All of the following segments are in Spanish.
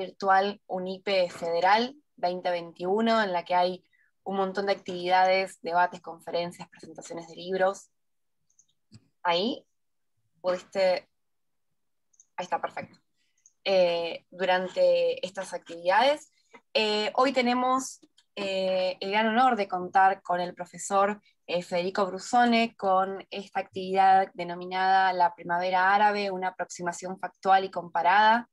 virtual UNIPE Federal 2021, en la que hay un montón de actividades, debates, conferencias, presentaciones de libros. Ahí Ahí está, perfecto. Eh, durante estas actividades. Eh, hoy tenemos eh, el gran honor de contar con el profesor Federico Brusone con esta actividad denominada La Primavera Árabe, una aproximación factual y comparada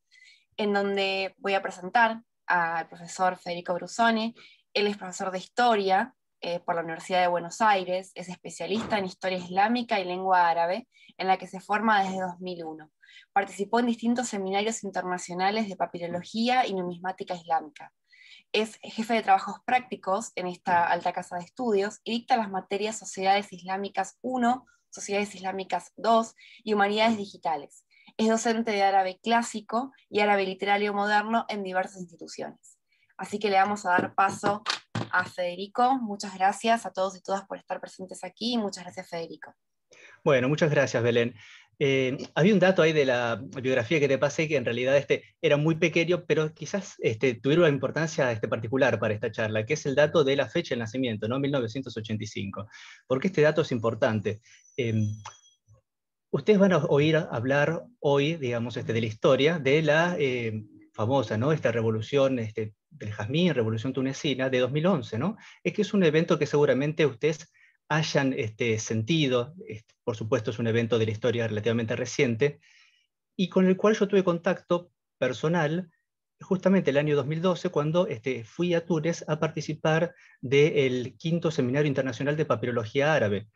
en donde voy a presentar al profesor Federico Brusone. Él es profesor de historia eh, por la Universidad de Buenos Aires, es especialista en historia islámica y lengua árabe, en la que se forma desde 2001. Participó en distintos seminarios internacionales de papirología y numismática islámica. Es jefe de trabajos prácticos en esta alta casa de estudios y dicta las materias Sociedades Islámicas 1, Sociedades Islámicas 2 y Humanidades Digitales es docente de árabe clásico y árabe literario moderno en diversas instituciones. Así que le vamos a dar paso a Federico. Muchas gracias a todos y todas por estar presentes aquí muchas gracias Federico. Bueno, muchas gracias Belén. Eh, había un dato ahí de la biografía que te pasé que en realidad este era muy pequeño, pero quizás este, una importancia este, particular para esta charla, que es el dato de la fecha de nacimiento, ¿no? 1985. ¿Por qué este dato es importante? Em, Ustedes van a oír hablar hoy, digamos, este, de la historia de la eh, famosa, ¿no? Esta revolución este, del jazmín, revolución tunecina de 2011, ¿no? Es que es un evento que seguramente ustedes hayan este, sentido, este, por supuesto es un evento de la historia relativamente reciente, y con el cual yo tuve contacto personal justamente el año 2012 cuando este, fui a Túnez a participar del quinto seminario internacional de papirología árabe,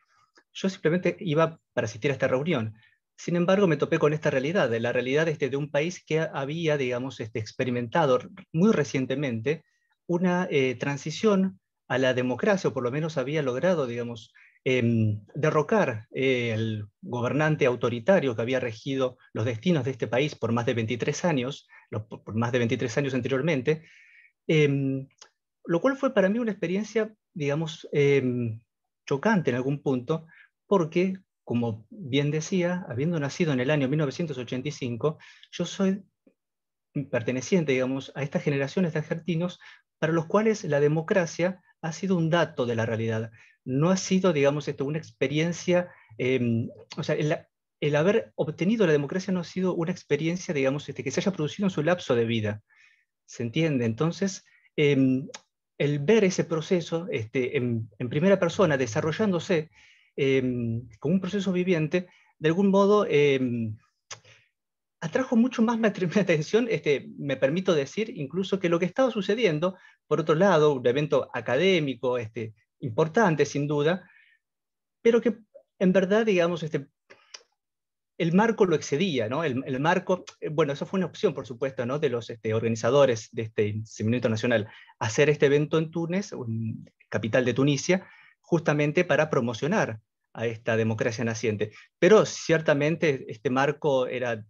yo simplemente iba para asistir a esta reunión. Sin embargo, me topé con esta realidad, la realidad este, de un país que había, digamos, este, experimentado muy recientemente una eh, transición a la democracia, o por lo menos había logrado, digamos, em, derrocar al eh, el gobernante autoritario que había regido los destinos de este país por más de 23 años, por más de 23 años anteriormente, em, lo cual fue para mí una experiencia, digamos, em, chocante en algún punto, porque, como bien decía, habiendo nacido en el año 1985, yo soy perteneciente, digamos, a estas generaciones de argentinos para los cuales la democracia ha sido un dato de la realidad, no ha sido, digamos, esto, una experiencia, em, o sea, el, haber obtenido la democracia no ha sido una experiencia, digamos, este, que se haya producido en su lapso de vida. ¿Se entiende? Entonces, em, el ver ese proceso este, en, en, primera persona desarrollándose Em, con un proceso viviente, de algún modo em, atrajo mucho más mi atención, este, me permito decir, incluso que lo que estaba sucediendo, por otro lado, un evento académico este, importante, sin duda, pero que en verdad, digamos, este, el marco lo excedía, El, marco, eh, bueno, eso fue una opción, por supuesto, De los este, organizadores de este Seminario Internacional, hacer este evento en Túnez, capital de Tunisia, justamente para promocionar a esta democracia naciente. Pero ciertamente este marco era,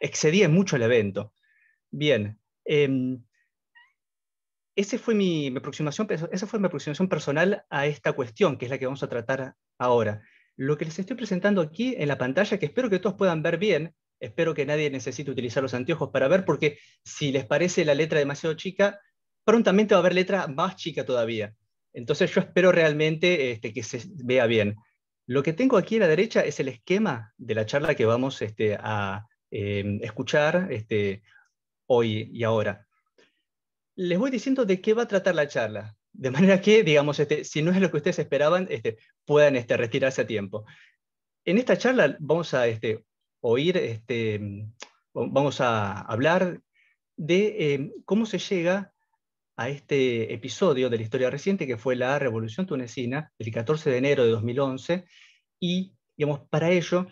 excedía mucho el evento. Bien, em, ese fue mi, aproximación, esa fue mi aproximación personal a esta cuestión, que es la que vamos a tratar ahora. Lo que les estoy presentando aquí en la pantalla, que espero que todos puedan ver bien, espero que nadie necesite utilizar los anteojos para ver, porque si les parece la letra demasiado chica, prontamente va a haber letra más chica todavía. Entonces yo espero realmente este, que se vea bien. Lo que tengo aquí a la derecha es el esquema de la charla que vamos este, a em, escuchar este, hoy y ahora. Les voy diciendo de qué va a tratar la charla, de manera que, digamos, este, si no es lo que ustedes esperaban, puedan retirarse a tiempo. En esta charla vamos a oír, vamos a hablar de em, cómo se llega a este episodio de la historia reciente que fue la Revolución Tunecina, el 14 de enero de 2011, y digamos, para ello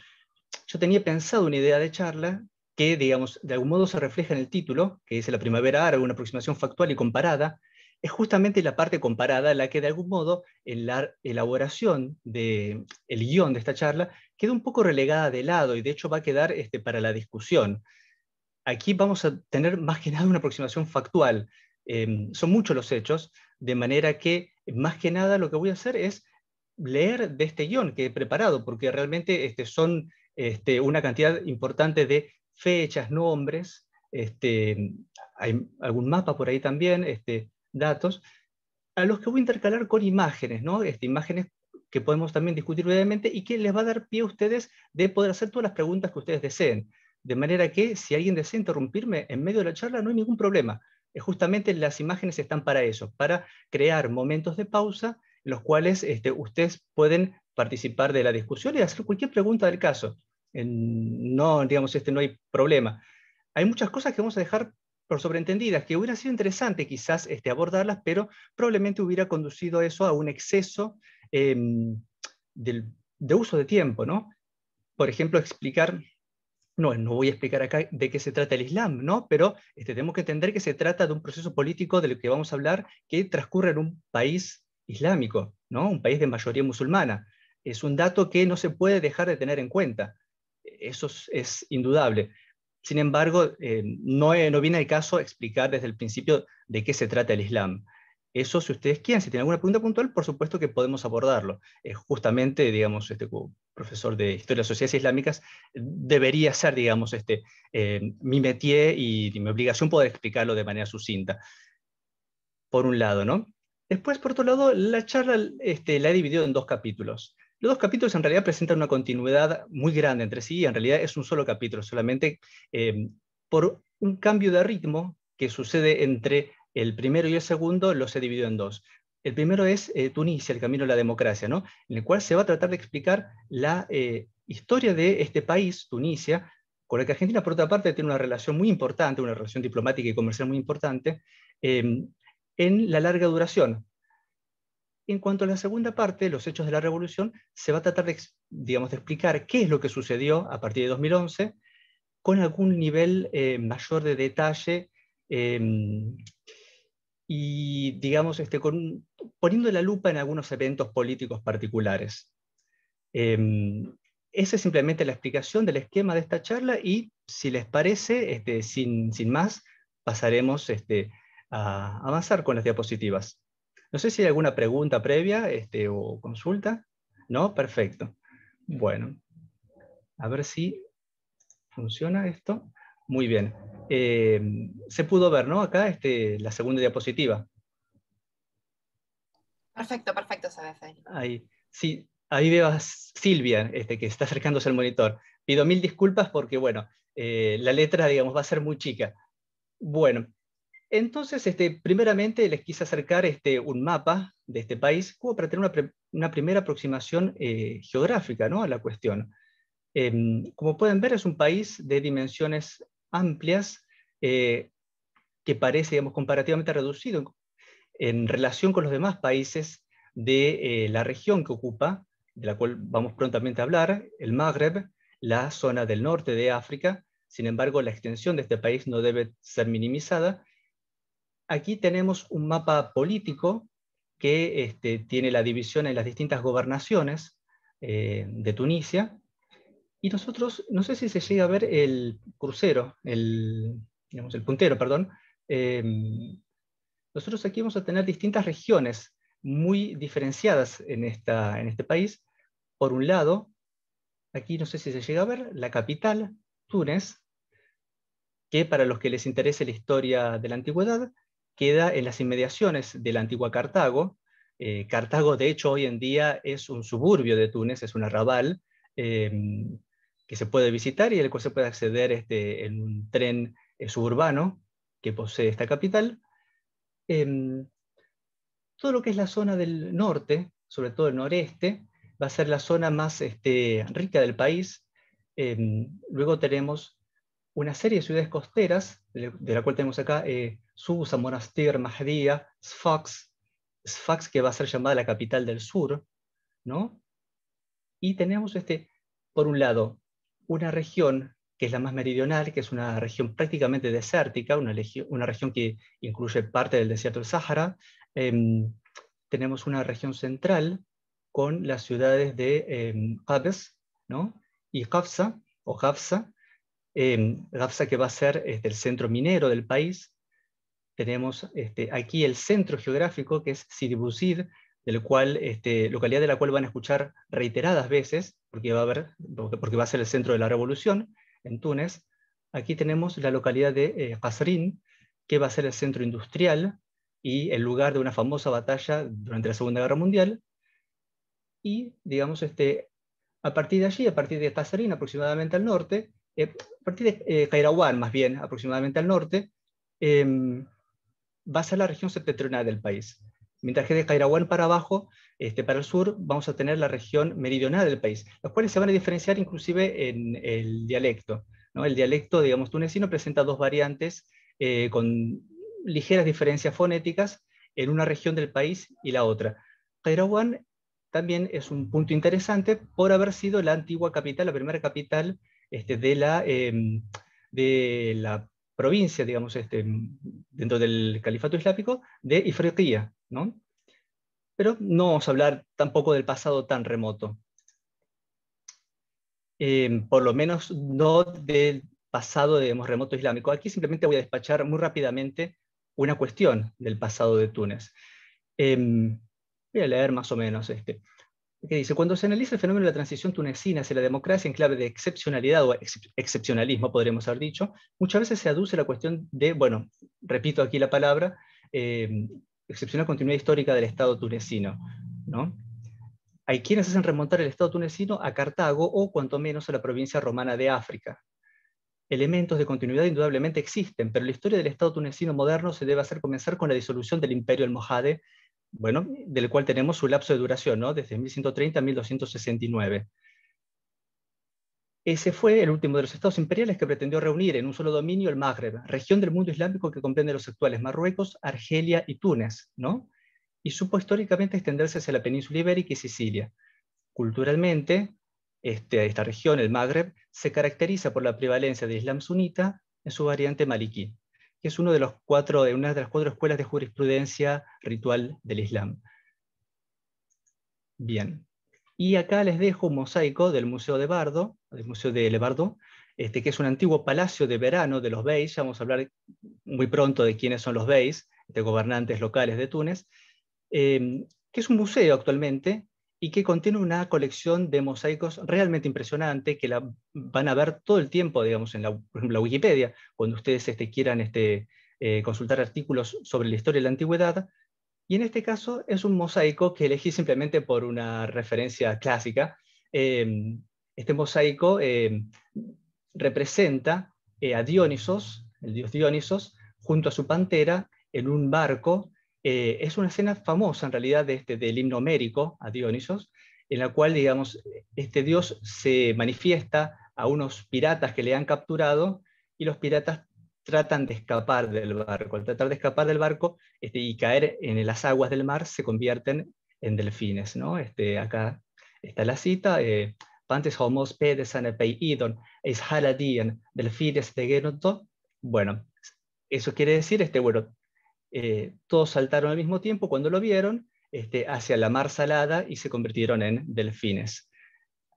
yo tenía pensado una idea de charla que, digamos, de algún modo se refleja en el título, que es La Primavera Árabe, una aproximación factual y comparada, es justamente la parte comparada la que de algún modo en la elaboración del el guión de esta charla queda un poco relegada de lado y de hecho va a quedar este, para la discusión. Aquí vamos a tener más que nada una aproximación factual, Em, son muchos los hechos, de manera que más que nada lo que voy a hacer es leer de este guión que he preparado, porque realmente este, son este, una cantidad importante de fechas, nombres, este, hay algún mapa por ahí también, este, datos, a los que voy a intercalar con imágenes, ¿no? Este, imágenes que podemos también discutir brevemente y que les va a dar pie a ustedes de poder hacer todas las preguntas que ustedes deseen. De manera que si alguien desea interrumpirme en medio de la charla, no hay ningún problema. Eh, justamente las imágenes están para eso, para crear momentos de pausa en los cuales este, ustedes pueden participar de la discusión y hacer cualquier pregunta del caso. No, digamos, este, no hay problema. Hay muchas cosas que vamos a dejar por sobreentendidas, que hubiera sido interesante quizás este, abordarlas, pero probablemente hubiera conducido eso a un exceso em, de uso de tiempo, ¿no? Por ejemplo, explicar no, no voy a explicar acá de qué se trata el Islam, ¿no? Pero este, tenemos que entender que se trata de un proceso político del que vamos a hablar que transcurre en un país islámico, ¿no? Un país de mayoría musulmana. Es un dato que no se puede dejar de tener en cuenta. Eso es, indudable. Sin embargo, eh, no, eh, no viene al caso explicar desde el principio de qué se trata el Islam. Eso, si ustedes quieren, si tienen alguna pregunta puntual, por supuesto que podemos abordarlo. Eh, justamente, digamos, este profesor de Historia de Sociedades Islámicas debería ser, digamos, este, eh, mi métier y, mi obligación poder explicarlo de manera sucinta. Por un lado, ¿no? Después, por otro lado, la charla este, la he dividido en dos capítulos. Los dos capítulos en realidad presentan una continuidad muy grande entre sí, y en realidad es un solo capítulo, solamente eh, por un cambio de ritmo que sucede entre el primero y el segundo los he dividido en dos. El primero es eh, Tunisia, el camino a la democracia, ¿no? en el cual se va a tratar de explicar la eh, historia de este país, Tunisia, con el que Argentina, por otra parte, tiene una relación muy importante, una relación diplomática y comercial muy importante, em, en la larga duración. En cuanto a la segunda parte, los hechos de la revolución, se va a tratar de, digamos, explicar qué es lo que sucedió a partir de 2011, con algún nivel eh, mayor de detalle em, y, digamos, este, con, poniendo la lupa en algunos eventos políticos particulares. Em, esa es simplemente la explicación del esquema de esta charla y, si les parece, este, sin, sin, más, pasaremos este, a avanzar con las diapositivas. No sé si hay alguna pregunta previa este, o consulta. No, perfecto. Bueno, a ver si funciona esto. Muy bien. Eh, se pudo ver, ¿no? Acá este, la segunda diapositiva. Perfecto, perfecto, se Ahí, sí, ahí veo a Silvia, este, que está acercándose al monitor. Pido mil disculpas porque, bueno, eh, la letra, digamos, va a ser muy chica. Bueno, entonces, este, primeramente les quise acercar este, un mapa de este país como para tener una, primera aproximación eh, geográfica ¿no? a la cuestión. Em, como pueden ver, es un país de dimensiones amplias eh, que parece, digamos, comparativamente reducido en, relación con los demás países de eh, la región que ocupa, de la cual vamos prontamente a hablar, el Magreb, la zona del norte de África. Sin embargo, la extensión de este país no debe ser minimizada. Aquí tenemos un mapa político que este, tiene la división en las distintas gobernaciones eh, de Tunisia, y nosotros, no sé si se llega a ver el crucero, el, digamos, el puntero, perdón. Eh, nosotros aquí vamos a tener distintas regiones muy diferenciadas en, esta, en este país. Por un lado, aquí no sé si se llega a ver, la capital, Túnez, que para los que les interese la historia de la antigüedad, queda en las inmediaciones de la antigua Cartago. Eh, Cartago, de hecho, hoy en día es un suburbio de Túnez, es un arrabal, eh, que se puede visitar y al cual se puede acceder este, en un tren eh, suburbano que posee esta capital. Em, todo lo que es la zona del norte, sobre todo el noreste, va a ser la zona más este, rica del país. Em, luego tenemos una serie de ciudades costeras, de la cual tenemos acá eh, Susa, Monastir, Mahdia, Sfax, Sfax que va a ser llamada la capital del sur, ¿no? Y tenemos este, por un lado, una región que es la más meridional, que es una región prácticamente desértica, una, una región que incluye parte del desierto del Sahara. Em, tenemos una región central con las ciudades de eh, ¿no? y Hafsa, o eh, que va a ser este, el centro minero del país. Tenemos este, aquí el centro geográfico, que es Sidi del cual, este, localidad de la cual van a escuchar reiteradas veces, porque va a, haber, porque va a ser el centro de la revolución en Túnez. Aquí tenemos la localidad de eh, que va a ser el centro industrial y el lugar de una famosa batalla durante la Segunda Guerra Mundial. Y, digamos, este, a partir de allí, a partir de Qasrin aproximadamente al norte, eh, a partir de eh, más bien, aproximadamente al norte, em, va a ser la región septentrional del país. Mientras que de para abajo, este, para el sur, vamos a tener la región meridional del país, los cuales se van a diferenciar inclusive en el dialecto. El dialecto, digamos, tunecino presenta dos variantes eh, con ligeras diferencias fonéticas en una región del país y la otra. Kairawan también es un punto interesante por haber sido la antigua capital, la primera capital este, de, la, em, de la provincia, digamos, este, dentro del califato islámico, de Ifriqiya, ¿no? Pero no vamos a hablar tampoco del pasado tan remoto. Em, por lo menos no del pasado, digamos, remoto islámico. Aquí simplemente voy a despachar muy rápidamente una cuestión del pasado de Túnez. Em, voy a leer más o menos este. Que dice, cuando se analiza el fenómeno de la transición tunecina hacia la democracia en clave de excepcionalidad o excepcionalismo, podríamos haber dicho, muchas veces se aduce la cuestión de, bueno, repito aquí la palabra, em, excepcional continuidad histórica del Estado tunecino. Hay quienes hacen remontar el Estado tunecino a Cartago o cuanto menos a la provincia romana de África. Elementos de continuidad indudablemente existen, pero la historia del Estado tunecino moderno se debe hacer comenzar con la disolución del imperio almohade, bueno, del cual tenemos su lapso de duración, ¿no? desde 1130 a 1269. Ese fue el último de los estados imperiales que pretendió reunir en un solo dominio el Magreb, región del mundo islámico que comprende los actuales Marruecos, Argelia y Túnez, ¿no? Y supo históricamente extenderse hacia la península ibérica y Sicilia. Culturalmente, este, esta región, el Magreb, se caracteriza por la prevalencia del Islam sunita en su variante maliquí, que es uno de los cuatro, una de las cuatro escuelas de jurisprudencia ritual del Islam. Bien. Y acá les dejo un mosaico del Museo de Bardo, del Museo de Lebardo, este, que es un antiguo palacio de verano de los Beys, vamos a hablar muy pronto de quiénes son los Beys, de gobernantes locales de Túnez, em, que es un museo actualmente y que contiene una colección de mosaicos realmente impresionante que la van a ver todo el tiempo, digamos, en la, Wikipedia, cuando ustedes este, quieran este, eh, consultar artículos sobre la historia y la antigüedad, y en este caso es un mosaico que elegí simplemente por una referencia clásica. Em, este mosaico em, representa eh, a Dionisos, el dios Dionisos, junto a su pantera en un barco. Eh, es una escena famosa en realidad este, del himno homérico a Dionisos, en la cual, digamos, este dios se manifiesta a unos piratas que le han capturado y los piratas tratan de escapar del barco. Al tratar de escapar del barco este, y caer en las aguas del mar, se convierten en delfines. ¿no? Este, acá está la cita. Eh, es delfines de Bueno, eso quiere decir, este, bueno, eh, todos saltaron al mismo tiempo cuando lo vieron este, hacia la mar salada y se convirtieron en delfines.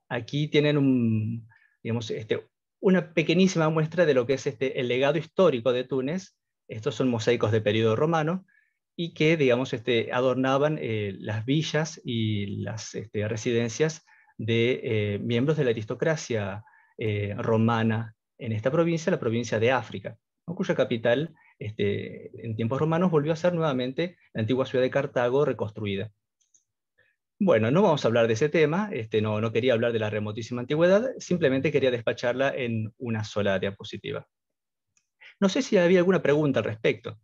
Aquí tienen un, digamos, este, una pequeñísima muestra de lo que es este, el legado histórico de Túnez. Estos son mosaicos de periodo romano y que, digamos, este, adornaban eh, las villas y las este, residencias de eh, miembros de la aristocracia eh, romana en esta provincia, la provincia de África, cuya capital este, en tiempos romanos volvió a ser nuevamente la antigua ciudad de Cartago reconstruida. Bueno, no vamos a hablar de ese tema, este, no, quería hablar de la remotísima antigüedad, simplemente quería despacharla en una sola diapositiva. No sé si había alguna pregunta al respecto.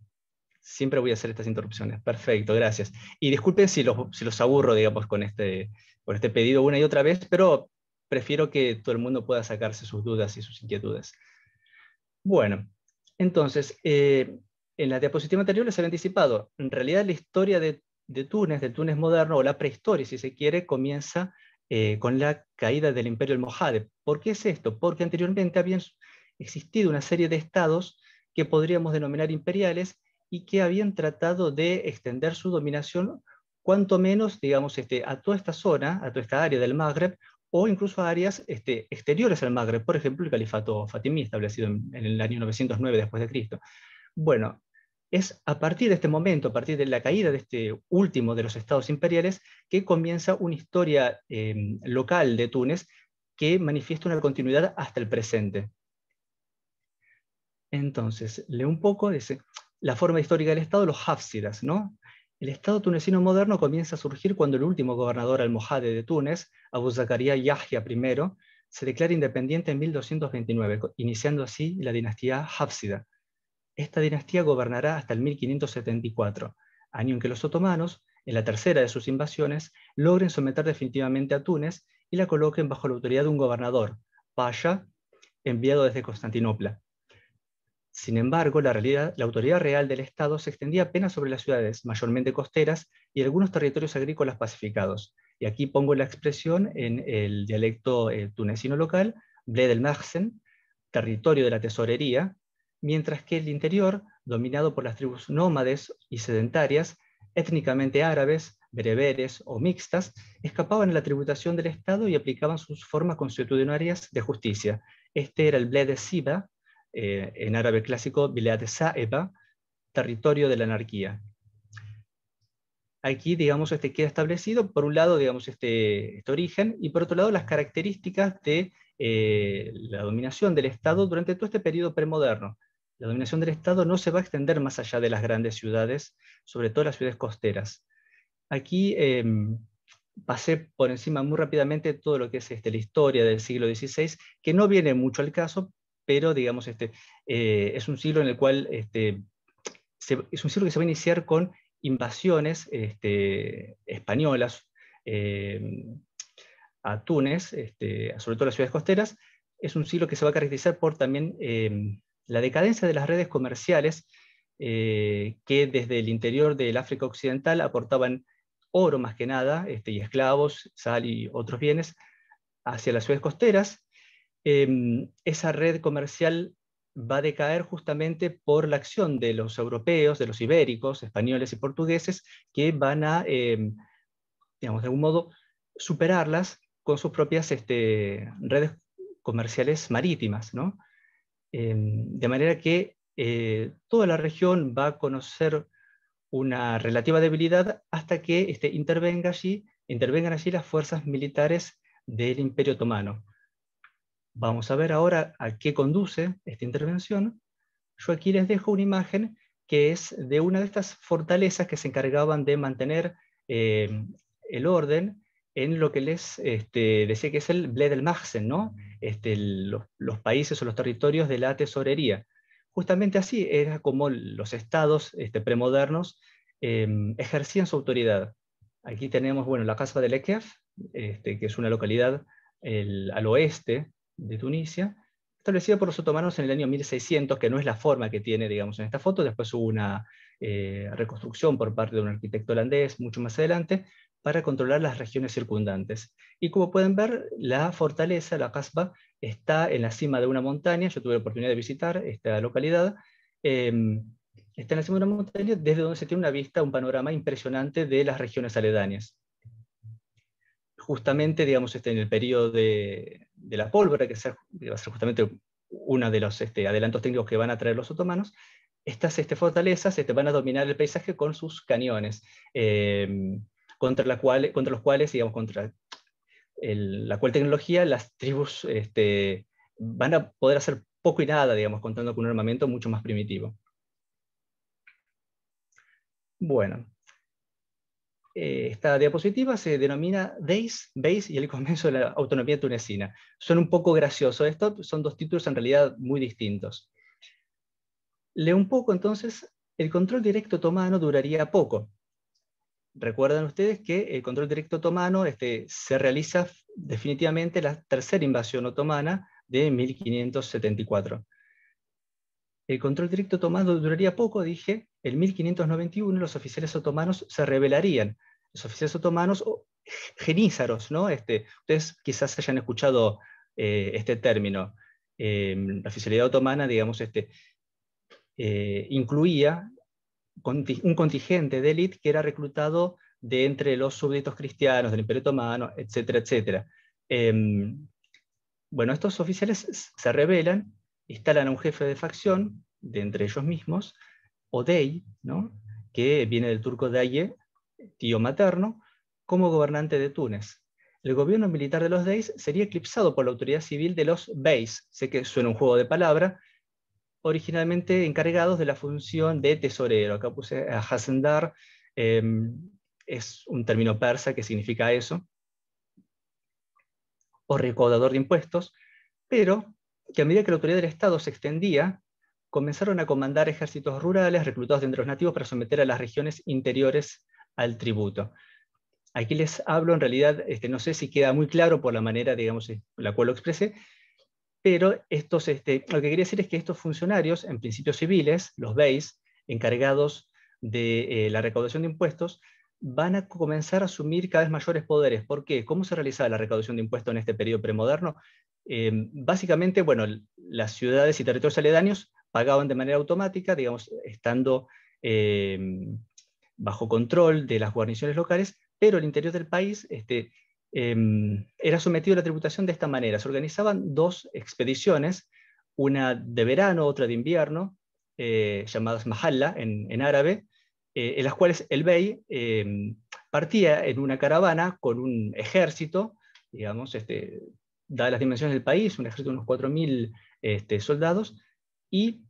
Siempre voy a hacer estas interrupciones. Perfecto, gracias. Y disculpen si los, aburro, digamos, con este, este pedido una y otra vez, pero prefiero que todo el mundo pueda sacarse sus dudas y sus inquietudes. Bueno, entonces, eh, en la diapositiva anterior les había anticipado, en realidad la historia de de Túnez, del Túnez moderno o la prehistoria, si se quiere, comienza eh, con la caída del imperio almohade. ¿Por qué es esto? Porque anteriormente habían existido una serie de estados que podríamos denominar imperiales y que habían tratado de extender su dominación cuanto menos, digamos, este, a toda esta zona, a toda esta área del Magreb, o incluso a áreas este, exteriores al Magreb, por ejemplo, el califato fatimí establecido en, en el año 909 después de Cristo. Bueno, es a partir de este momento, a partir de la caída de este último de los estados imperiales, que comienza una historia em, local de Túnez que manifiesta una continuidad hasta el presente. Entonces, leo un poco, dice, la forma histórica del Estado, los Hafsidas, ¿no? El Estado tunecino moderno comienza a surgir cuando el último gobernador almohade de Túnez, Abu Zakaria Yahya I, se declara independiente en 1229, iniciando así la dinastía Hafsida. Esta dinastía gobernará hasta el 1574, año en que los otomanos, en la tercera de sus invasiones, logren someter definitivamente a Túnez y la coloquen bajo la autoridad de un gobernador, Pasha, enviado desde Constantinopla. Sin embargo, la, autoridad real del Estado se extendía apenas sobre las ciudades, mayormente costeras, y algunos territorios agrícolas pacificados. Y aquí pongo la expresión en el dialecto eh, tunecino local, Bled el Marsen, territorio de la tesorería, mientras que el interior, dominado por las tribus nómades y sedentarias, étnicamente árabes, bereberes o mixtas, escapaban a la tributación del Estado y aplicaban sus formas constitucionarias de justicia. Este era el Bled Siba, eh, en árabe clásico Bilad Saeba, territorio de la anarquía. Aquí, digamos, este queda establecido, por un lado, digamos, este, este origen, y por otro lado, las características de eh, la dominación del Estado durante todo este periodo premoderno, la dominación del Estado no se va a extender más allá de las grandes ciudades, sobre todo las ciudades costeras. Aquí em, pasé por encima muy rápidamente todo lo que es este, la historia del siglo XVI, que no viene mucho al caso, pero digamos, este, eh, es un siglo en el cual este, es un siglo que se va a iniciar con invasiones este, españolas em, a Túnez, este, sobre todo las ciudades costeras, es un siglo que se va a caracterizar por también em, la decadencia de las redes comerciales eh, que desde el interior del África Occidental aportaban oro más que nada, este, y esclavos, sal y otros bienes, hacia las ciudades costeras, em, esa red comercial va a decaer justamente por la acción de los europeos, de los ibéricos, españoles y portugueses, que van a, em, digamos, de algún modo, superarlas con sus propias este, redes comerciales marítimas. ¿no? Em, de manera que eh, toda la región va a conocer una relativa debilidad hasta que este, intervenga allí, intervengan allí las fuerzas militares del Imperio Otomano. Vamos a ver ahora a qué conduce esta intervención. Yo aquí les dejo una imagen que es de una de estas fortalezas que se encargaban de mantener em, el orden en lo que les este, decía que es el Bledelmachsen, ¿no? Este, los, países o los territorios de la tesorería. Justamente así era como los estados este, premodernos em, ejercían su autoridad. Aquí tenemos bueno, la Casa de Lekef, que es una localidad al oeste de Tunisia, establecida por los otomanos en el año 1600, que no es la forma que tiene, digamos, en esta foto. Después hubo una eh, reconstrucción por parte de un arquitecto holandés mucho más adelante, para controlar las regiones circundantes. Y como pueden ver, la fortaleza, la caspa, está en la cima de una montaña, yo tuve la oportunidad de visitar esta localidad, em, está en la cima de una montaña desde donde se tiene una vista, un panorama impresionante de las regiones aledañas. Justamente, digamos, este, en el periodo de, la pólvora, que, va a ser justamente uno de los este, adelantos técnicos que van a traer los otomanos, estas este, fortalezas este, van a dominar el paisaje con sus cañones. Eh, contra, la cual, contra los cuales, digamos, contra la cual tecnología, las tribus este, van a poder hacer poco y nada, digamos, contando con un armamento mucho más primitivo. Bueno, eh, esta diapositiva se denomina Days, Base y el comienzo de la autonomía tunecina. Son un poco gracioso esto, son dos títulos en realidad muy distintos. Leo un poco entonces, el control directo otomano duraría poco recuerdan ustedes que el control directo otomano este, se realiza definitivamente la tercera invasión otomana de 1574. El control directo otomano duraría poco, dije. En 1591 los oficiales otomanos se rebelarían. Los oficiales otomanos, genízaros, ¿no? Este, ustedes quizás hayan escuchado eh, este término. Em, la oficialidad otomana, digamos, este, eh, incluía un contingente de élite que era reclutado de entre los súbditos cristianos del Imperio Otomano, etcétera, etcétera. Em, bueno, estos oficiales se rebelan, instalan a un jefe de facción de entre ellos mismos, Odey, ¿no? que viene del turco Daye, tío materno, como gobernante de Túnez. El gobierno militar de los Deis sería eclipsado por la autoridad civil de los Beys, Sé que suena un juego de palabras, originalmente encargados de la función de tesorero. Acá puse a Hasendar, em, es un término persa que significa eso, o recaudador de impuestos, pero que a medida que la autoridad del Estado se extendía, comenzaron a comandar ejércitos rurales reclutados de los nativos para someter a las regiones interiores al tributo. Aquí les hablo, en realidad, este, no sé si queda muy claro por la manera, digamos, la cual lo expresé, pero estos, este, lo que quería decir es que estos funcionarios, en principio civiles, los veis, encargados de eh, la recaudación de impuestos, van a comenzar a asumir cada vez mayores poderes. ¿Por qué? ¿Cómo se realizaba la recaudación de impuestos en este periodo premoderno? Eh, básicamente, bueno, las ciudades y territorios aledaños pagaban de manera automática, digamos, estando eh, bajo control de las guarniciones locales, pero el interior del país este, Em, era sometido a la tributación de esta manera. Se organizaban dos expediciones, una de verano, otra de invierno, eh, llamadas mahalla en, árabe, eh, en las cuales el bey em, partía en una caravana con un ejército, digamos, este, dadas las dimensiones del país, un ejército de unos 4.000 este, soldados, y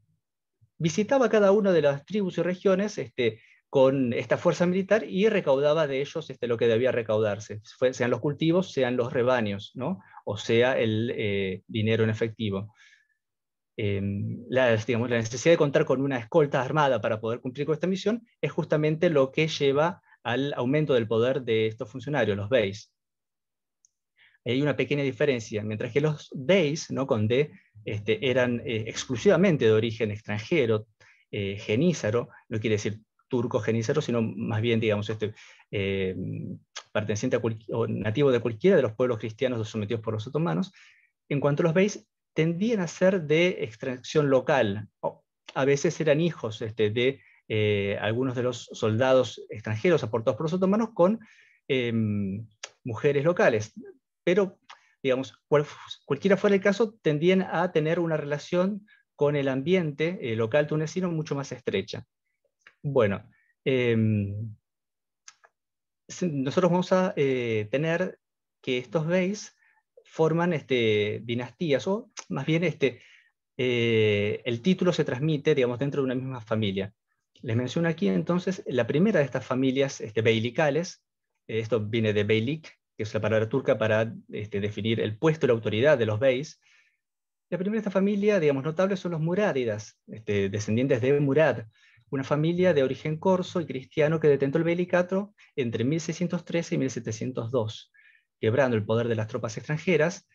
visitaba cada una de las tribus y regiones, este, con esta fuerza militar y recaudaba de ellos este, lo que debía recaudarse, sean los cultivos, sean los rebaños, ¿no? o sea, el eh, dinero en efectivo. Em, la, digamos, la necesidad de contar con una escolta armada para poder cumplir con esta misión es justamente lo que lleva al aumento del poder de estos funcionarios, los Beis. Hay una pequeña diferencia, mientras que los Beis, ¿no? con D, este, eran eh, exclusivamente de origen extranjero, eh, genízaro, no quiere decir turco genicero, sino más bien, digamos, este, eh, perteneciente a o nativo de cualquiera de los pueblos cristianos sometidos por los otomanos, en cuanto los veis, tendían a ser de extracción local. a veces eran hijos este, de eh, algunos de los soldados extranjeros aportados por los otomanos con em, mujeres locales. Pero, digamos, cualquiera fuera el caso, tendían a tener una relación con el ambiente eh, local tunecino mucho más estrecha. Bueno, em, nosotros vamos a eh, tener que estos beis forman este, dinastías, o más bien este, eh, el título se transmite digamos, dentro de una misma familia. Les menciono aquí entonces la primera de estas familias este, beilicales, eh, esto viene de beylik, que es la palabra turca para este, definir el puesto y la autoridad de los beis. La primera de esta familia, digamos, notable son los murádidas, este, descendientes de Murad, una familia de origen corso y cristiano que detentó el belicato entre 1613 y 1702, quebrando el poder de las tropas extranjeras,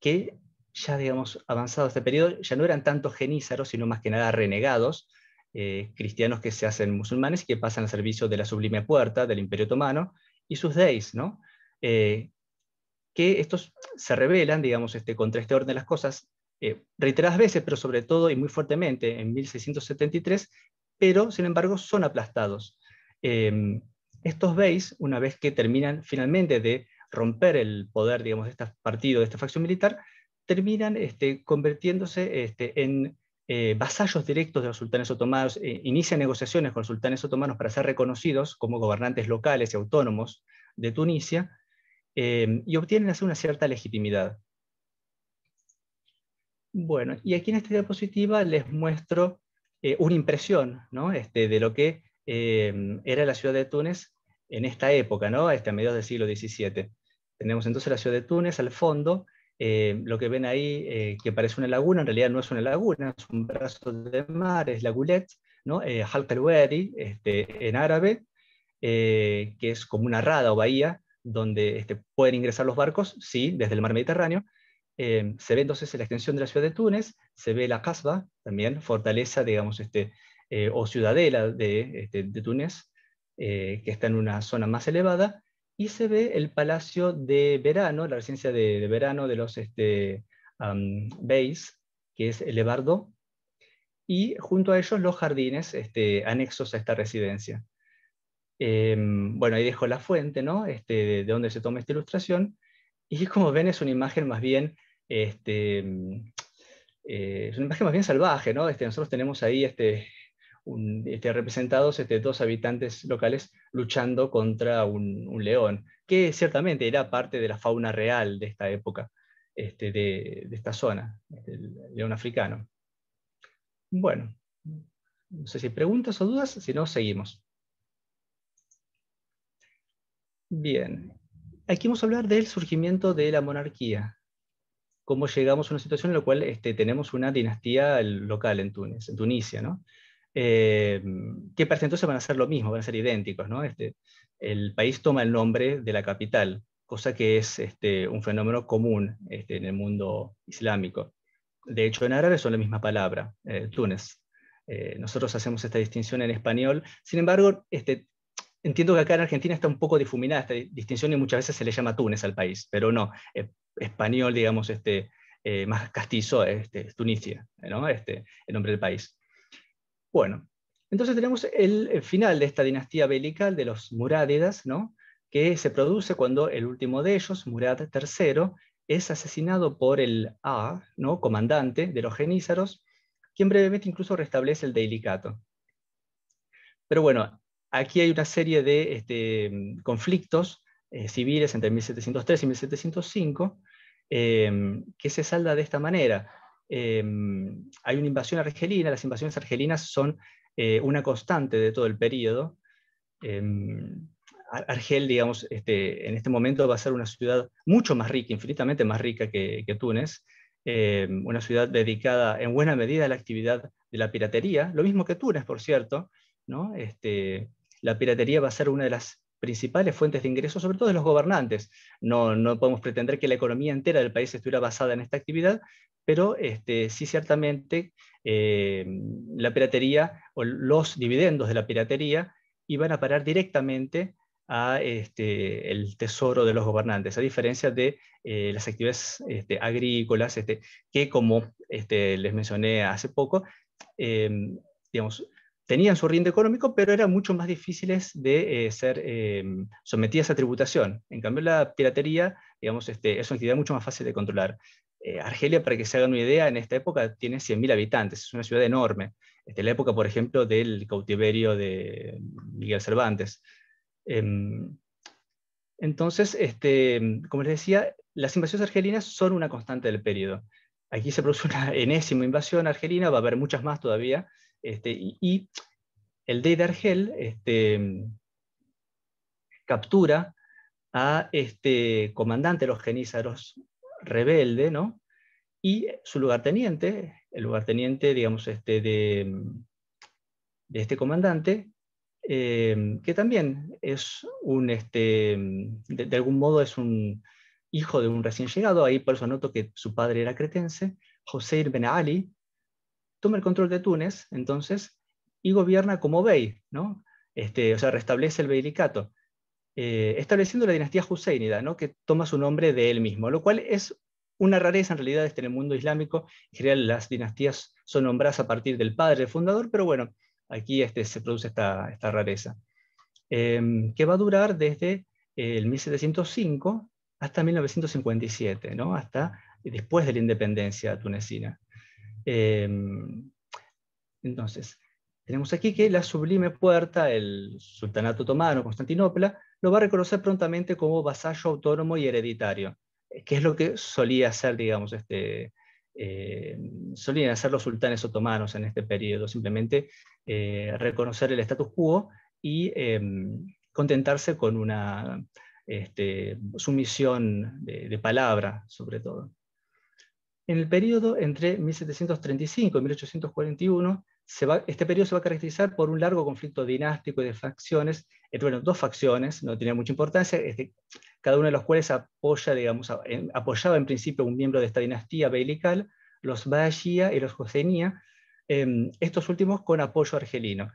que ya, digamos, avanzado este periodo, ya no eran tanto genízaros, sino más que nada renegados, eh, cristianos que se hacen musulmanes y que pasan al servicio de la sublime puerta del Imperio Otomano y sus deis, ¿no? Eh, que estos se rebelan, digamos, este, contra este orden de las cosas eh, reiteradas veces, pero sobre todo y muy fuertemente en 1673, pero sin embargo son aplastados. Em, estos veis una vez que terminan finalmente de romper el poder, digamos, de este partido, de esta facción militar, terminan este, convirtiéndose este, en eh, vasallos directos de los sultanes otomanos, eh, inician negociaciones con los sultanes otomanos para ser reconocidos como gobernantes locales y autónomos de Tunisia, em, y obtienen así una cierta legitimidad. Bueno, y aquí en esta diapositiva les muestro eh, una impresión ¿no? Este, de lo que eh, era la ciudad de Túnez en esta época, ¿no? este, a mediados del siglo XVII. Tenemos entonces la ciudad de Túnez al fondo, eh, lo que ven ahí que parece una laguna, en realidad no es una laguna, es un brazo de mar, es la Gulet, ¿no? Este, en árabe, que es como una rada o bahía donde este, pueden ingresar los barcos, sí, desde el mar Mediterráneo, eh, se ve entonces la extensión de la ciudad de Túnez, se ve la casba, también fortaleza, digamos, este, eh, o ciudadela de, este, Túnez, eh, que está en una zona más elevada, y se ve el palacio de verano, la residencia de, verano de los este, que es el Ebardo, y junto a ellos los jardines este, anexos a esta residencia. Em, bueno, ahí dejo la fuente, ¿no? Este, de donde se toma esta ilustración. Y como ven, es una imagen más bien este, mm, eh, es una imagen más bien salvaje, ¿no? Este, nosotros tenemos ahí este, representados dos habitantes locales luchando contra un, león, que ciertamente era parte de la fauna real de esta época, de, de, esta zona, el león africano. Bueno, no sé si hay preguntas o dudas, si no, seguimos. Bien, aquí vamos a hablar del surgimiento de la monarquía cómo llegamos a una situación en la cual este, tenemos una dinastía local en Túnez, en Tunisia, ¿no? Eh, que para entonces van a ser lo mismo, van a ser idénticos, ¿no? Este, el país toma el nombre de la capital, cosa que es este, un fenómeno común este, en el mundo islámico. De hecho, en árabe son la misma palabra, eh, Túnez. Eh, nosotros hacemos esta distinción en español. Sin embargo, este, Entiendo que acá en Argentina está un poco difuminada esta distinción y muchas veces se le llama Túnez al país, pero no, español, digamos, este, eh, más castizo este, es Tunisia, este, el nombre del país. Bueno, entonces tenemos el, final de esta dinastía bélica, de los Murádidas, ¿no? que se produce cuando el último de ellos, Murad III, es asesinado por el A, ¿no? comandante de los genízaros, quien brevemente incluso restablece el deilicato. Pero bueno, aquí hay una serie de este, mm, conflictos eh, civiles entre 1703 y 1705 em, que se salda de esta manera. Em, hay una invasión argelina, las invasiones argelinas son eh, una constante de todo el periodo. Em, Argel, digamos, este, en este momento va a ser una ciudad mucho más rica, infinitamente más rica que, Túnez, una ciudad dedicada en buena medida a la actividad de la piratería, lo mismo que Túnez, por cierto, ¿no? Este, la piratería va a ser una de las principales fuentes de ingresos, sobre todo de los gobernantes. No, no podemos pretender que la economía entera del país estuviera basada en esta actividad, pero este, sí ciertamente eh, la piratería o los dividendos de la piratería iban a parar directamente a este, el tesoro de los gobernantes, a diferencia de eh, las actividades este, agrícolas, este, que como este, les mencioné hace poco, eh, digamos, tenían su rinde económico, pero eran mucho más difíciles de eh, ser eh, sometidas a tributación. En cambio, la piratería, digamos, este, es una actividad mucho más fácil de controlar. Eh, Argelia, para que se hagan una idea, en esta época tiene 100.000 habitantes, es una ciudad enorme. Este, la época, por ejemplo, del cautiverio de Miguel Cervantes. Em, entonces, este, como les decía, las invasiones argelinas son una constante del periodo. Aquí se produce una enésima invasión argelina, va a haber muchas más todavía, este, y, el deidargel este, captura a este comandante los genízaros rebelde, ¿no? Y su lugarteniente, el lugarteniente, digamos, este, de, este comandante, em, que también es un, este, de, algún modo es un hijo de un recién llegado, ahí por eso noto que su padre era cretense, José Ben Ali, toma el control de Túnez, entonces, y gobierna como bey, ¿no? Este, o sea, restablece el beylicato, eh, estableciendo la dinastía Husseinida, ¿no? que toma su nombre de él mismo, lo cual es una rareza en realidad este, en el mundo islámico. En general, las dinastías son nombradas a partir del padre, fundador, pero bueno, aquí este, se produce esta, rareza, em, que va a durar desde eh, el 1705 hasta 1957, hasta eh, después de la independencia tunecina. Em, entonces, tenemos aquí que la sublime puerta, el sultanato otomano, Constantinopla, lo va a reconocer prontamente como vasallo autónomo y hereditario, que es lo que solía hacer, digamos, este, em, solían hacer los sultanes otomanos en este periodo, simplemente eh, reconocer el status quo y em, contentarse con una este, sumisión de palabra, sobre todo. En el periodo entre 1735 y 1841, se va, este periodo se va a caracterizar por un largo conflicto dinástico y de facciones, entre bueno, dos facciones, no tiene mucha importancia, cada una de las cuales apoya, digamos, apoyaba en principio un miembro de esta dinastía belical, los Baashía y los Josenía, em, estos últimos con apoyo argelino.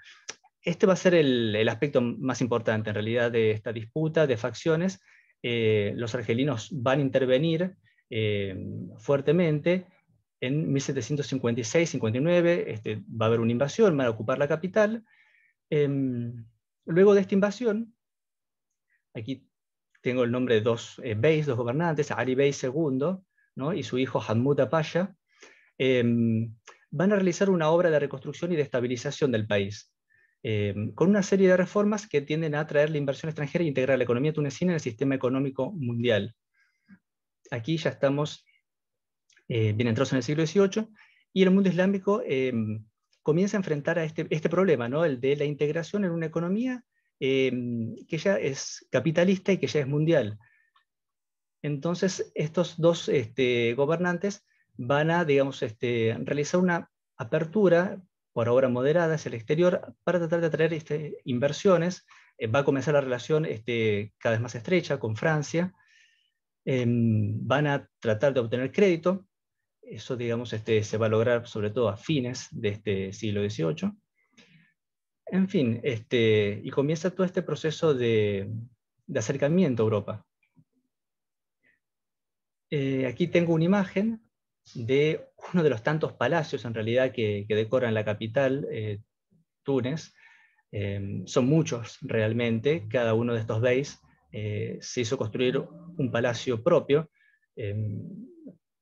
Este va a ser el, aspecto más importante en realidad de esta disputa de facciones. Eh, los argelinos van a intervenir eh, fuertemente. En 1756-59 este, va a haber una invasión, van a ocupar la capital. Em, luego de esta invasión, aquí tengo el nombre de dos eh, dos gobernantes, Ali Bey II ¿no? y su hijo Hamud Pasha, em, van a realizar una obra de reconstrucción y de estabilización del país, em, con una serie de reformas que tienden a atraer la inversión extranjera e integrar la economía tunecina en el sistema económico mundial aquí ya estamos eh, bien entrados en el siglo XVIII, y el mundo islámico em, comienza a enfrentar a este, este, problema, ¿no? el de la integración en una economía em, que ya es capitalista y que ya es mundial. Entonces, estos dos este, gobernantes van a este, realizar una apertura, por ahora moderada, hacia el exterior, para tratar de atraer inversiones. Eh, va a comenzar la relación cada vez más estrecha con Francia, Em, van a tratar de obtener crédito. Eso, digamos, este, se va a lograr sobre todo a fines de este siglo XVIII. En fin, este, y comienza todo este proceso de, acercamiento a Europa. Eh, aquí tengo una imagen de uno de los tantos palacios en realidad que, decoran la capital, eh, Túnez. Em, son muchos realmente, cada uno de estos veis eh, se hizo construir un palacio propio. Em,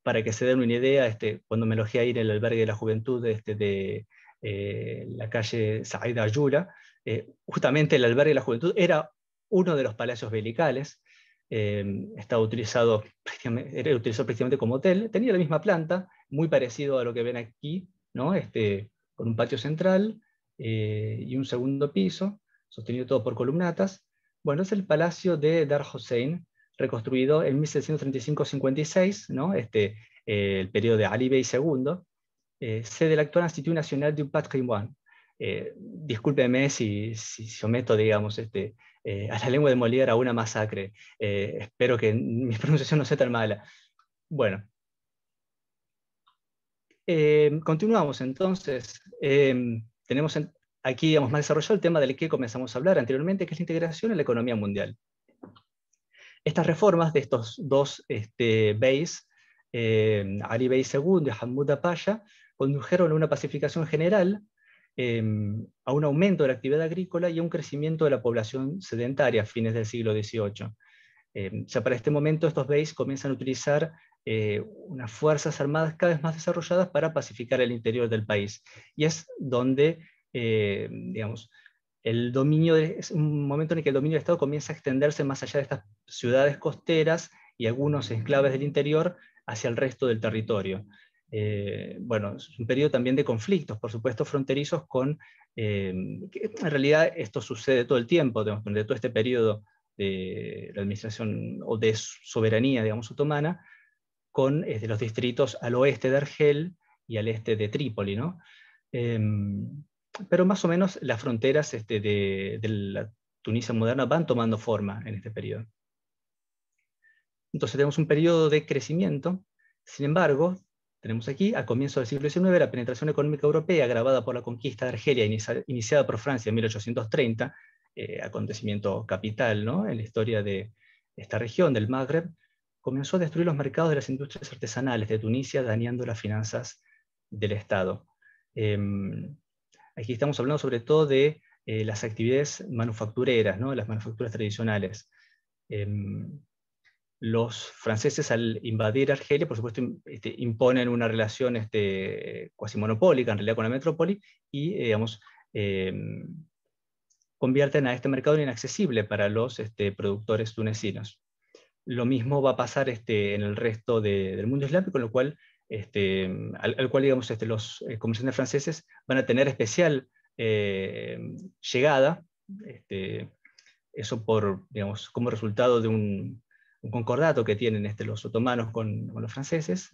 para que se den una idea, este, cuando me alojé ahí en el albergue de la juventud este, de eh, la calle Saida Ayula, eh, justamente el albergue de la juventud era uno de los palacios belicales, em, estaba utilizado era utilizado prácticamente como hotel, tenía la misma planta, muy parecido a lo que ven aquí, ¿no? este, con un patio central y un segundo piso, sostenido todo por columnatas, bueno, es el palacio de Dar Hussein, reconstruido en 1635-56, ¿no? este, eh, el periodo de Ali Bey II, eh, sede del actual Instituto Nacional de Patrimoine. Eh, discúlpeme si, si someto, digamos, este, eh, a la lengua de Molière a una masacre. Eh, espero que mi pronunciación no sea tan mala. Bueno. continuamos entonces. tenemos aquí vamos más desarrollado el tema del que comenzamos a hablar anteriormente, que es la integración en la economía mundial. Estas reformas de estos dos este, beys, eh, Ali Bey II y Hamud Pasha, condujeron a una pacificación general, em, a un aumento de la actividad agrícola y a un crecimiento de la población sedentaria a fines del siglo XVIII. Em, ya para este momento estos beis comienzan a utilizar eh, unas fuerzas armadas cada vez más desarrolladas para pacificar el interior del país. Y es donde eh, digamos, el dominio es un momento en el que el dominio del Estado comienza a extenderse más allá de estas ciudades costeras y algunos enclaves del interior hacia el resto del territorio. Eh, bueno, es un periodo también de conflictos, por supuesto, fronterizos con, eh, en realidad esto sucede todo el tiempo, durante todo este periodo de la administración o de soberanía, digamos, otomana, con los distritos al oeste de Argel y al este de Trípoli, ¿no? Em, pero más o menos las fronteras este, de, la Tunisia moderna van tomando forma en este periodo. Entonces tenemos un periodo de crecimiento, sin embargo, tenemos aquí, a comienzos del siglo XIX, la penetración económica europea agravada por la conquista de Argelia, iniciada por Francia en 1830, eh, acontecimiento capital ¿no? en la historia de esta región del Magreb, comenzó a destruir los mercados de las industrias artesanales de Tunisia, dañando las finanzas del Estado. Em, Aquí estamos hablando sobre todo de eh, las actividades manufactureras, ¿no? las manufacturas tradicionales. Em, los franceses al invadir Argelia, por supuesto, este, imponen una relación este, monopólica en realidad con la metrópoli y, eh, digamos, em, convierten a este mercado inaccesible para los este, productores tunecinos. Lo mismo va a pasar este, en el resto del mundo islámico, con lo cual este, mm, al, cual digamos, este, los eh, comerciantes franceses van a tener especial eh, llegada, este, eso por, digamos, como resultado de un, concordato que tienen los otomanos con, los franceses,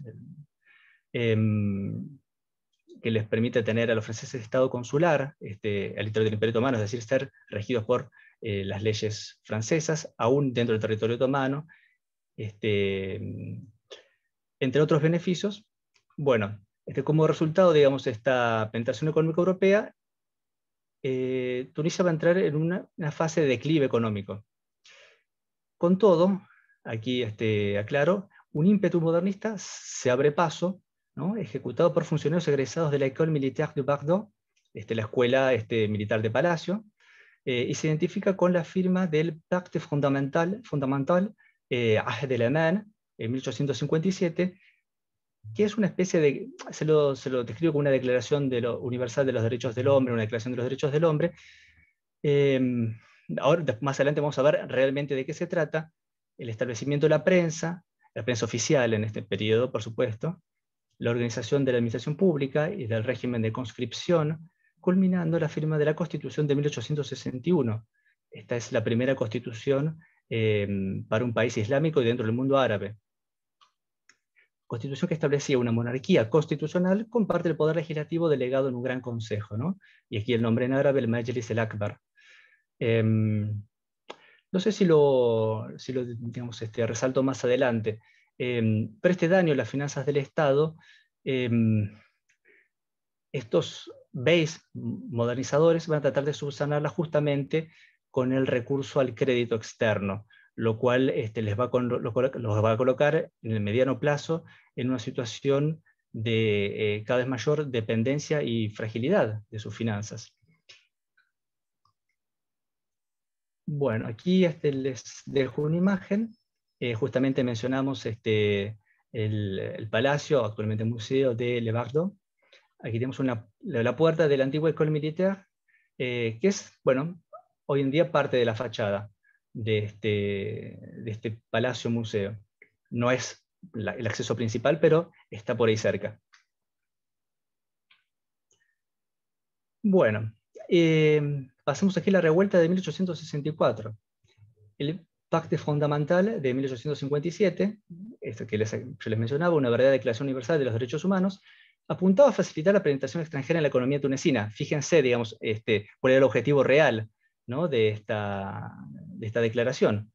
eh, mm, que les permite tener a los franceses estado consular este, al interior del Imperio Otomano, es decir, ser regidos por las leyes francesas, aún dentro del territorio otomano, este, mm, entre otros beneficios, bueno, este, como resultado, digamos, de esta penetración económica europea, eh, Tunisia va a entrar en una, fase de declive económico. Con todo, aquí este, aclaro, un ímpetu modernista se abre paso, ¿no? ejecutado por funcionarios egresados de la École Militaire de Bordeaux, este, la Escuela este, Militar de Palacio, eh, y se identifica con la firma del Pacte Fundamental, fundamental eh, de la Man, en 1857, que es una especie de, se lo, se lo describo como una declaración de lo universal de los derechos del hombre, una declaración de los derechos del hombre. Em, ahora, más adelante vamos a ver realmente de qué se trata, el establecimiento de la prensa, la prensa oficial en este periodo, por supuesto, la organización de la administración pública y del régimen de conscripción, culminando la firma de la Constitución de 1861. Esta es la primera constitución em, para un país islámico y dentro del mundo árabe constitución que establecía una monarquía constitucional con parte del poder legislativo delegado en un gran consejo, ¿no? Y aquí el nombre en árabe, el Majlis el Akbar. Em, no sé si lo, digamos, este, resalto más adelante, eh, pero este daño a las finanzas del Estado, em, estos BASE modernizadores van a tratar de subsanarla justamente con el recurso al crédito externo lo cual este, les va los, va a colocar en el mediano plazo en una situación de eh, cada vez mayor dependencia y fragilidad de sus finanzas. Bueno, aquí este, les dejo una imagen. Eh, justamente mencionamos este, el, palacio, actualmente museo de Le Aquí tenemos una, la, puerta de la antigua École Militaire, eh, que es, bueno, hoy en día parte de la fachada de este, de este palacio museo. No es el acceso principal, pero está por ahí cerca. Bueno, eh, pasamos aquí a la revuelta de 1864. El Pacte Fundamental de 1857, esto que les, yo les mencionaba, una verdadera declaración universal de los derechos humanos, apuntaba a facilitar la presentación extranjera en la economía tunecina. Fíjense, digamos, este, cuál era el objetivo real de, esta, de esta declaración,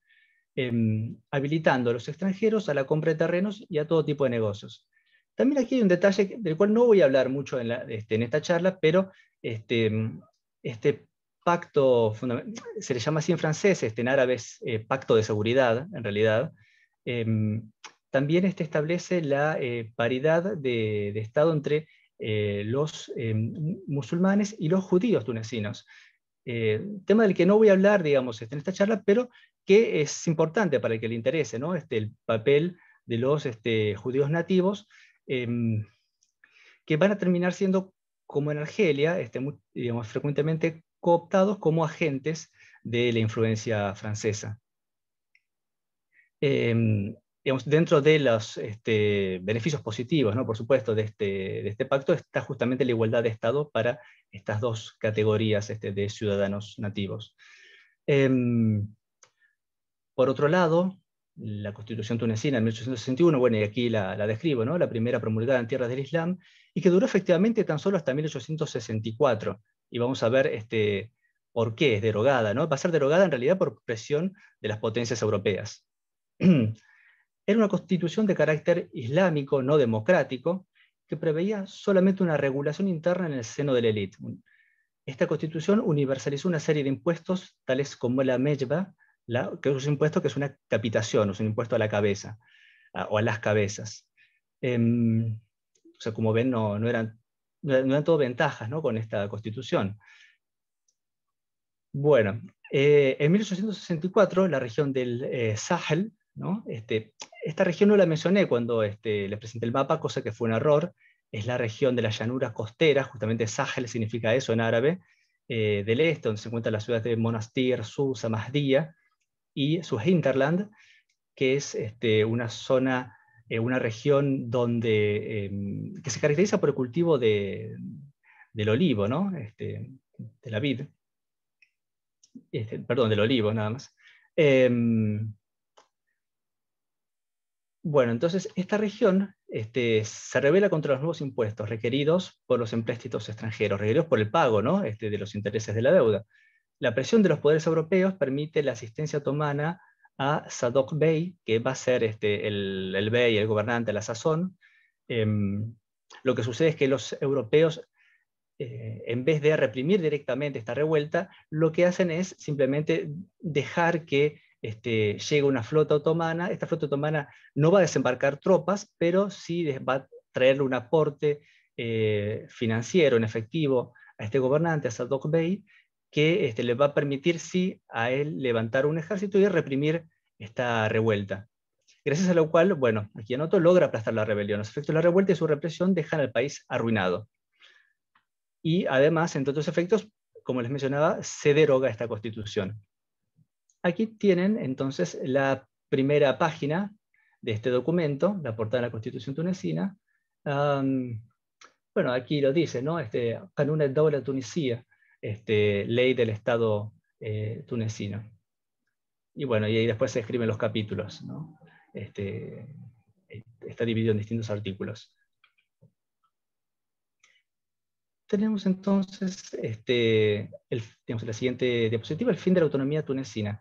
em, habilitando a los extranjeros a la compra de terrenos y a todo tipo de negocios. También aquí hay un detalle del cual no voy a hablar mucho en, este, esta charla, pero este, em, este pacto, se le llama así en francés, este, en árabe es eh, pacto de seguridad, en realidad, em, también este establece la eh, paridad de, de, Estado entre eh, los musulmanes y los judíos tunecinos. Eh, tema del que no voy a hablar, digamos, este, en esta charla, pero que es importante para el que le interese, ¿no? Este, el papel de los este, judíos nativos, em, que van a terminar siendo, como en Argelia, este, digamos, frecuentemente cooptados como agentes de la influencia francesa. Em, dentro de los este, beneficios positivos, por supuesto, este, de este, pacto está justamente la igualdad de Estado para estas dos categorías este, de ciudadanos nativos. Em, por otro lado, la Constitución tunecina de 1861, bueno, y aquí la, describo, la primera promulgada en tierras del Islam, y que duró efectivamente tan solo hasta 1864. Y vamos a ver por qué es derogada. Va a ser derogada en realidad por presión de las potencias europeas. Era una constitución de carácter islámico, no democrático, que preveía solamente una regulación interna en el seno de la élite. Esta constitución universalizó una serie de impuestos, tales como la mejba, que es un impuesto que es una capitación, es un impuesto a la cabeza o a las cabezas. Em, o sea, como ven, no, eran, no, todo ventajas con esta constitución. Bueno, eh, en 1864 la región del eh, Sahel este, esta región no la mencioné cuando este, les presenté el mapa, cosa que fue un error. Es la región de las llanuras costeras, justamente Sahel significa eso en árabe, eh, del este, donde se encuentran las ciudades de Monastir, Susa, Masdía y su hinterland, que es este, una zona, eh, una región donde, em, que se caracteriza por el cultivo del olivo, ¿no? de la vid, perdón, del olivo nada más. Em, bueno, entonces esta región este, se revela contra los nuevos impuestos requeridos por los empréstitos extranjeros, requeridos por el pago ¿no? Este, de los intereses de la deuda. La presión de los poderes europeos permite la asistencia otomana a Sadok Bey, que va a ser este, el, el, Bey, el gobernante, la sazón. Em, lo que sucede es que los europeos, eh, en vez de reprimir directamente esta revuelta, lo que hacen es simplemente dejar que este, llega una flota otomana, esta flota otomana no va a desembarcar tropas, pero sí va a traerle un aporte eh, financiero en efectivo a este gobernante, a Sadok Bey, que este, le va a permitir, sí, a él levantar un ejército y reprimir esta revuelta. Gracias a lo cual, bueno, aquí anoto, logra aplastar la rebelión. Los efectos de la revuelta y su represión dejan al país arruinado. Y además, entre otros efectos, como les mencionaba, se deroga esta constitución. Aquí tienen entonces la primera página de este documento, la portada de la Constitución tunecina. bueno, aquí lo dice, ¿no? Este, Doble doble Tunisia, ley del Estado eh, tunecino. Y bueno, y ahí después se escriben los capítulos, ¿no? Este, está dividido en distintos artículos. Tenemos entonces este, el, la siguiente diapositiva, el fin de la autonomía tunecina.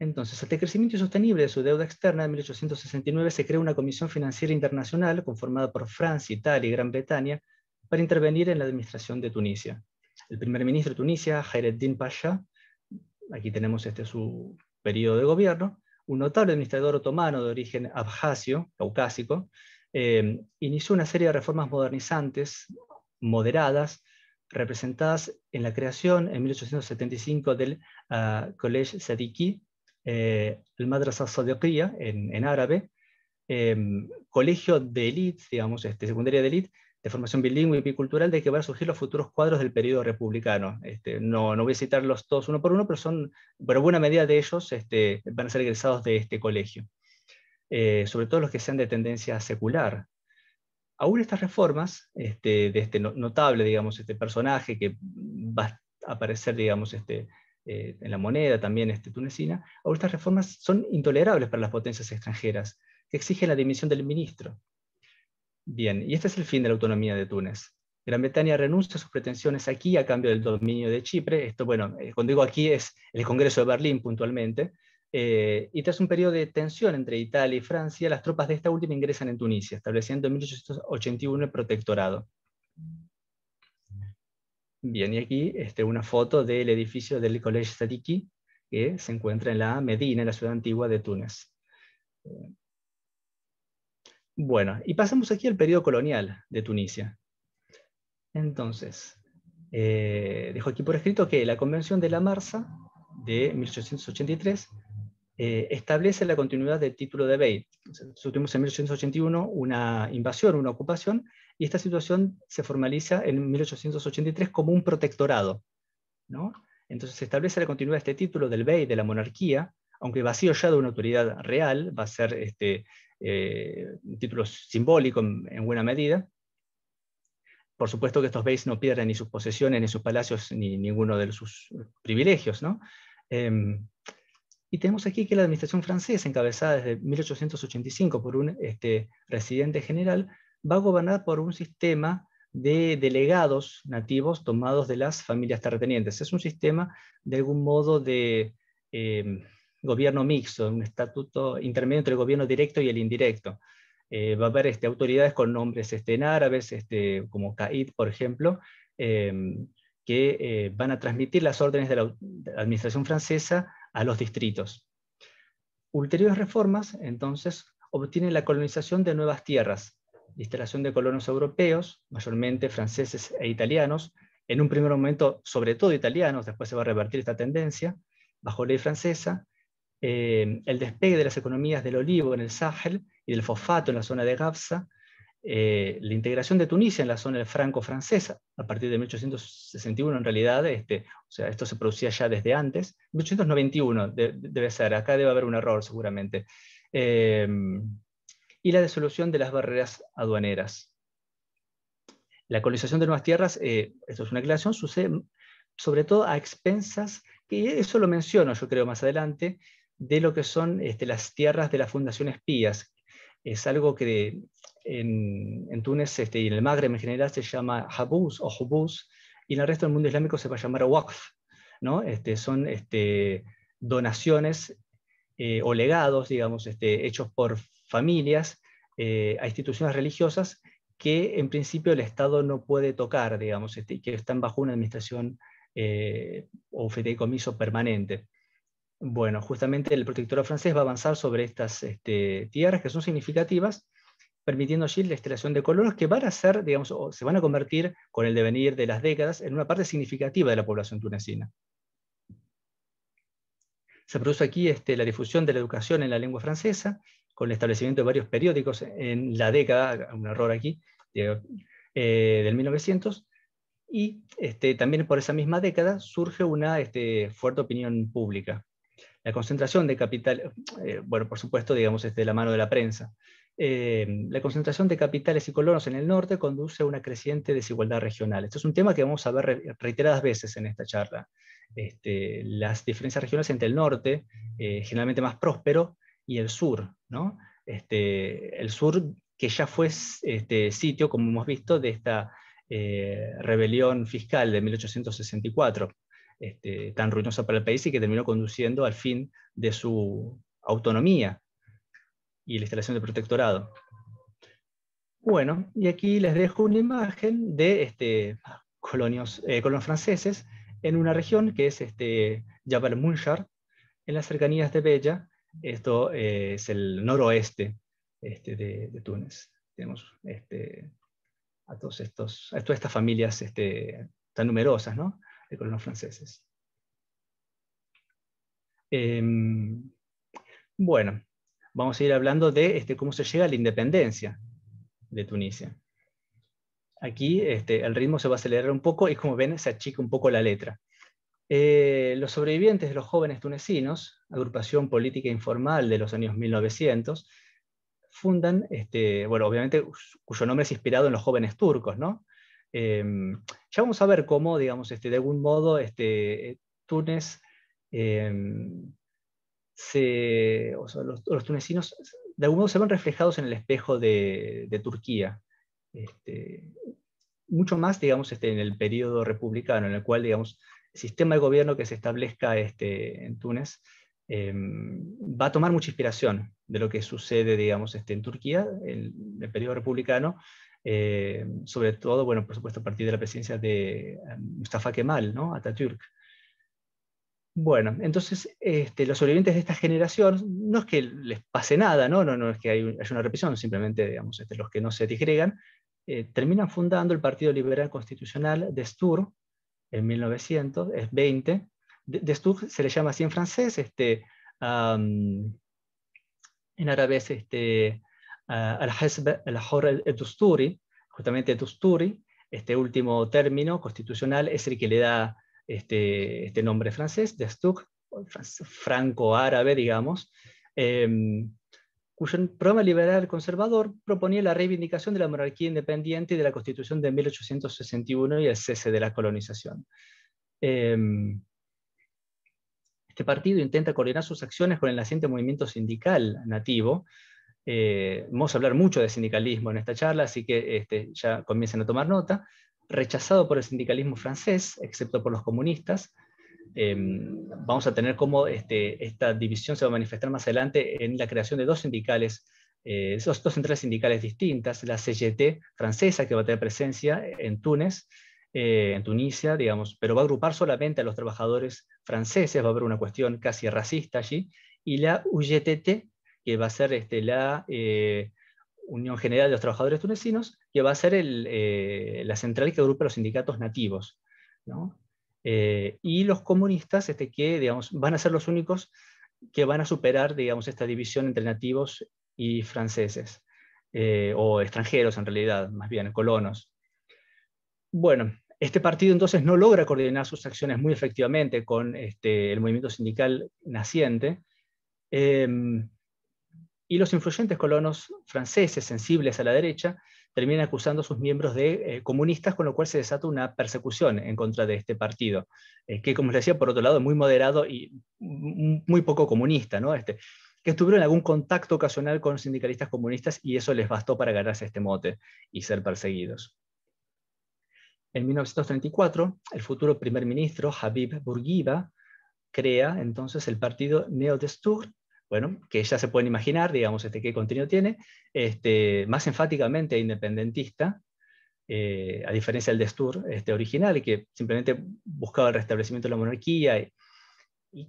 Entonces, ante el crecimiento insostenible de su deuda externa, en 1869 se crea una Comisión Financiera Internacional conformada por Francia, Italia y Gran Bretaña para intervenir en la administración de Tunisia. El primer ministro de Tunisia, Hayreddin Pasha, aquí tenemos este su periodo de gobierno, un notable administrador otomano de origen abjasio, caucásico, eh, inició una serie de reformas modernizantes, moderadas, representadas en la creación en 1875 del uh, Collège Sadiki, eh, el Madrasa Sadiqiyya en, en, árabe, em, colegio de élite, digamos, este, secundaria de élite, de formación bilingüe y bicultural, de que van a surgir los futuros cuadros del periodo republicano. Este, no, no voy a citarlos todos uno por uno, pero, son, pero buena medida de ellos este, van a ser egresados de este colegio, eh, sobre todo los que sean de tendencia secular. Aún estas reformas este, de este notable, digamos, este personaje que va a aparecer, digamos, este, eh, en la moneda también este, tunecina, estas reformas son intolerables para las potencias extranjeras, que exigen la dimisión del ministro. Bien, y este es el fin de la autonomía de Túnez. Gran Bretaña renuncia a sus pretensiones aquí a cambio del dominio de Chipre. Esto, bueno, eh, cuando digo aquí es el Congreso de Berlín puntualmente. Eh, y tras un periodo de tensión entre Italia y Francia, las tropas de esta última ingresan en Tunisia, estableciendo en 1881 el protectorado. Bien, y aquí este, una foto del edificio del Colegio Sadiki, que se encuentra en la Medina, en la ciudad antigua de Túnez. Bueno, y pasamos aquí al periodo colonial de Tunisia. Entonces, eh, dejo aquí por escrito que la Convención de la Marsa de 1883 eh, establece la continuidad del título de bey. Entonces, tuvimos en 1881 una invasión, una ocupación, y esta situación se formaliza en 1883 como un protectorado. Entonces se establece la continuidad de este título del bey de la monarquía, aunque vacío ya de una autoridad real, va a ser este, eh, un título simbólico en, buena medida. Por supuesto que estos beys no pierden ni sus posesiones, ni sus palacios, ni ninguno de sus privilegios. Em, y tenemos aquí que la administración francesa, encabezada desde 1885 por un este, residente general, va a gobernar por un sistema de delegados nativos tomados de las familias terratenientes. Es un sistema de algún modo de em, gobierno mixto, un estatuto intermedio entre el gobierno directo y el indirecto. Eh, va a haber este, autoridades con nombres en árabes, este, como Caid, por ejemplo, em, que eh, van a transmitir las órdenes de la administración francesa a los distritos. Ulteriores reformas, entonces, obtienen la colonización de nuevas tierras, instalación de colonos europeos, mayormente franceses e italianos, en un primer momento sobre todo italianos, después se va a revertir esta tendencia, bajo ley francesa, eh, el despegue de las economías del olivo en el Sahel y del fosfato en la zona de Gafsa, eh, la integración de Tunisia en la zona franco-francesa, a partir de 1861 en realidad, este, o sea, esto se producía ya desde antes, 1891 debe ser, acá debe haber un error seguramente. Eh, y la desolución de las barreras aduaneras. La colonización de nuevas tierras, eh, esto es una aclaración, sucede sobre todo a expensas, que eso lo menciono yo creo más adelante, de lo que son este, las tierras de las fundaciones pías. Es algo que en, Túnez este, y en el Magreb en general se llama Habús o Hubus, y en el resto del mundo islámico se va a llamar Waqf. ¿no? Este, son donaciones eh, o legados, digamos, hechos por familias, eh, a instituciones religiosas que en principio el Estado no puede tocar, digamos, este, que están bajo una administración eh, o fideicomiso permanente. Bueno, justamente el protectorado francés va a avanzar sobre estas este, tierras que son significativas, permitiendo allí la instalación de colonos que van a ser, digamos, se van a convertir con el devenir de las décadas en una parte significativa de la población tunecina. Se produce aquí este, la difusión de la educación en la lengua francesa, con el establecimiento de varios periódicos en la década, un error aquí, eh, del 1900, y este, también por esa misma década surge una este, fuerte opinión pública. La concentración de capital, eh, bueno, por supuesto, digamos, es de la mano de la prensa. Eh, la concentración de capitales y colonos en el norte conduce a una creciente desigualdad regional. Esto es un tema que vamos a ver reiteradas veces en esta charla. Este, las diferencias regionales entre el norte, generalmente más próspero, y el sur, este, el sur, que ya fue este, sitio, como hemos visto, de esta eh, rebelión fiscal de 1864, este, tan ruinosa para el país y que terminó conduciendo al fin de su autonomía y la instalación del protectorado. Bueno, y aquí les dejo una imagen de este, colonios, eh, colonos franceses en una región que es este, Jabal Munshar, en las cercanías de Bella, esto eh, es el noroeste este, de, Túnez. Tenemos este, a, todos todas estas familias este, tan numerosas de colonos franceses. Em, bueno, vamos a ir hablando de cómo se llega a la independencia de Tunisia. Aquí el ritmo se va a acelerar un poco y como ven se achica un poco la letra. Eh, los sobrevivientes de los jóvenes tunecinos, agrupación política informal de los años 1900, fundan, este, bueno, obviamente cuyo nombre es inspirado en los jóvenes turcos, ¿no? Em, ya vamos a ver cómo, digamos, este, de algún modo, este, Túnez em, los, tunecinos de algún modo se ven reflejados en el espejo de, Turquía. mucho más, digamos, en el periodo republicano, en el cual, digamos, sistema de gobierno que se establezca este, en Túnez em, va a tomar mucha inspiración de lo que sucede, digamos, este, en Turquía, en el periodo republicano, em, sobre todo, bueno, por supuesto, a partir de la presidencia de em, Mustafa Kemal, ¿no? Atatürk. Bueno, entonces este, los sobrevivientes de esta generación no es que les pase nada, no, no, no es que hay, una represión, simplemente digamos, este, los que no se disgregan eh, terminan fundando el Partido Liberal Constitucional de Stur, en 1900, es se le llama así en francés, este, en árabe es este, al-Hezb al justamente Dusturi, este último término constitucional es el que le da este, este nombre francés, Destuc, franco-árabe, digamos. Em, cuyo programa liberal conservador proponía la reivindicación de la monarquía independiente y de la constitución de 1861 y el cese de la colonización. Em, este partido intenta coordinar sus acciones con el naciente movimiento sindical nativo. Eh, vamos a hablar mucho de sindicalismo en esta charla, así que este, ya comiencen a tomar nota. Rechazado por el sindicalismo francés, excepto por los comunistas, Em, vamos a tener cómo este, esta división se va a manifestar más adelante en la creación de dos sindicales, eh, dos, centrales sindicales distintas, la CGT francesa que va a tener presencia en Túnez, eh, en Tunisia, digamos, pero va a agrupar solamente a los trabajadores franceses, va a haber una cuestión casi racista allí, y la UGTT, que va a ser este, la eh, Unión General de los Trabajadores Tunecinos, que va a ser eh, la central que agrupa los sindicatos nativos. ¿no? Eh, y los comunistas este, que van a ser los únicos que van a superar digamos, esta división entre nativos y franceses, eh, o extranjeros en realidad, más bien colonos. Bueno, este partido entonces no logra coordinar sus acciones muy efectivamente con este, el movimiento sindical naciente, em, y los influyentes colonos franceses sensibles a la derecha termina acusando a sus miembros de eh, comunistas, con lo cual se desata una persecución en contra de este partido, eh, que como les decía, por otro lado, es muy moderado y muy poco comunista, ¿no? Este, que en algún contacto ocasional con sindicalistas comunistas y eso les bastó para ganarse este mote y ser perseguidos. En 1934, el futuro primer ministro Habib Bourguiba crea entonces el partido Neo Destour, bueno, que ya se pueden imaginar, digamos, este, qué contenido tiene, este, más enfáticamente e independentista, eh, a diferencia del Destur este, original, que simplemente buscaba el restablecimiento de la monarquía y,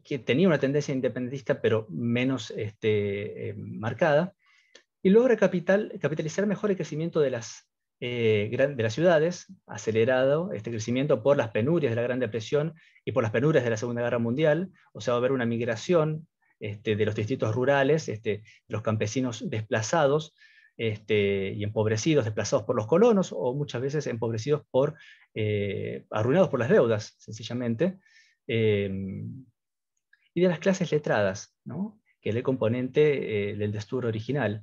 que tenía una tendencia independentista, pero menos este, eh, marcada, y logra capitalizar mejor el crecimiento de las, eh, de las ciudades, acelerado este crecimiento por las penurias de la Gran Depresión y por las penurias de la Segunda Guerra Mundial, o sea, va a haber una migración este, de los distritos rurales, este, los campesinos desplazados este, y empobrecidos, desplazados por los colonos o muchas veces empobrecidos por, eh, arruinados por las deudas, sencillamente, em, y de las clases letradas, que que el componente eh, del destrozo original.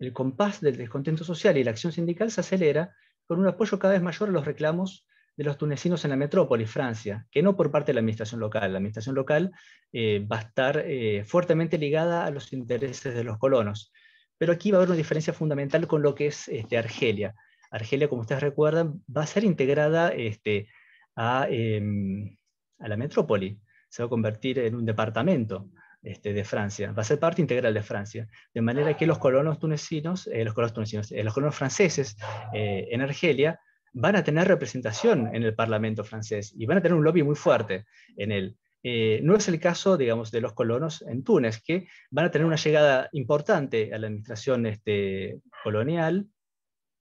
El compás del descontento social y la acción sindical se acelera con un apoyo cada vez mayor a los reclamos de los tunecinos en la metrópoli, Francia, que no por parte de la administración local. La administración local eh, va a estar eh, fuertemente ligada a los intereses de los colonos. Pero aquí va a haber una diferencia fundamental con lo que es este, Argelia. Argelia, como ustedes recuerdan, va a ser integrada este, a, em, la metrópoli. Se va a convertir en un departamento este, de Francia. Va a ser parte integral de Francia. De manera que los colonos tunecinos, eh, los colonos tunecinos, los colonos franceses en Argelia van a tener representación en el Parlamento francés y van a tener un lobby muy fuerte en él. Eh, no es el caso, digamos, de los colonos en Túnez, que van a tener una llegada importante a la administración este, colonial,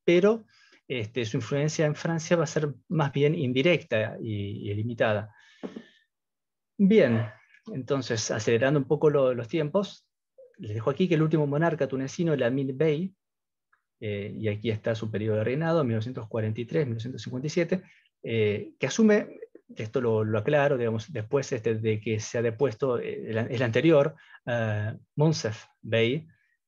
pero este, su influencia en Francia va a ser más bien indirecta y, limitada. Bien, entonces, acelerando un poco los tiempos, les dejo aquí que el último monarca tunecino, el Amin Bey, eh, y aquí está su periodo de reinado, 1943-1957, eh, que asume, esto lo, aclaro, digamos, después este de que se ha depuesto eh, el, el anterior, Monsef Bey,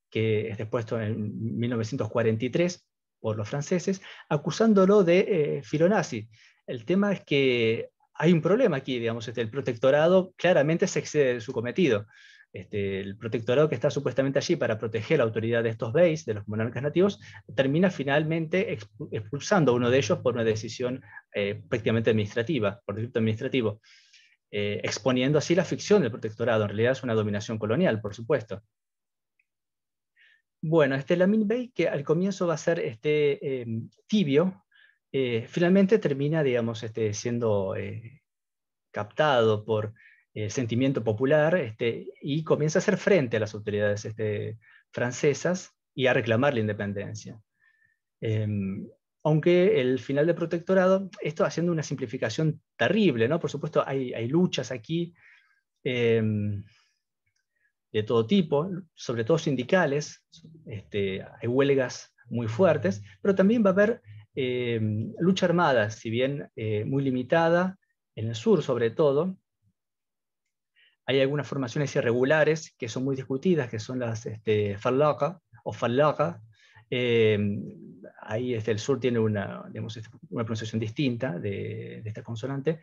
que es depuesto en 1943 por los franceses, acusándolo de eh, filonazi. El tema es que hay un problema aquí, digamos, este, el protectorado claramente se excede de su cometido. Este, el protectorado que está supuestamente allí para proteger la autoridad de estos beis, de los monarcas nativos, termina finalmente expulsando a uno de ellos por una decisión eh, prácticamente administrativa, por delito administrativo, eh, exponiendo así la ficción del protectorado. En realidad es una dominación colonial, por supuesto. Bueno, este Lamin Bey, que al comienzo va a ser este, eh, tibio, finalmente termina, digamos, este, siendo captado por eh, sentimiento popular este, y comienza a hacer frente a las autoridades este, francesas y a reclamar la independencia. Em, aunque el final del protectorado, esto haciendo una simplificación terrible, ¿no? Por supuesto, hay, luchas aquí em, de todo tipo, sobre todo sindicales, este, hay huelgas muy fuertes, pero también va a haber em, lucha armada, si bien eh, muy limitada, en el sur sobre todo, hay algunas formaciones irregulares que son muy discutidas, que son las este, o falaka. Em, ahí desde el sur tiene una, este, pronunciación distinta de, esta consonante,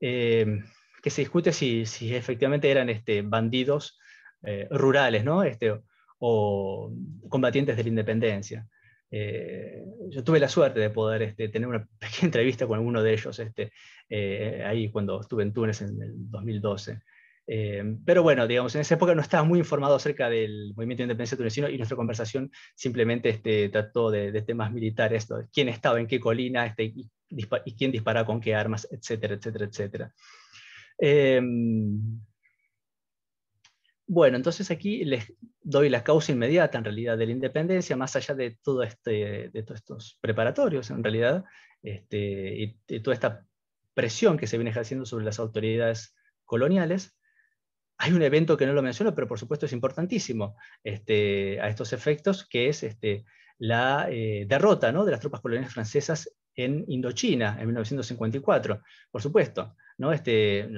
em, que se discute si, efectivamente eran este, bandidos eh, rurales ¿no? este, o combatientes de la independencia. Eh, yo tuve la suerte de poder este, tener una pequeña entrevista con alguno de ellos este, eh, ahí cuando estuve en Túnez en el 2012. Em, pero bueno, digamos, en esa época no estaba muy informado acerca del movimiento de independencia tunecino y nuestra conversación simplemente este, trató de, temas militares, quién estaba en qué colina este, y, quién disparaba con qué armas, etcétera, etcétera, etcétera. Em, bueno, entonces aquí les doy la causa inmediata, en realidad, de la independencia, más allá de, todo este, de todos estos preparatorios, en realidad, y, toda esta presión que se viene ejerciendo sobre las autoridades coloniales. Hay un evento que no lo menciono, pero por supuesto es importantísimo este, a estos efectos, que es este, la eh, derrota de las tropas coloniales francesas en Indochina en 1954, por supuesto. ¿no? Este,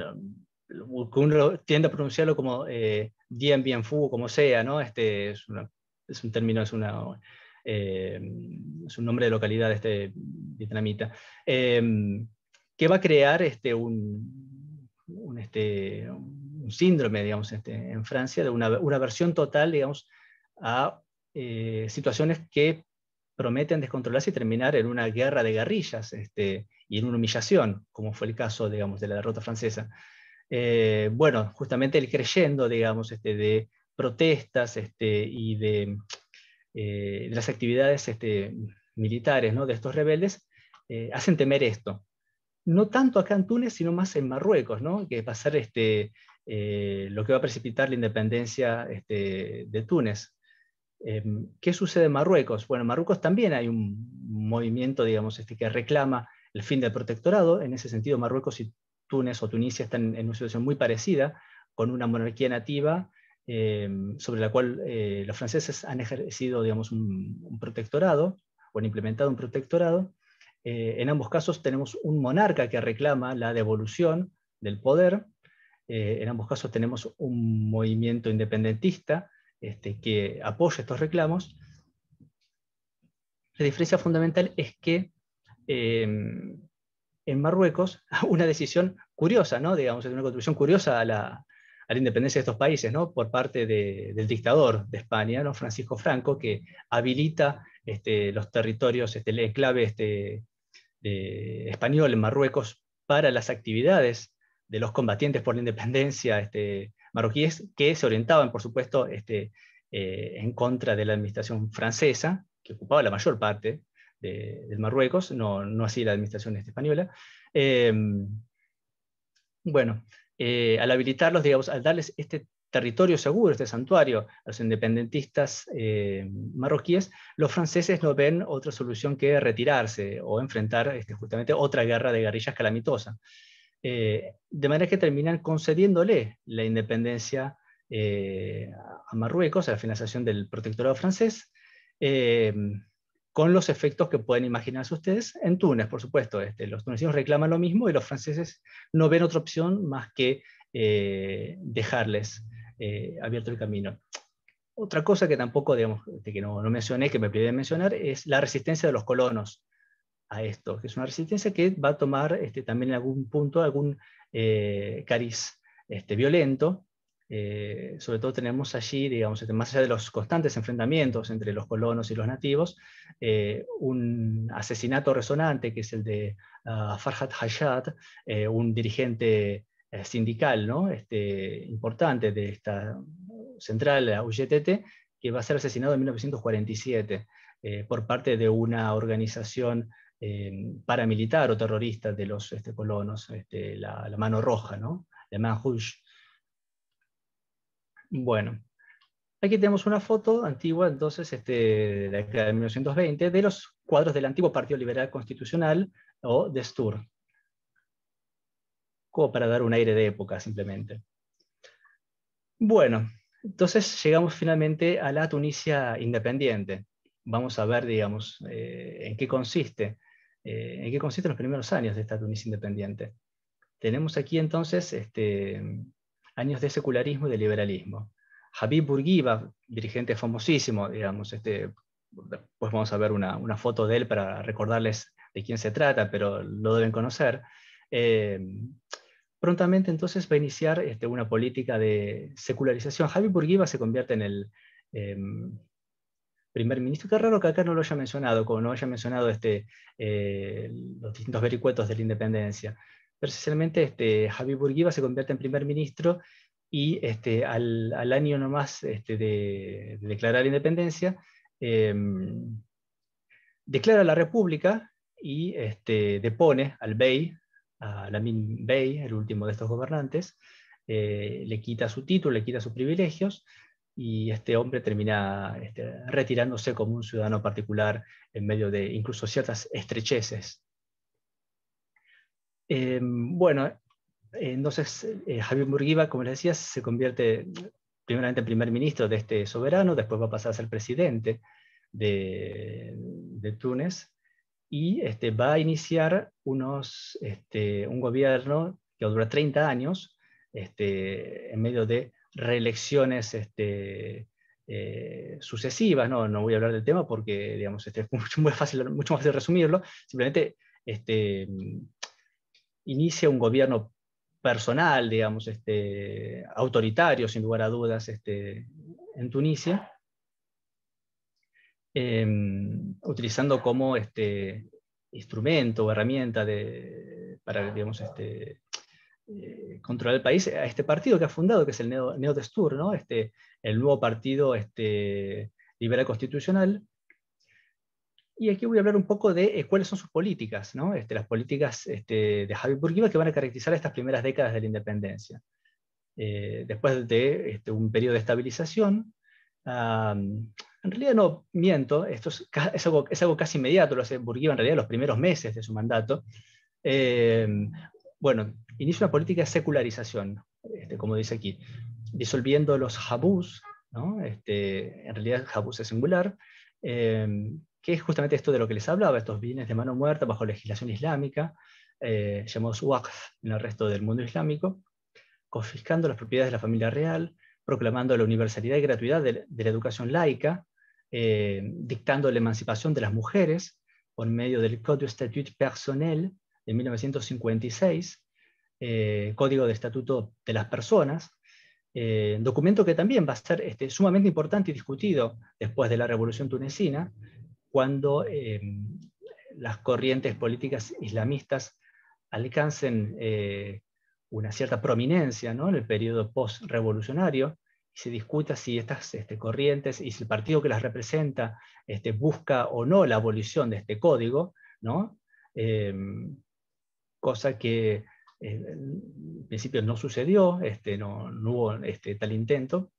uno tiende a pronunciarlo como Dien eh, Bien Phu, como sea, ¿no? este, es, un término, eh, es un nombre de localidad este vietnamita, que va a crear este, un, este, un un síndrome, digamos, este, en Francia, de una, una, versión total, digamos, a eh, situaciones que prometen descontrolarse y terminar en una guerra de guerrillas este, y en una humillación, como fue el caso, digamos, de la derrota francesa. Eh, bueno, justamente el creyendo, digamos, este, de protestas este, y de, eh, las actividades este, militares de estos rebeldes, hacen temer esto. No tanto acá en Túnez, sino más en Marruecos, ¿no? que pasar este, eh, lo que va a precipitar la independencia este, de Túnez. Em, ¿Qué sucede en Marruecos? Bueno, en Marruecos también hay un movimiento, digamos, este, que reclama el fin del protectorado. En ese sentido, Marruecos y Túnez o Tunisia están en una situación muy parecida, con una monarquía nativa em, sobre la cual eh, los franceses han ejercido, digamos, un, protectorado o han implementado un protectorado. Eh, en ambos casos tenemos un monarca que reclama la devolución del poder eh, en ambos casos tenemos un movimiento independentista este, que apoya estos reclamos. La diferencia fundamental es que em, en Marruecos, una decisión curiosa, digamos, una contribución curiosa a la, independencia de estos países, por parte del dictador de España, Francisco Franco, que habilita este, los territorios, este, el este, eh, español en Marruecos para las actividades de los combatientes por la independencia este, marroquíes, que se orientaban, por supuesto, este, eh, en contra de la administración francesa, que ocupaba la mayor parte de, del Marruecos, no, así la administración este, española. Em, bueno, eh, al habilitarlos, digamos, al darles este territorio seguro, este santuario a los independentistas eh, marroquíes, los franceses no ven otra solución que retirarse o enfrentar este, justamente otra guerra de guerrillas calamitosa. Eh, de manera que terminan concediéndole la independencia eh, a Marruecos, a la financiación del protectorado francés, eh, con los efectos que pueden imaginarse ustedes en Túnez, por supuesto. Este, los tunecinos reclaman lo mismo y los franceses no ven otra opción más que dejarles abierto el camino. Otra cosa que tampoco, digamos, que no, mencioné, que me olvidé mencionar, es la resistencia de los colonos a esto, que es una resistencia que va a tomar este, también en algún punto algún eh, cariz este, violento. Eh, sobre todo tenemos allí, digamos, este, más allá de los constantes enfrentamientos entre los colonos y los nativos, eh, un asesinato resonante que es el de ah, Farhad Farhat Hayat, un dirigente sindical ¿no? este, importante de esta central UGTT, que va a ser asesinado en 1947 por parte de una organización eh, paramilitar o terrorista de los este, colonos, este, la, mano roja, ¿no? la Bueno, aquí tenemos una foto antigua, entonces, este, de la década de 1920, de los cuadros del antiguo Partido Liberal Constitucional o Stur. como para dar un aire de época simplemente. Bueno, entonces llegamos finalmente a la Tunisia independiente. Vamos a ver, digamos, eh, en qué consiste eh, en qué consisten los primeros años de esta Tunisia independiente. Tenemos aquí entonces este, años de secularismo y de liberalismo. Javi Bourguiba, dirigente famosísimo, digamos, este, pues vamos a ver una, foto de él para recordarles de quién se trata, pero lo deben conocer. Eh, prontamente entonces va a iniciar este, una política de secularización. Javi Bourguiba se convierte en el em, primer ministro. Qué raro que acá no lo haya mencionado, como no haya mencionado este, eh, los distintos vericuetos de la independencia. Precisamente este, Javi Burguiba se convierte en primer ministro y este, al, año nomás este, de, declarar la independencia, em, declara la república y este, depone al Bey, a Lamin Bey, el último de estos gobernantes, eh, le quita su título, le quita sus privilegios, y este hombre termina este, retirándose como un ciudadano particular en medio de incluso ciertas estrecheces. Eh, bueno, eh, entonces eh, Javier Murguiba, como les decía, se convierte primeramente en primer ministro de este soberano, después va a pasar a ser presidente de, Túnez y este, va a iniciar unos, este, un gobierno que dura 30 años este, en medio de reelecciones este, eh, sucesivas, ¿no? voy a hablar del tema porque digamos, este, es mucho, muy fácil, mucho más fácil resumirlo, simplemente este, inicia un gobierno personal, digamos, este, autoritario, sin lugar a dudas, este, en Tunisia, em, utilizando como este, instrumento o herramienta de, para, digamos, este, eh, controlar el país a este partido que ha fundado, que es el Neo, Neo ¿no? este, el nuevo partido este, liberal constitucional. Y aquí voy a hablar un poco de eh, cuáles son sus políticas, ¿no? este, las políticas este, de Javier Burguiba que van a caracterizar estas primeras décadas de la independencia. Eh, después de este, un periodo de estabilización, en realidad no miento, esto es, algo, es algo casi inmediato, lo hace Burguiba en realidad los primeros meses de su mandato, eh, bueno, inicia una política de secularización, este, como dice aquí, disolviendo los jabús, este, en realidad jabús es singular, em, que es justamente esto de lo que les hablaba, estos bienes de mano muerta bajo legislación islámica, eh, llamados waqf en el resto del mundo islámico, confiscando las propiedades de la familia real, proclamando la universalidad y gratuidad de, la educación laica, eh, dictando la emancipación de las mujeres por medio del Code Statut Personnel, en 1956, eh, Código de Estatuto de las Personas, eh, documento que también va a ser este, sumamente importante y discutido después de la Revolución Tunecina, cuando em, las corrientes políticas islamistas alcancen eh, una cierta prominencia en el periodo post-revolucionario, y se discuta si estas este, corrientes y si el partido que las representa este, busca o no la abolición de este código, ¿no? Em, cosa que eh, en principio no sucedió, este, no, hubo este, tal intento.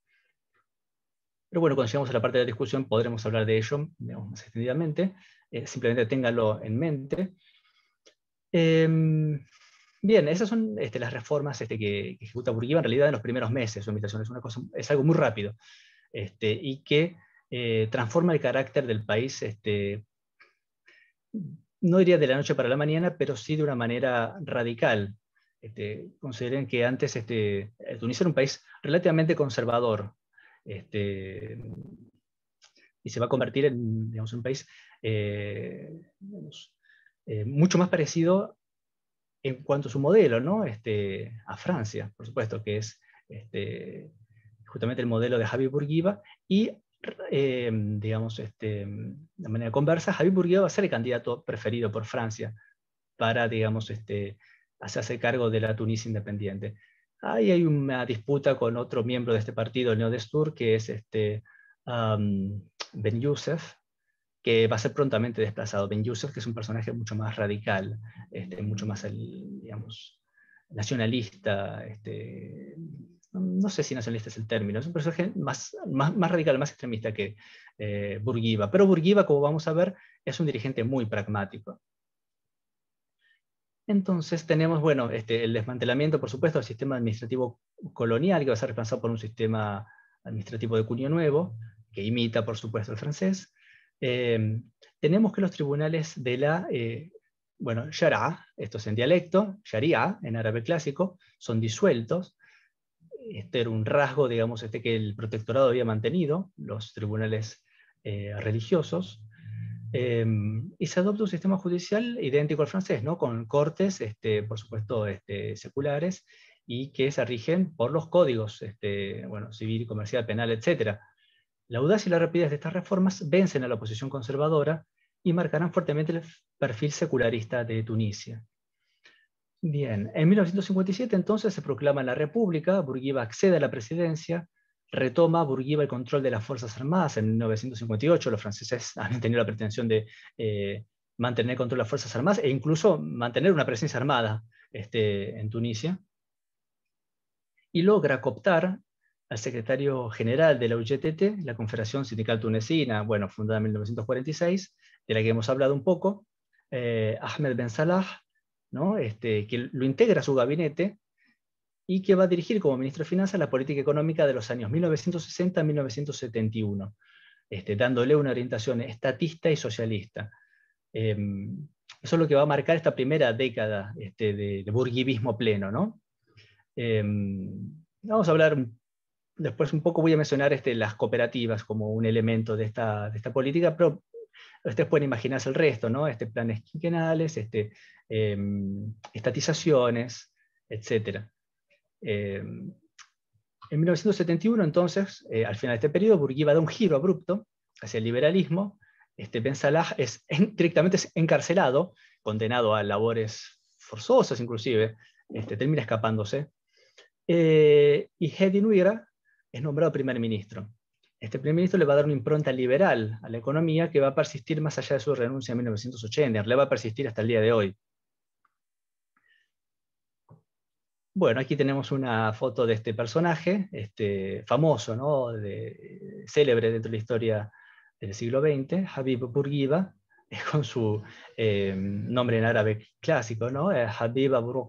Pero bueno, cuando lleguemos a la parte de la discusión podremos hablar de ello más extendidamente. Eh, simplemente ténganlo en mente. Em, bien, esas son este, las reformas este, que, que, ejecuta Burguiba en realidad en los primeros meses de su administración. Es, una cosa, es algo muy rápido este, y que eh, transforma el carácter del país no diría de la noche para la mañana, pero sí de una manera radical. Este, consideren que antes este, Tunisia era un país relativamente conservador este, y se va a convertir en un país eh, eh, mucho más parecido en cuanto a su modelo ¿no? Este, a Francia, por supuesto, que es justamente el modelo de Javi Bourguiba, y eh, digamos, este, de manera conversa, Javier Bourguiba va a ser el candidato preferido por Francia para, digamos, este, hacerse cargo de la Tunisia independiente. Ahí hay una disputa con otro miembro de este partido, el Neodestur, que es este, Ben Youssef, que va a ser prontamente desplazado. Ben Youssef, que es un personaje mucho más radical, este, mucho más, el, digamos, nacionalista, este, Mm, no sé si nacionalista es el término, es un personaje más, radical, más extremista que eh, Burguiba. Pero Burguiba, como vamos a ver, es un dirigente muy pragmático. Entonces tenemos, este, el desmantelamiento, por supuesto, del sistema administrativo colonial, que va a ser reemplazado por un sistema administrativo de cuño nuevo, que imita, por supuesto, el francés. Eh, tenemos que los tribunales de la, eh, bueno, Shara, esto es en dialecto, Sharia, en árabe clásico, son disueltos, este era un rasgo, digamos, este que el protectorado había mantenido, los tribunales eh, religiosos, em, y se adopta un sistema judicial idéntico al francés, con cortes, este, por supuesto, este, seculares, y que se rigen por los códigos este, bueno, civil, comercial, penal, etc. La audacia y la rapidez de estas reformas vencen a la oposición conservadora y marcarán fuertemente el perfil secularista de Tunisia. Bien, en 1957 entonces se proclama la República, Bourguiba accede a la presidencia, retoma Bourguiba el control de las Fuerzas Armadas. En 1958 los franceses han tenido la pretensión de eh, mantener el control de las Fuerzas Armadas e incluso mantener una presencia armada este, en Tunisia. Y logra cooptar al secretario general de la UGTT, la Confederación Sindical Tunecina, bueno, fundada en 1946, de la que hemos hablado un poco, eh, Ahmed Ben Salah, este, que lo integra a su gabinete y que va a dirigir como ministro de Finanzas la política económica de los años 1960 1971, este, dándole una orientación estatista y socialista. Em, eso es lo que va a marcar esta primera década este, de, de, pleno. ¿no? Em, vamos a hablar después un poco, voy a mencionar este, las cooperativas como un elemento de esta, de esta política, pero Ustedes pueden imaginarse el resto, ¿no? Este, planes quinquenales, este, em, estatizaciones, etc. Em, en 1971, entonces, eh, al final de este periodo, Burguiba da un giro abrupto hacia el liberalismo. Este, ben Salah es directamente encarcelado, condenado a labores forzosas inclusive, este, termina escapándose. Eh, y Hedin es nombrado primer ministro. Este primer ministro le va a dar una impronta liberal a la economía que va a persistir más allá de su renuncia en 1980, le va a persistir hasta el día de hoy. Bueno, aquí tenemos una foto de este personaje, este, famoso, ¿no? célebre dentro de la historia del siglo XX, Habib Bourguiba, con su em, nombre en árabe clásico, ¿no? Eh, Habib Abu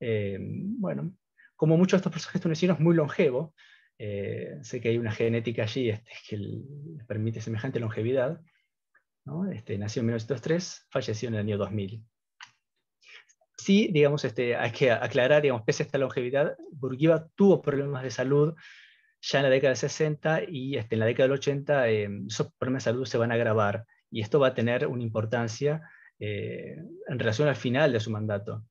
em, bueno, como muchos de estos personajes tunecinos, muy longevo, eh, sé que hay una genética allí este, que le permite semejante longevidad. Este, nació en 1903, falleció en el año 2000. Sí, digamos, este, hay que aclarar, digamos, pese a esta longevidad, Burguiba tuvo problemas de salud ya en la década del 60 y en la década del 80 eh, esos problemas de salud se van a agravar y esto va a tener una importancia eh, en relación al final de su mandato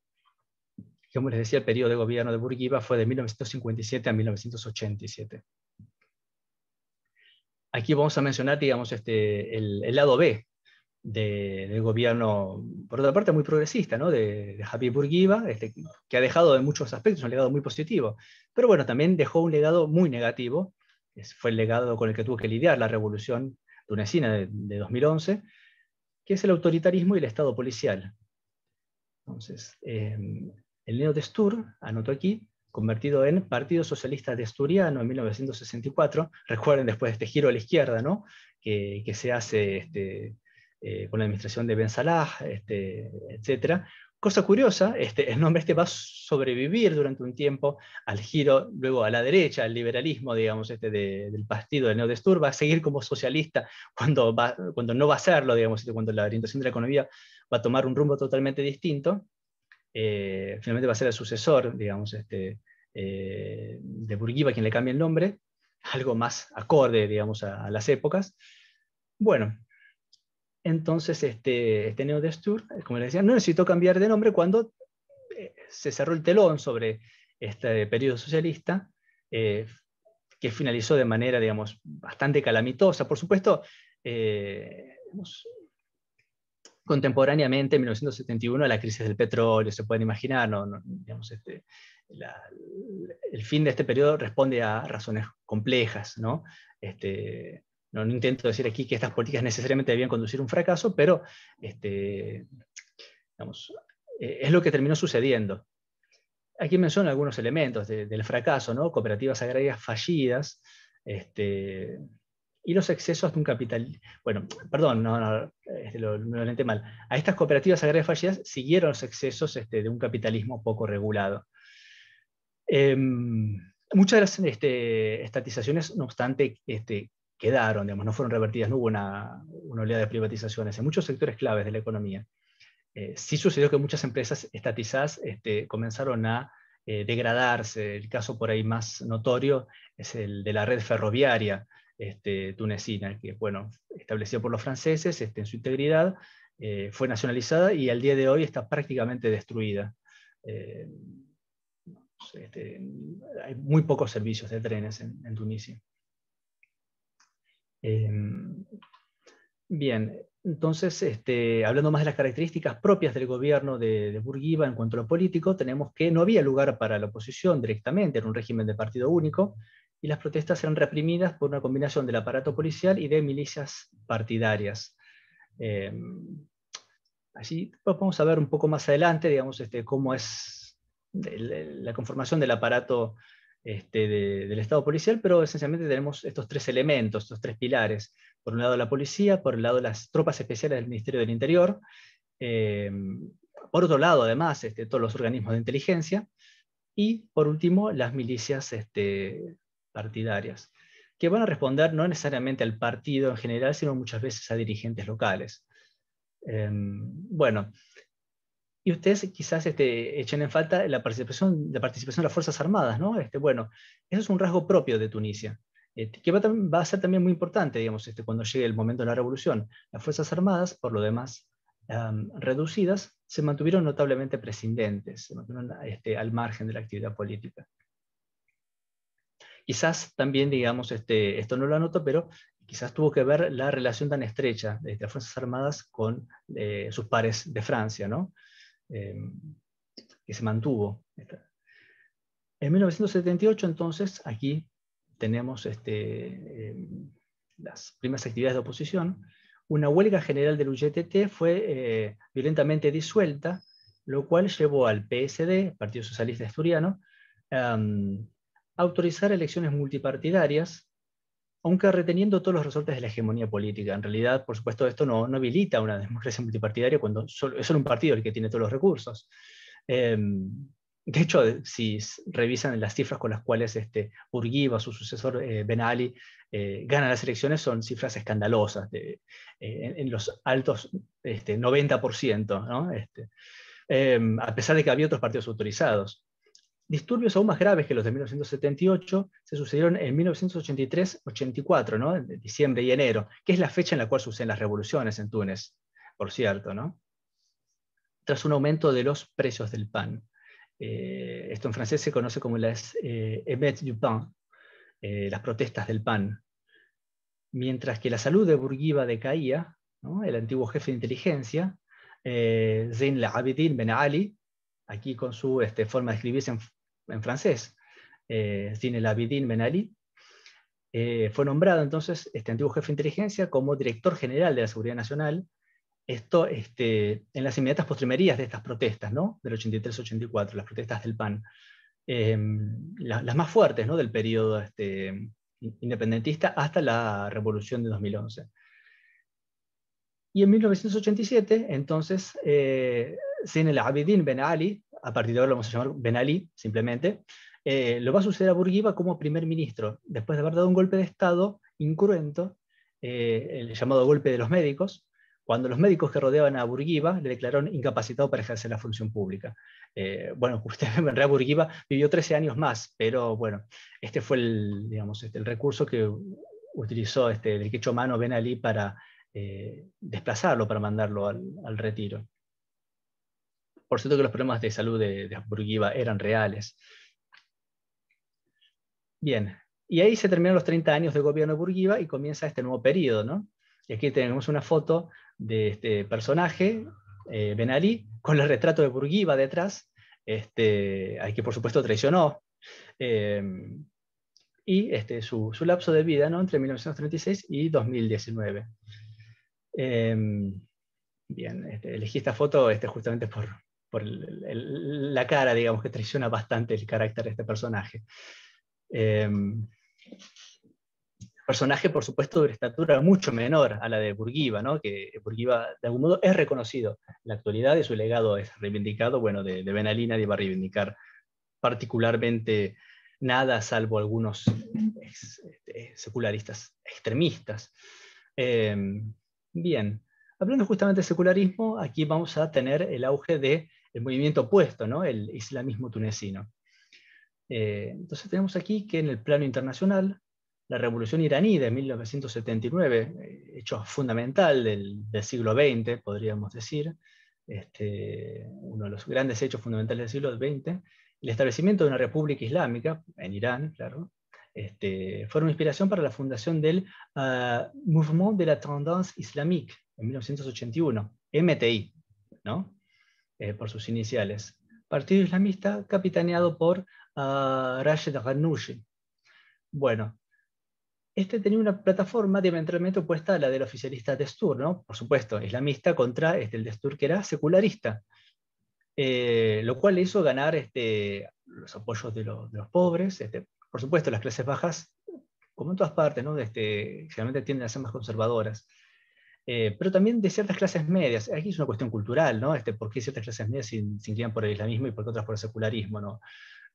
como les decía, el periodo de gobierno de Burguiba fue de 1957 a 1987. Aquí vamos a mencionar, digamos, este, el, lado B del gobierno, por otra parte, muy progresista, de, Javier Burguiba, este, que ha dejado en muchos aspectos un legado muy positivo, pero bueno, también dejó un legado muy negativo, es, fue el legado con el que tuvo que lidiar la revolución tunecina de, 2011, que es el autoritarismo y el Estado policial. Entonces, eh, el Stur, anoto aquí, convertido en Partido Socialista de asturias en 1964. Recuerden después de este giro a la izquierda, ¿no? que, se hace este, eh, con la administración de Ben Salah, este, etc. Cosa curiosa, este, el nombre este va a sobrevivir durante un tiempo al giro, luego a la derecha, al liberalismo, digamos, este de, del partido de Neodestur, va a seguir como socialista cuando, va, cuando no va a serlo, digamos, este, cuando la orientación de la economía va a tomar un rumbo totalmente distinto. Eh, finalmente va a ser el sucesor, digamos, este, eh, de Burguiba quien le cambia el nombre, algo más acorde, digamos, a, las épocas. Bueno, entonces este, este Neo Destur, como les decía, no necesitó cambiar de nombre cuando eh, se cerró el telón sobre este periodo socialista, que finalizó de manera, digamos, bastante calamitosa. Por supuesto, contemporáneamente, en 1971, la crisis del petróleo, se pueden imaginar, este, el fin de este periodo responde a razones complejas. Este, ¿no? intento decir aquí que estas políticas necesariamente debían conducir a un fracaso, pero este, e, es lo que terminó sucediendo. Aquí menciono algunos elementos del fracaso, ¿no? cooperativas agrarias fallidas, este, y los excesos de un capital. Bueno, perdón, no, este, lo, lo mal. A estas cooperativas agrarias fallidas siguieron los excesos este, de un capitalismo poco regulado. Em, muchas de las este, estatizaciones, no obstante, quedaron, digamos, no fueron revertidas, no hubo una, oleada de privatizaciones en muchos sectores claves de la economía. Eh, sí sucedió que muchas empresas estatizadas comenzaron a eh, degradarse. El caso por ahí más notorio es el de la red ferroviaria, este, tunecina, que bueno, establecida por los franceses este, en su integridad, eh, fue nacionalizada y al día de hoy está prácticamente destruida. Eh, este, hay muy pocos servicios de trenes en, Tunisia. Eh, bien, entonces, este, hablando más de las características propias del gobierno de, de, Bourguiba en cuanto a lo político, tenemos que no había lugar para la oposición directamente, era un régimen de partido único, y las protestas eran reprimidas por una combinación del aparato policial y de milicias partidarias. Eh, así pues, vamos a ver un poco más adelante, digamos, este, cómo es la conformación del aparato este, del Estado policial, pero esencialmente tenemos estos tres elementos, estos tres pilares. Por un lado la policía, por el lado las tropas especiales del Ministerio del Interior, eh, por otro lado además este, todos los organismos de inteligencia, y por último las milicias este, partidarias, que van a responder no necesariamente al partido en general, sino muchas veces a dirigentes locales. Em, bueno, y ustedes quizás este, echen en falta la participación, la participación de las Fuerzas Armadas, ¿no? Este, bueno, eso es un rasgo propio de Tunisia, este, que va, a ser también muy importante, digamos, este, cuando llegue el momento de la revolución. Las Fuerzas Armadas, por lo demás em, reducidas, se mantuvieron notablemente prescindentes, este, al margen de la actividad política. Quizás también, digamos, este, esto no lo anoto, pero quizás tuvo que ver la relación tan estrecha de las Fuerzas Armadas con eh, sus pares de Francia, ¿no? Eh, que se mantuvo. En 1978, entonces, aquí tenemos este, eh, las primeras actividades de oposición. Una huelga general del UGTT fue violentamente disuelta, lo cual llevó al PSD, Partido Socialista Asturiano, em, autorizar elecciones multipartidarias, aunque reteniendo todos los resortes de la hegemonía política. En realidad, por supuesto, esto no, habilita una democracia multipartidaria cuando es solo un partido el que tiene todos los recursos. Em, de hecho, si revisan las cifras con las cuales este, Urguiba, su sucesor eh, Ben Ali, eh, gana las elecciones, son cifras escandalosas, eh, en, los altos 90%. Este, este, em, a pesar de que había otros partidos autorizados. Disturbios aún más graves que los de 1978 se sucedieron en 1983-84, ¿no? En diciembre y enero, que es la fecha en la cual suceden las revoluciones en Túnez, por cierto, ¿no? Tras un aumento de los precios del pan. Eh, esto en francés se conoce como las eh, du pain, eh, las protestas del pan. Mientras que la salud de Bourguiba decaía, el antiguo jefe de inteligencia, eh, Zine la Abidine Ben Ali, aquí con su este, forma de escribirse en en francés, eh, El Abidine Ben Ali, eh, fue nombrado entonces este antiguo jefe de inteligencia como director general de la Seguridad Nacional, esto este, en las inmediatas postrimerías de estas protestas, ¿no? del 83-84, las protestas del PAN, em, las más fuertes ¿no? del periodo este, independentista hasta la revolución de 2011. Y en 1987, entonces, eh, Zine el Abidin Ben Ali a partir de ahora lo vamos a llamar Ben Ali, simplemente, eh, lo va a suceder a Burguiba como primer ministro, después de haber dado un golpe de Estado incruento, eh, el llamado golpe de los médicos, cuando los médicos que rodeaban a Burguiba le declararon incapacitado para ejercer la función pública. Eh, bueno, usted en realidad Burguiba vivió 13 años más, pero bueno, este fue este, el, recurso que utilizó este, el que echó mano Ben Ali para desplazarlo, para mandarlo al retiro. Por cierto que los problemas de salud de, Burguiba eran reales. Bien, y ahí se terminan los 30 años de gobierno de Burguiba y comienza este nuevo periodo, ¿no? Y aquí tenemos una foto de este personaje, eh, Ben con el retrato de Burguiba detrás, este, al que por supuesto traicionó. Em, y este, su, lapso de vida entre 1936 y 2019. Em, bien, este, elegí esta foto este, justamente por, por la cara, digamos, que traiciona bastante el carácter de este personaje. Em, personaje, por supuesto, de una estatura mucho menor a la de Burguiba, ¿no? que Burguiba de algún modo es reconocido en la actualidad y su legado es reivindicado. Bueno, de, de Benalí nadie va a reivindicar particularmente nada, salvo algunos eh, secularistas extremistas. Em, bien, hablando justamente de secularismo, aquí vamos a tener el auge de el movimiento opuesto, ¿no? el islamismo tunecino. Eh, entonces tenemos aquí que en el plano internacional, la revolución iraní de 1979, eh, hecho fundamental del, siglo XX, podríamos decir, este, uno de los grandes hechos fundamentales del siglo XX, el establecimiento de una república islámica en Irán, claro, este, fueron inspiración para la fundación del ah, Mouvement de la Tendance Islamique en 1981, MTI, ¿no? Eh, por sus iniciales. Partido Islamista capitaneado por uh, Rashid Bueno, este tenía una plataforma diametralmente opuesta a la del oficialista Destur, ¿no? Por supuesto, islamista contra este, el Destur que era secularista, eh, lo cual le hizo ganar este, los apoyos de, los pobres, este, por supuesto, las clases bajas, como en todas partes, ¿no? Este, generalmente tienden a ser más conservadoras. Eh, pero también de ciertas clases medias. Aquí es una cuestión cultural, ¿no? Este, ¿Por qué ciertas clases medias se, inclinan por el islamismo y por qué otras por el secularismo? No,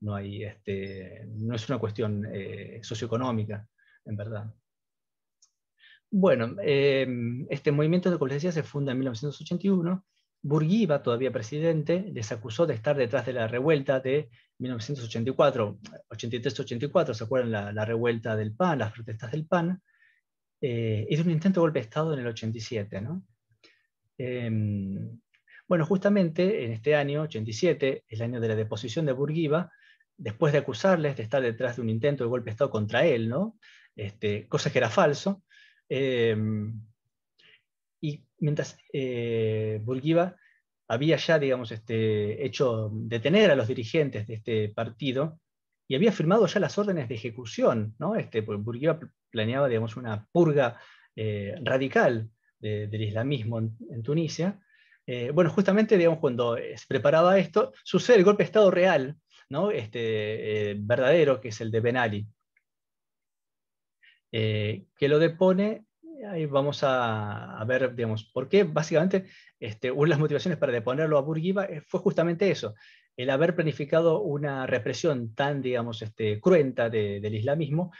no, hay, este, no es una cuestión eh, socioeconómica, en verdad. Bueno, em, este movimiento de decía, se funda en 1981. Burguiba, todavía presidente, les acusó de estar detrás de la revuelta de 1984, 83-84, ¿se acuerdan la revuelta del PAN, las protestas del PAN? eh, hizo un intento de golpe de Estado en el 87. ¿no? Em, bueno, justamente en este año, 87, el año de la deposición de Burguiba, después de acusarles de estar detrás de un intento de golpe de Estado contra él, ¿no? Este, cosa que era falso, em, y mientras eh, Burguiba había ya, digamos, este, hecho detener a los dirigentes de este partido, y había firmado ya las órdenes de ejecución, ¿no? Este, Bourguiba planeaba, digamos, una purga eh, radical del islamismo en, Tunisia. Eh, bueno, justamente, digamos, cuando se preparaba esto, sucede el golpe de Estado real, ¿no? Este, eh, verdadero, que es el de Ben Ali, que lo depone ahí vamos a, ver, digamos, por qué básicamente este, una de las motivaciones para deponerlo a Bourguiba fue justamente eso, el haber planificado una represión tan, digamos, este, cruenta del islamismo,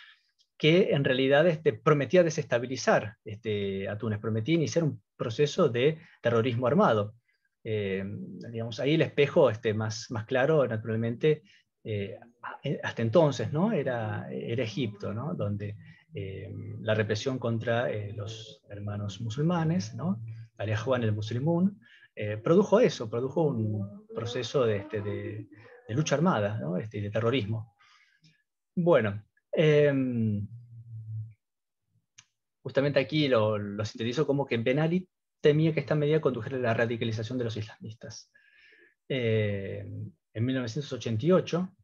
que en realidad este, prometía desestabilizar este, a Túnez, prometía iniciar un proceso de terrorismo armado. Eh, digamos, ahí el espejo este, más, más claro, naturalmente, eh, hasta entonces, ¿no? Era, Egipto, ¿no? Donde eh, la represión contra los hermanos musulmanes, ¿no? Juan el Musulmún, produjo eso, produjo un, proceso este, de, lucha armada este, y de terrorismo. Bueno, em, justamente aquí lo, sintetizo como que Ben Ali temía que esta medida condujera a la radicalización de los islamistas. Em, en 1988,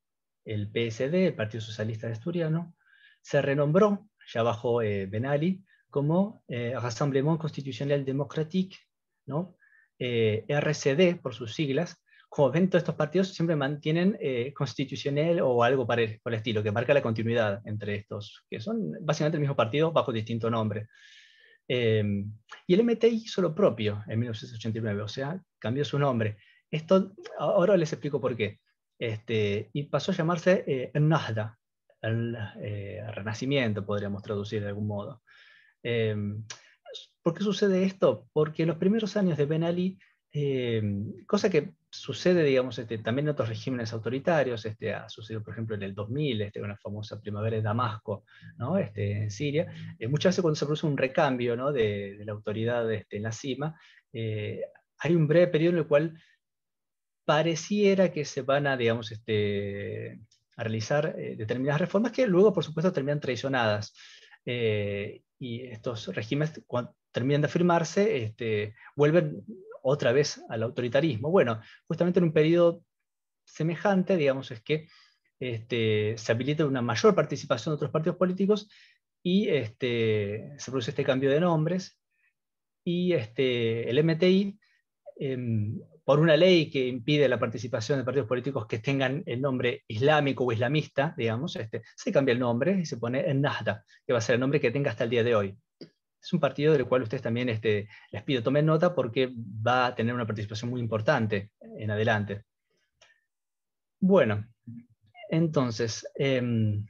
el PSD, el Partido Socialista Asturiano, se renombró, ya bajo eh, Ben Ali, como eh, Rassemblement Constitutionnel Démocratique, ¿no? Eh, RCD por sus siglas, como ven, todos estos partidos siempre mantienen eh, constitucional o algo por el estilo, que marca la continuidad entre estos, que son básicamente el mismo partido bajo distinto nombre. Em, y el MTI hizo lo propio en 1989, o sea, cambió su nombre. Esto, ahora les explico por qué. Este, y pasó a llamarse eh, el eh, renacimiento, podríamos traducir de algún modo. Em, ¿Por qué sucede esto? Porque en los primeros años de Ben Ali em, cosa que sucede, digamos, este, también en otros regímenes autoritarios, este, ha sucedido, por ejemplo, en el 2000, este, una famosa primavera de Damasco, ¿no? este, en Siria, eh, muchas veces cuando se produce un recambio de, la autoridad este, en la cima, eh, hay un breve periodo en el cual pareciera que se van a, digamos, este, a realizar eh, determinadas reformas que luego, por supuesto, terminan traicionadas. y estos regímenes, cuando terminan de afirmarse, este, vuelven otra vez al autoritarismo. Bueno, justamente en un periodo semejante, digamos, es que este, se habilita una mayor participación de otros partidos políticos y este, se produce este cambio de nombres y este, el MTI, em, por una ley que impide la participación de partidos políticos que tengan el nombre islámico o islamista, digamos, este, se cambia el nombre y se pone en Nahda, que va a ser el nombre que tenga hasta el día de hoy es un partido del cual ustedes también este, les pido tomen nota porque va a tener una participación muy importante en adelante. Bueno, entonces, em,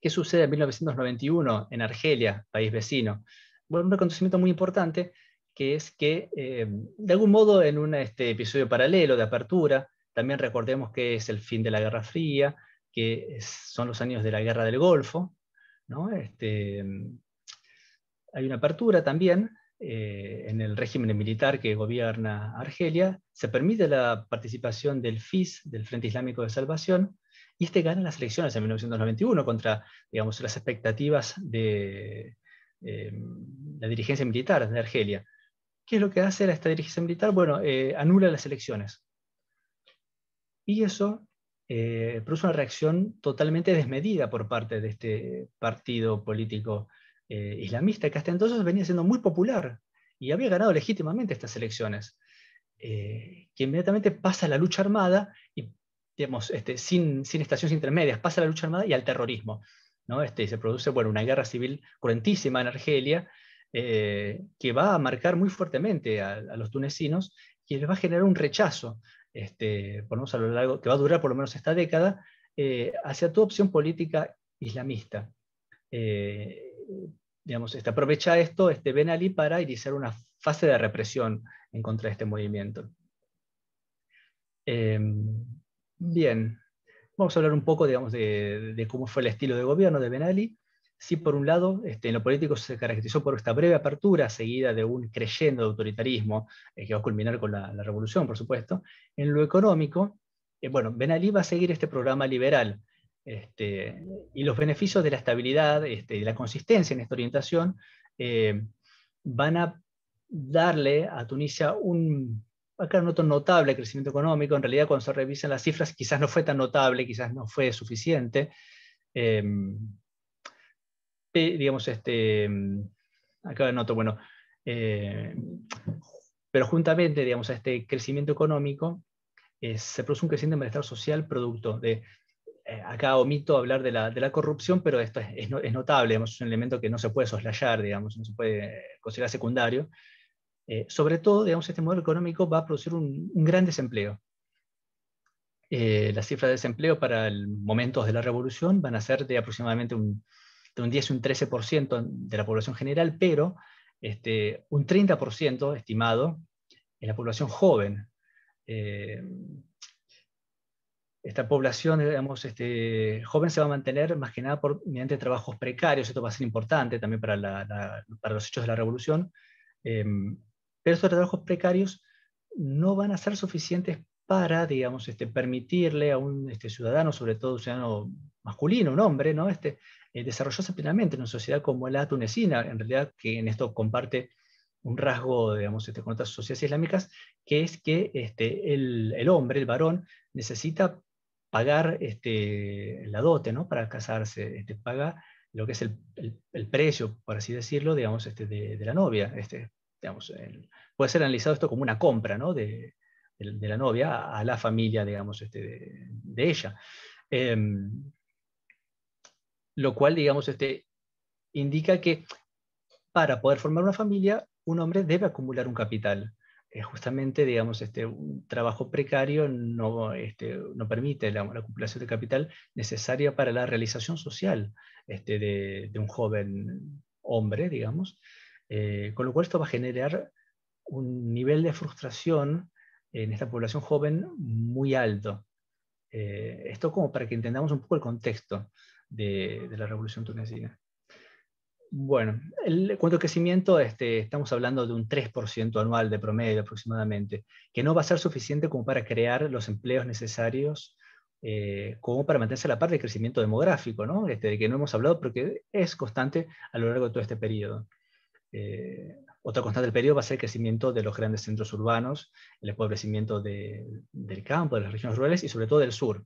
¿qué sucede en 1991 en Argelia, país vecino? Bueno, un acontecimiento muy importante que es que, em, de algún modo, en un este, episodio paralelo de apertura, también recordemos que es el fin de la Guerra Fría, que son los años de la Guerra del Golfo, ¿no? Este, hay una apertura también eh, en el régimen militar que gobierna Argelia, se permite la participación del FIS, del Frente Islámico de Salvación, y este gana las elecciones en 1991 contra digamos, las expectativas de em, la dirigencia militar de Argelia. ¿Qué es lo que hace esta dirigencia militar? Bueno, eh, anula las elecciones. Y eso eh, produce una reacción totalmente desmedida por parte de este partido político eh, islamista que hasta entonces venía siendo muy popular y había ganado legítimamente estas elecciones, eh, que inmediatamente pasa a la lucha armada y, digamos, este, sin, estaciones intermedias, pasa a la lucha armada y al terrorismo. ¿no? Este, se produce bueno, una guerra civil cruentísima en Argelia eh, que va a marcar muy fuertemente a, los tunecinos y les va a generar un rechazo, este, por a lo largo, que va a durar por lo menos esta década, hacia tu opción política islamista digamos, este, aprovecha esto, este Ben Ali, para iniciar una fase de represión en contra de este movimiento. Em, bien, vamos a hablar un poco, de, cómo fue el estilo de gobierno de Ben Ali. Sí, por un lado, este, en lo político se caracterizó por esta breve apertura seguida de un creyendo de autoritarismo, eh, que va a culminar con la, revolución, por supuesto. En lo económico, eh, bueno, Ben Ali va a seguir este programa liberal, este, y los beneficios de la estabilidad, este, y la consistencia en esta orientación, eh, van a darle a Tunisia un, acá notable crecimiento económico. En realidad, cuando se revisan las cifras, quizás no fue tan notable, quizás no fue suficiente. Eh, digamos, este, acá noto, bueno, eh, pero juntamente, digamos, a este crecimiento económico, se produce un crecimiento de malestar social producto de eh, acá omito hablar de la, de la corrupción, pero esto es, notable, es un elemento que no se puede soslayar, digamos, no se puede considerar secundario. Eh, sobre todo, digamos, este modelo económico va a producir un, gran desempleo. Eh, las cifras de desempleo para el momento de la revolución van a ser de aproximadamente un, de un 10 y un 13% de la población general, pero este, un 30% estimado en la población joven. Eh, esta población, digamos, este, joven se va a mantener más que nada por, mediante trabajos precarios, esto va a ser importante también para, para los hechos de la revolución, em, pero estos trabajos precarios no van a ser suficientes para, digamos, este, permitirle a un este, ciudadano, sobre todo un ciudadano masculino, un hombre, ¿no? este, eh, desarrollarse plenamente en una sociedad como la tunecina, en realidad que en esto comparte un rasgo, digamos, este, con otras sociedades islámicas, que es que este, el, el, hombre, el varón, necesita pagar este, la dote ¿no? para casarse, este, paga lo que es el, precio, por así decirlo, digamos, este, de, la novia. Este, puede ser analizado esto como una compra de, la novia a, la familia, digamos, este, de, ella. Em, lo cual, digamos, este, indica que para poder formar una familia, un hombre debe acumular un capital. Eh, justamente, digamos, este, un trabajo precario no, este, permite la, acumulación de capital necesaria para la realización social este, de, un joven hombre, digamos, eh, con lo cual esto va a generar un nivel de frustración en esta población joven muy alto. Eh, esto como para que entendamos un poco el contexto de, de la revolución tunecina. Bueno, el, cuanto al crecimiento, este, estamos hablando de un 3% anual de promedio aproximadamente, que no va a ser suficiente como para crear los empleos necesarios eh, como para mantenerse a la parte del crecimiento demográfico, este, de que no hemos hablado, porque es constante a lo largo de todo este periodo. Eh, otra constante del periodo va a ser el crecimiento de los grandes centros urbanos, el empobrecimiento del campo, de las regiones rurales y sobre todo del sur.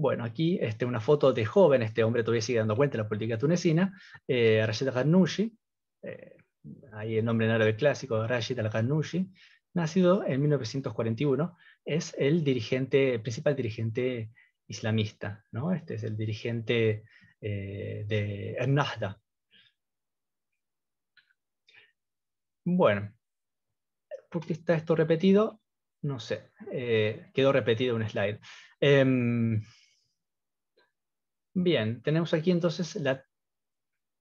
Bueno, aquí este, una foto de joven, este hombre todavía sigue dando cuenta de la política tunecina, eh, Rashid al-Ghanouchi, eh, ahí el nombre en árabe clásico, Rashid al-Ghanouchi, nacido en 1941, es el dirigente, principal dirigente islamista, ¿no? Este es el dirigente eh, de de Ennahda. Bueno, ¿por qué está esto repetido? No sé, eh, quedó repetido un slide. Em, Bien, tenemos aquí entonces la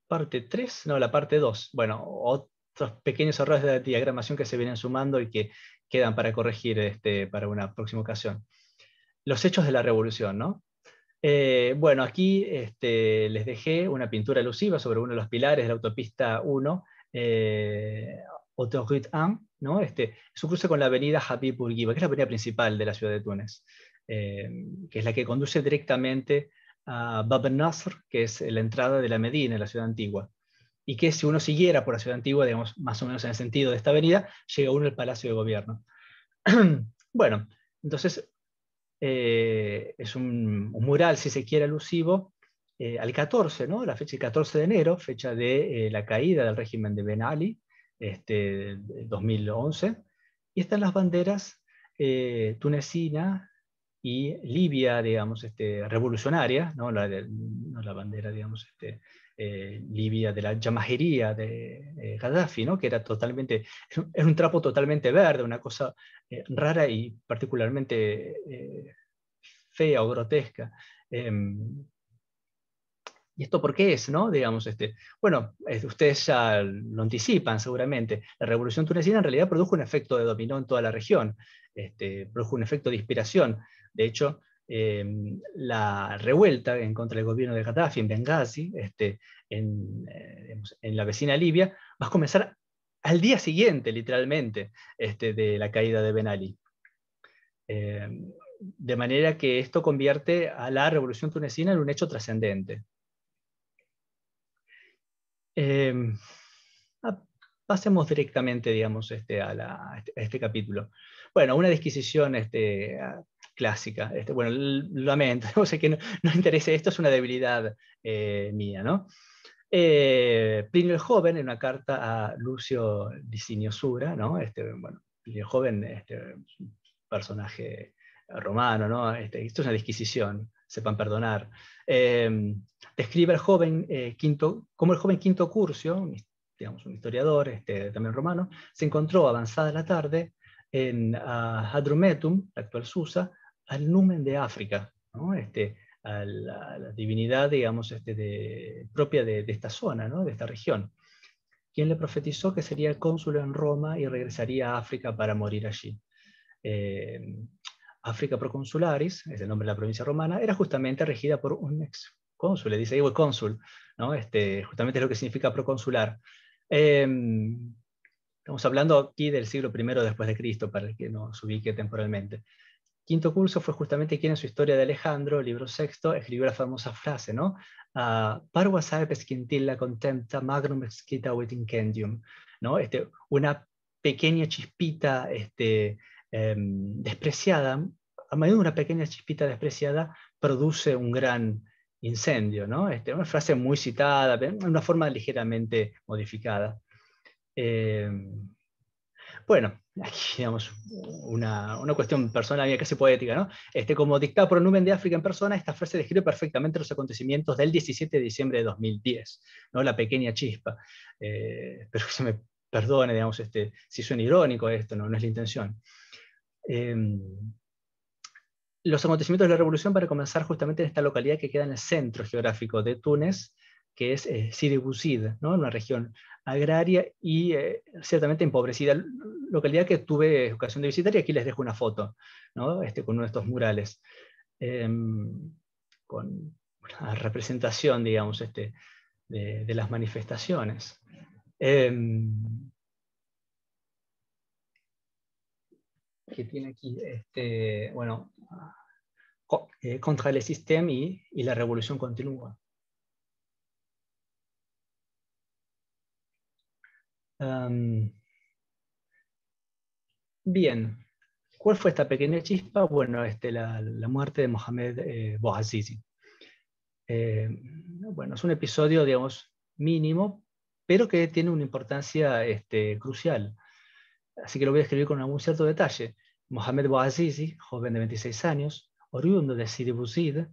parte 3, no, la parte 2. Bueno, otros pequeños errores de diagramación que se vienen sumando y que quedan para corregir este, para una próxima ocasión. Los hechos de la revolución, ¿no? Eh, bueno, aquí este, les dejé una pintura elusiva sobre uno de los pilares de la autopista 1, eh, Autoroute 1, ¿no? Este, su cruce con la avenida Habib Bourguiba, que es la avenida principal de la ciudad de Túnez, eh, que es la que conduce directamente a Bab al-Nasr, que es la entrada de la Medina, la ciudad antigua. Y que si uno siguiera por la ciudad antigua, digamos, más o menos en el sentido de esta avenida, llega uno al Palacio de Gobierno. bueno, entonces eh, es un, mural, si se quiere, alusivo eh, al 14, ¿no? La fecha del 14 de enero, fecha de eh, la caída del régimen de Ben Ali, este, 2011. Y están las banderas tunecinas, y Libia, digamos, este, revolucionaria, La, la bandera, digamos, este, eh, Libia de la llamajería de eh, Gaddafi, ¿no? que era totalmente, era un trapo totalmente verde, una cosa eh, rara y particularmente fea o grotesca. Em, ¿Y esto por qué es? ¿no? Digamos, este, bueno, ustedes ya lo anticipan seguramente. La revolución tunecina en realidad produjo un efecto de dominó en toda la región, este, produjo un efecto de inspiración. De hecho, em, la revuelta en contra del gobierno de Gaddafi en Benghazi, este, en, eh, la vecina Libia, va a comenzar al día siguiente, literalmente, este, de la caída de Ben Ali. Em, de manera que esto convierte a la revolución tunecina en un hecho trascendente. Em, pasemos directamente, digamos, este, este, a, este, capítulo. Bueno, una disquisición este, clásica. Este, bueno, lamento, o sea que no, interese, esto es una debilidad eh, mía, ¿no? Eh, Plinio el Joven, en una carta a Lucio Licinio ¿no? bueno, Plinio el Joven, este, personaje romano, ¿no? esto es una disquisición sepan perdonar. describe em, eh, el joven quinto, como el joven quinto Curcio, digamos un historiador, este, también romano, se encontró avanzada la tarde en Hadrumetum, la actual Susa, al numen de África, este, a, la, divinidad, digamos, este, propia de, esta zona, de esta región, quien le profetizó que sería cónsul en Roma y regresaría a África para morir allí. Em, África Proconsularis, es el nombre de la provincia romana, era justamente regida por un ex cónsul, le dice, ahí, cónsul, ¿no? Este, justamente es lo que significa proconsular. Em, estamos hablando aquí del siglo I después de Cristo, para el que nos ubique temporalmente. Quinto curso fue justamente quien en su historia de Alejandro, libro sexto, escribió la famosa frase, ¿no? Uh, pesquintilla quintilla contempta magnum esquita et incendium, ¿no? Este, una pequeña chispita este, Em, despreciada, a de una pequeña chispita despreciada produce un gran incendio, ¿no? Este, una frase muy citada, de una forma ligeramente modificada. Em, bueno, aquí digamos una, una cuestión personal y casi poética, ¿no? Este, como dictado por Numen de África en persona, esta frase describe perfectamente los acontecimientos del 17 de diciembre de 2010, ¿no? La pequeña chispa. Eh, espero que se me perdone, digamos, este, si suena irónico esto, no es la intención. Em, los acontecimientos de la revolución para comenzar justamente en esta localidad que queda en el centro geográfico de Túnez, que es eh, Sidi Bouzid, ¿no? una región agraria y eh, ciertamente empobrecida, localidad que tuve ocasión de visitar y aquí les dejo una foto este, con uno de estos murales, em, con la representación, digamos, este, de, las manifestaciones. Em, que tiene aquí, este, bueno, eh, contra el sistema y, la revolución continúa. bien, ¿cuál fue esta pequeña chispa? Bueno, este, la, muerte de Mohamed eh, eh, bueno, es un episodio, digamos, mínimo, pero que tiene una importancia este, crucial así que lo voy a escribir con algún cierto detalle. Mohamed Bouazizi, joven de 26 años, oriundo de Sidi Bouzid,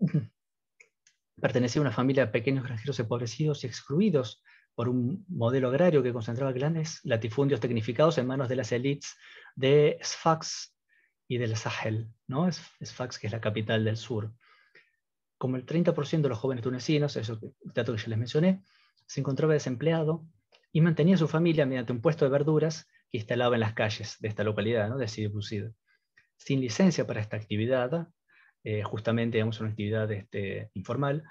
pertenecía a una familia de pequeños granjeros empobrecidos y excluidos por un modelo agrario que concentraba grandes latifundios tecnificados en manos de las élites de Sfax y del Sahel, ¿no? Sfax, que es la capital del sur. Como el 30% de los jóvenes tunecinos, eso, el dato que ya les mencioné, se encontraba desempleado y mantenía a su familia mediante un puesto de verduras que instalaba en las calles de esta localidad, ¿no? de Sin licencia para esta actividad, eh, justamente digamos, una actividad este, informal,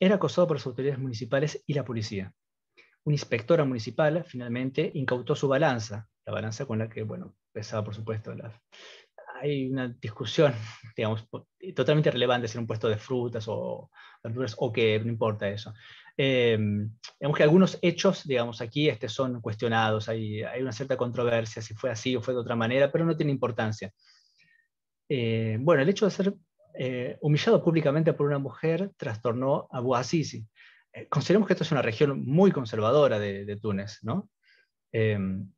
era acosado por las autoridades municipales y la policía. Una inspectora municipal finalmente incautó su balanza, la balanza con la que, bueno, pesaba por supuesto hay una discusión, digamos, totalmente relevante si era un puesto de frutas o verduras o que no importa eso eh, digamos que algunos hechos, digamos, aquí este, son cuestionados, hay, hay, una cierta controversia si fue así o fue de otra manera, pero no tiene importancia. Eh, bueno, el hecho de ser eh, humillado públicamente por una mujer trastornó a Bouazizi. Eh, consideremos que esto es una región muy conservadora de, Túnez, ¿no? Em,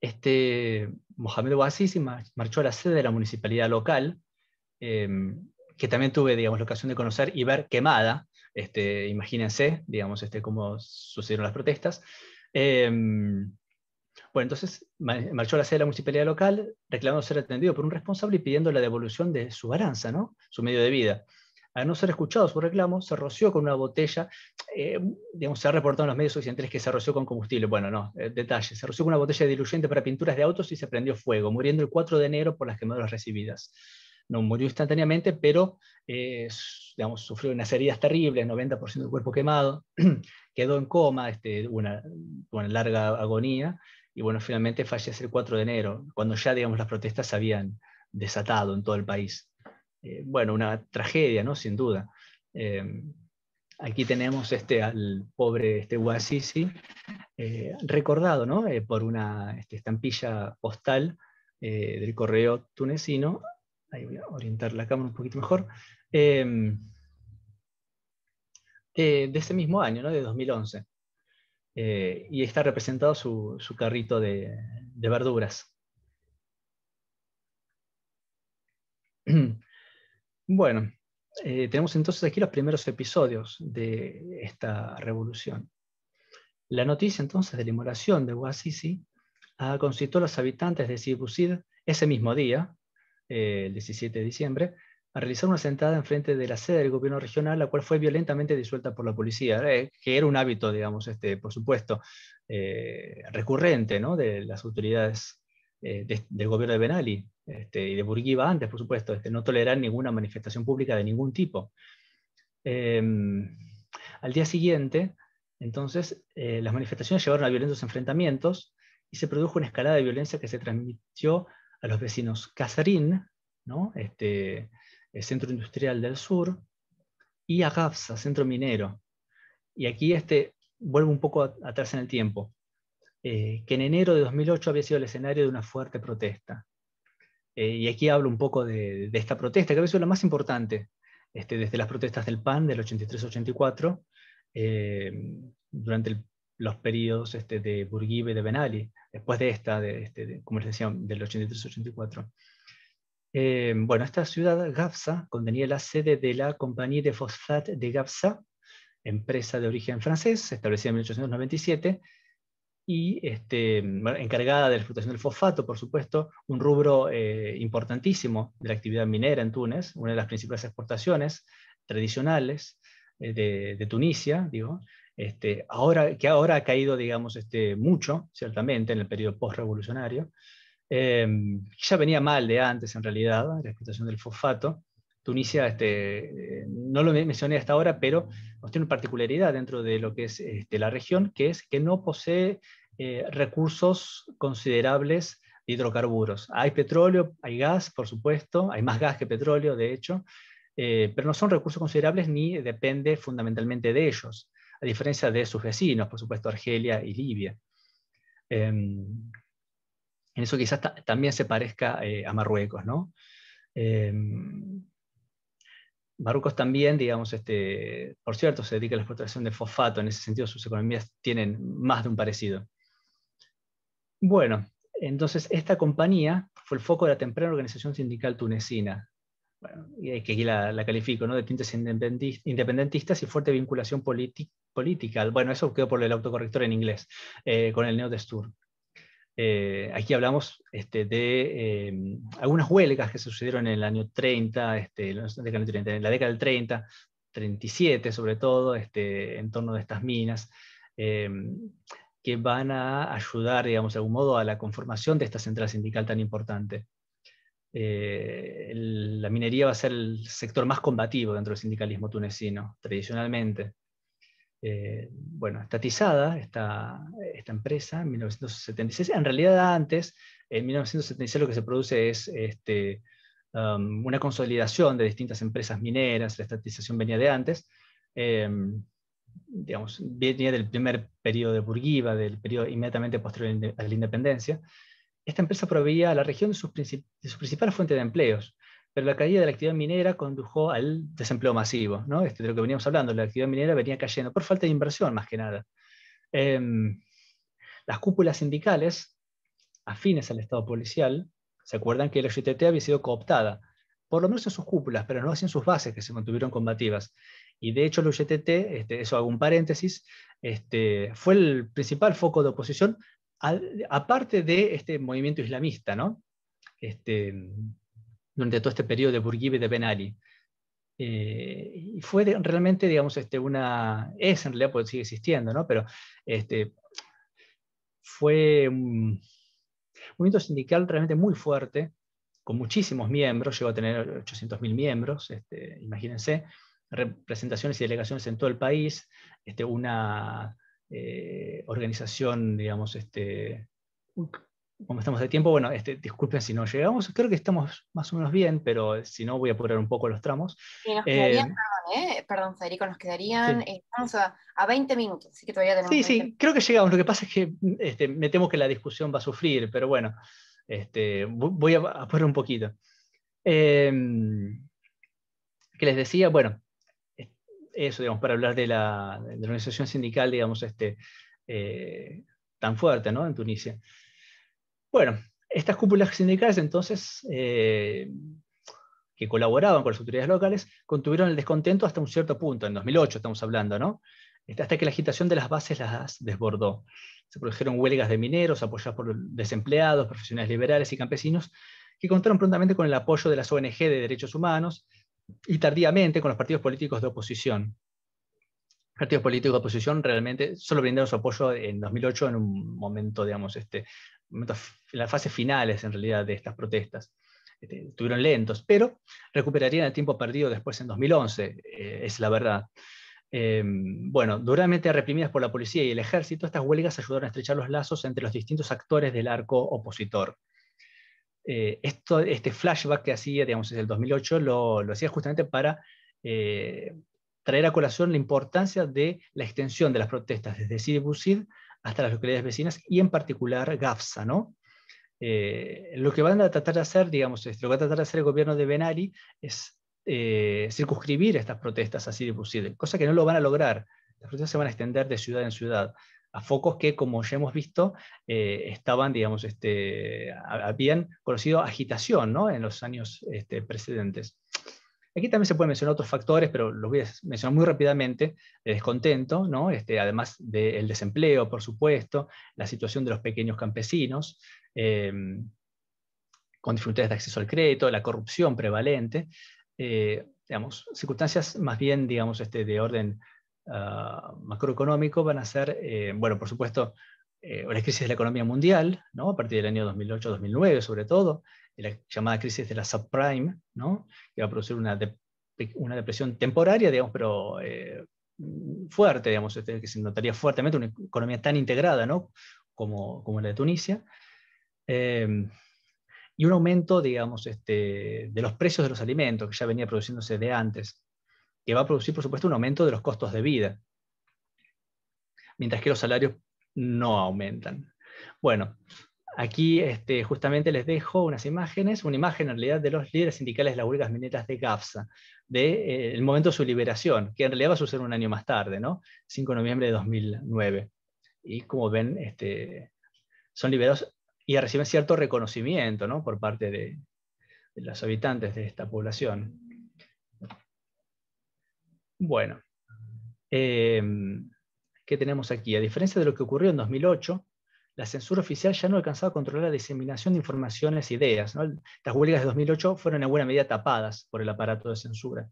este Mohamed Bouazizi marchó a la sede de la municipalidad local, em, que también tuve, digamos, la ocasión de conocer y ver quemada, este, imagínense, digamos, este, cómo sucedieron las protestas. Em, bueno, entonces marchó a la sede de la municipalidad local reclamando ser atendido por un responsable y pidiendo la devolución de su balanza, su medio de vida. Al no ser escuchado su reclamo, se roció con una botella, eh, digamos, se ha reportado en los medios occidentales que se roció con combustible, bueno, no, eh, detalle, se roció con una botella de diluyente para pinturas de autos y se prendió fuego, muriendo el 4 de enero por las quemaduras recibidas no murió instantáneamente, pero eh, digamos, sufrió unas heridas terribles, 90% del cuerpo quemado, quedó en coma, este, una, larga agonía, y bueno, finalmente falleció el 4 de enero, cuando ya digamos, las protestas se habían desatado en todo el país. Eh, bueno, una tragedia, ¿no? Sin duda. Eh, aquí tenemos este, al pobre este, recordado ¿no? por una este, estampilla postal del correo tunecino ahí voy a orientar la cámara un poquito mejor, em, eh, de ese mismo año, de 2011. Eh, y está representado su, carrito de, verduras. Bueno, eh, tenemos entonces aquí los primeros episodios de esta revolución. La noticia entonces de la inmolación de wasisi ha ah, concitó a los habitantes de Sibusid ese mismo día eh, el 17 de diciembre, a realizar una sentada enfrente de la sede del gobierno regional, la cual fue violentamente disuelta por la policía, eh, que era un hábito, digamos, este, por supuesto, eh, recurrente ¿no? de las autoridades del gobierno de Benali este, y de Burguiba antes, por supuesto, este, no tolerar ninguna manifestación pública de ningún tipo. Em, al día siguiente, entonces, las manifestaciones llevaron a violentos enfrentamientos y se produjo una escalada de violencia que se transmitió a los vecinos Casarín, ¿no? este, el centro industrial del sur, y a Gafsa, centro minero. Y aquí este, vuelvo un poco atrás en el tiempo, eh, que en enero de 2008 había sido el escenario de una fuerte protesta. Eh, y aquí hablo un poco de, esta protesta, que a veces es la más importante, este, desde las protestas del PAN del 83-84, eh, durante el los periodos este, de Bourguiba y de Benali, después de esta, de, este, como les decía, del 83-84. Eh, bueno, esta ciudad, Gafsa, contenía la sede de la Compañía de Fosfat de Gafsa, empresa de origen francés, establecida en 1897, y este, encargada de la explotación del fosfato, por supuesto, un rubro eh, importantísimo de la actividad minera en Túnez, una de las principales exportaciones tradicionales eh, de, de, Tunisia, digo, este, ahora, que ahora ha caído, digamos, este, mucho, ciertamente, en el periodo postrevolucionario. Eh, ya venía mal de antes, en realidad, la explotación del fosfato. Tunisia, este, eh, no lo mencioné hasta ahora, pero pues, tiene una particularidad dentro de lo que es este, la región, que es que no posee eh, recursos considerables de hidrocarburos. Hay petróleo, hay gas, por supuesto, hay más gas que petróleo, de hecho, eh, pero no son recursos considerables ni depende fundamentalmente de ellos a diferencia de sus vecinos, por supuesto, Argelia y Libia. Em, en eso quizás también se parezca eh, a Marruecos, ¿no? Em, Marruecos también, digamos, este, por cierto, se dedica a la exportación de fosfato, en ese sentido sus economías tienen más de un parecido. Bueno, entonces esta compañía fue el foco de la temprana organización sindical tunecina, y que aquí la, califico, De tintes independentistas y fuerte vinculación política. Bueno, eso quedó por el autocorrector en inglés, eh, con el Neo destour eh, aquí hablamos este, de eh, algunas huelgas que sucedieron en el año 30, este, en, la década del 30, 37 sobre todo, este, en torno de estas minas, que van a ayudar, digamos, de algún modo a la conformación de esta central sindical tan importante. Eh, la minería va a ser el sector más combativo dentro del sindicalismo tunecino, tradicionalmente. Eh, bueno, estatizada esta, empresa en 1976. En realidad antes, en 1976 lo que se produce es este, um, una consolidación de distintas empresas mineras, la estatización venía de antes. Em, digamos, venía del primer periodo de Burguiba, del periodo inmediatamente posterior a la independencia, esta empresa proveía a la región de sus, principal fuente principales fuentes de empleos, pero la caída de la actividad minera condujo al desempleo masivo, este, de lo que veníamos hablando, la actividad minera venía cayendo por falta de inversión más que nada. Em, las cúpulas sindicales afines al Estado policial, se acuerdan que el UGTT había sido cooptada, por lo menos en sus cúpulas, pero no así en sus bases que se mantuvieron combativas. Y de hecho el UGTT, este, eso hago un paréntesis, este, fue el principal foco de oposición aparte de este movimiento islamista, ¿no? Este, durante todo este periodo de Burguibe y de Ben Ali. Eh, fue realmente, digamos, este, una, es en realidad, porque sigue existiendo, ¿no? Pero este, fue un movimiento sindical realmente muy fuerte, con muchísimos miembros, llegó a tener 800.000 miembros, imagínense, representaciones y delegaciones en todo el país, este, una eh, organización, digamos, este, como estamos de tiempo, bueno, este, disculpen si no llegamos, creo que estamos más o menos bien, pero si no voy a apurar un poco los tramos. nos quedarían, eh, perdón, eh, perdón, Federico, nos quedarían, estamos a, 20 minutos, así que todavía tenemos. Sí, sí, creo que llegamos, lo que pasa es que este, me temo que la discusión va a sufrir, pero bueno, este, voy a apurar un poquito. Em, que les decía? Bueno, eso, digamos, para hablar de la, organización sindical, digamos, este, eh, tan fuerte, ¿no? En Tunisia. Bueno, estas cúpulas sindicales entonces, eh, que colaboraban con las autoridades locales, contuvieron el descontento hasta un cierto punto, en 2008 estamos hablando, ¿no? Este, hasta que la agitación de las bases las desbordó. Se produjeron huelgas de mineros apoyadas por desempleados, profesionales liberales y campesinos, que contaron prontamente con el apoyo de las ONG de derechos humanos y tardíamente con los partidos políticos de oposición. Partidos políticos de oposición realmente solo brindaron su apoyo en 2008 en un momento, digamos, este, en las fases finales en realidad de estas protestas. Este, estuvieron lentos, pero recuperarían el tiempo perdido después en 2011, eh, es la verdad. Eh, bueno, duramente reprimidas por la policía y el ejército, estas huelgas ayudaron a estrechar los lazos entre los distintos actores del arco opositor. Eh, esto, este flashback que hacía, digamos, desde el 2008, lo, hacía justamente para eh, traer a colación la importancia de la extensión de las protestas desde Sidi Bouzid hasta las localidades vecinas y en particular Gafsa, ¿no? Eh, lo que van a tratar de hacer, digamos, lo que va a tratar de hacer el gobierno de Ben Ali es circunscribir estas protestas a Sidi Bouzid, cosa que no lo van a lograr. Las protestas se van a extender de ciudad en ciudad a focos que, como ya hemos visto, eh, estaban, digamos, este, habían conocido agitación en los años este, precedentes. Aquí también se pueden mencionar otros factores, pero los voy a mencionar muy rápidamente. El descontento, ¿no? Este, además del desempleo, por supuesto, la situación de los pequeños campesinos, eh, con dificultades de acceso al crédito, la corrupción prevalente, eh, circunstancias más bien digamos, este, de orden Ah, macroeconómico van a ser, eh, bueno, por supuesto, eh, crisis de la economía mundial, ¿no? a partir del año 2008-2009 sobre todo, la llamada crisis de la subprime, ¿no? que va a producir una, depresión temporaria, digamos, pero eh, fuerte, digamos, este, que se notaría fuertemente una economía tan integrada ¿no? como, como la de Tunisia. Em, y un aumento, digamos, este, de los precios de los alimentos, que ya venía produciéndose de antes que va a producir, por supuesto, un aumento de los costos de vida, mientras que los salarios no aumentan. Bueno, aquí este, justamente les dejo unas imágenes, una imagen en realidad de los líderes sindicales de las huelgas mineras de GAFSA, del eh, momento de su liberación, que en realidad va a suceder un año más tarde, 5 de noviembre de 2009. Y como ven, este, son liberados y reciben cierto reconocimiento por parte de los habitantes de esta población. Bueno, em, ¿qué tenemos aquí? A diferencia de lo que ocurrió en 2008, la censura oficial ya no alcanzaba a controlar la diseminación de informaciones e ideas. Las huelgas de 2008 fueron en buena medida tapadas por el aparato de censura.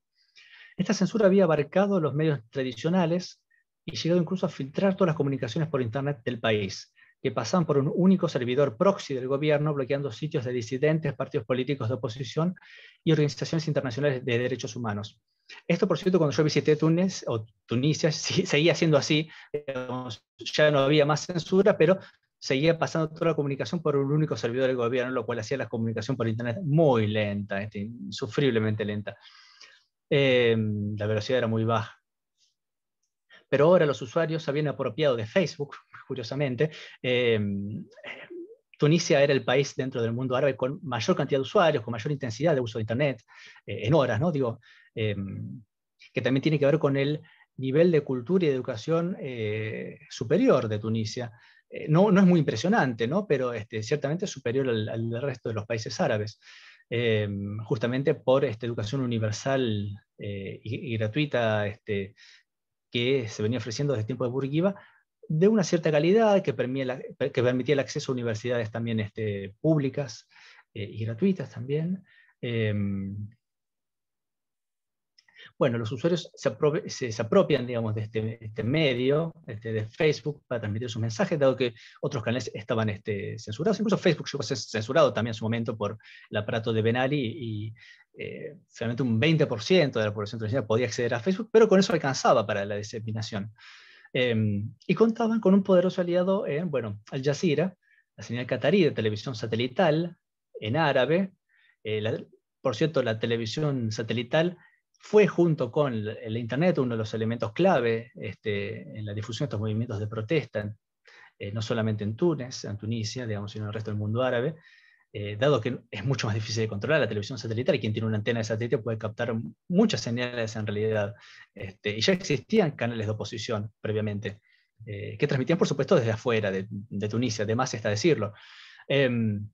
Esta censura había abarcado los medios tradicionales y llegado incluso a filtrar todas las comunicaciones por Internet del país, que pasaban por un único servidor proxy del gobierno, bloqueando sitios de disidentes, partidos políticos de oposición y organizaciones internacionales de derechos humanos. Esto, por cierto, cuando yo visité Túnez o Tunisia, seguía siendo así, ya no había más censura, pero seguía pasando toda la comunicación por un único servidor del gobierno, lo cual hacía la comunicación por Internet muy lenta, este, insufriblemente lenta. Em, la velocidad era muy baja. Pero ahora los usuarios se habían apropiado de Facebook, curiosamente. Em, Tunisia era el país dentro del mundo árabe con mayor cantidad de usuarios, con mayor intensidad de uso de Internet, eh, en horas, ¿no? Digo, Em, que también tiene que ver con el nivel de cultura y educación eh, superior de Tunisia. Eh, no, no, es muy impresionante, ¿no? pero este, ciertamente superior al, resto de los países árabes, em, justamente por esta educación universal eh, y, gratuita este, que se venía ofreciendo desde el tiempo de Bourguiba, de una cierta calidad que permitía, el acceso a universidades también este, públicas y gratuitas también, em, bueno, los usuarios se, apropian, digamos, de este, este medio, este, de Facebook, para transmitir sus mensajes, dado que otros canales estaban este, censurados. Incluso Facebook llegó a ser censurado también en su momento por el aparato de Benali y, y eh, solamente un 20% de la población tunecina podía acceder a Facebook, pero con eso alcanzaba para la diseminación. Em, y contaban con un poderoso aliado bueno, Al Jazeera, la señal catarí de televisión satelital en árabe. Eh, por cierto, la televisión satelital fue junto con el Internet uno de los elementos clave este, en la difusión de estos movimientos de protesta, eh, no solamente en Túnez, en Tunisia, digamos, sino en el resto del mundo árabe, eh, dado que es mucho más difícil de controlar la televisión satelital y quien tiene una antena de satélite puede captar muchas señales en realidad. Este, y ya existían canales de oposición previamente, eh, que transmitían, por supuesto, desde afuera de, de Tunisia, además está decirlo. Em,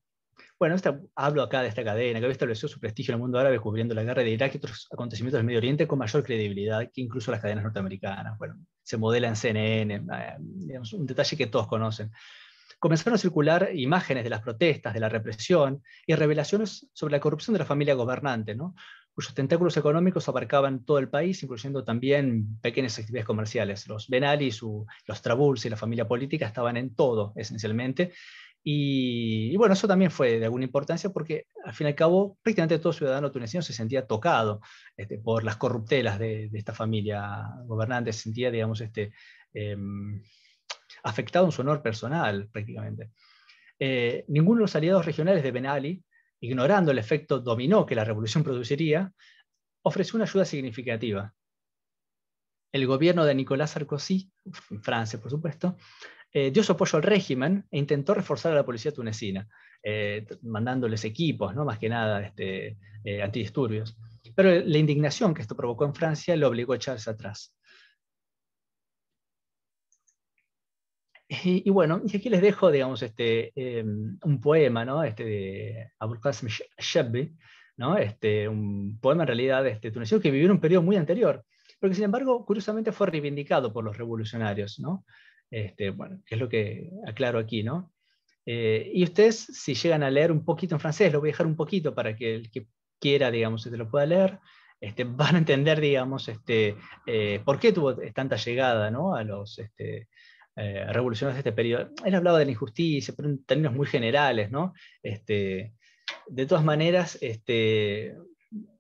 bueno, hablo acá de esta cadena que había establecido su prestigio en el mundo árabe cubriendo la guerra de Irak y otros acontecimientos del Medio Oriente con mayor credibilidad que incluso las cadenas norteamericanas. Bueno, se modela en CNN, eh, un detalle que todos conocen. Comenzaron a circular imágenes de las protestas, de la represión y revelaciones sobre la corrupción de la familia gobernante, cuyos tentáculos económicos abarcaban todo el país, incluyendo también pequeñas actividades comerciales. Los Benali, su, los Trabuls y la familia política estaban en todo, esencialmente, y, bueno, eso también fue de alguna importancia porque al fin y al cabo prácticamente todo ciudadano tunecino se sentía tocado este, por las corruptelas de, esta familia gobernante, se sentía, digamos, este, em, afectado en su honor personal prácticamente. Eh, ninguno de los aliados regionales de Ben Ali, ignorando el efecto dominó que la revolución produciría, ofreció una ayuda significativa. El gobierno de nicolás Sarkozy, en Francia por supuesto, eh, dio su apoyo al régimen e intentó reforzar a la policía tunecina, eh, mandándoles equipos, ¿no? más que nada este, eh, antidisturbios. Pero la indignación que esto provocó en Francia lo obligó a echarse atrás. Y, bueno, y aquí les dejo, digamos, este, em, un poema ¿no? este de ¿no? este, un poema en realidad este, tunecino que vivió en un periodo muy anterior, pero que sin embargo, curiosamente, fue reivindicado por los revolucionarios. ¿no? Este, bueno, que es lo que aclaro aquí, ¿no? Eh, y ustedes, si llegan a leer un poquito en francés, lo voy a dejar un poquito para que el que quiera, digamos, se este, lo pueda leer, este, van a entender, digamos, eh, por qué tuvo tanta llegada a los eh, revolucionarios de este periodo. Él hablaba de la injusticia, pero en términos muy generales, ¿no? de todas maneras,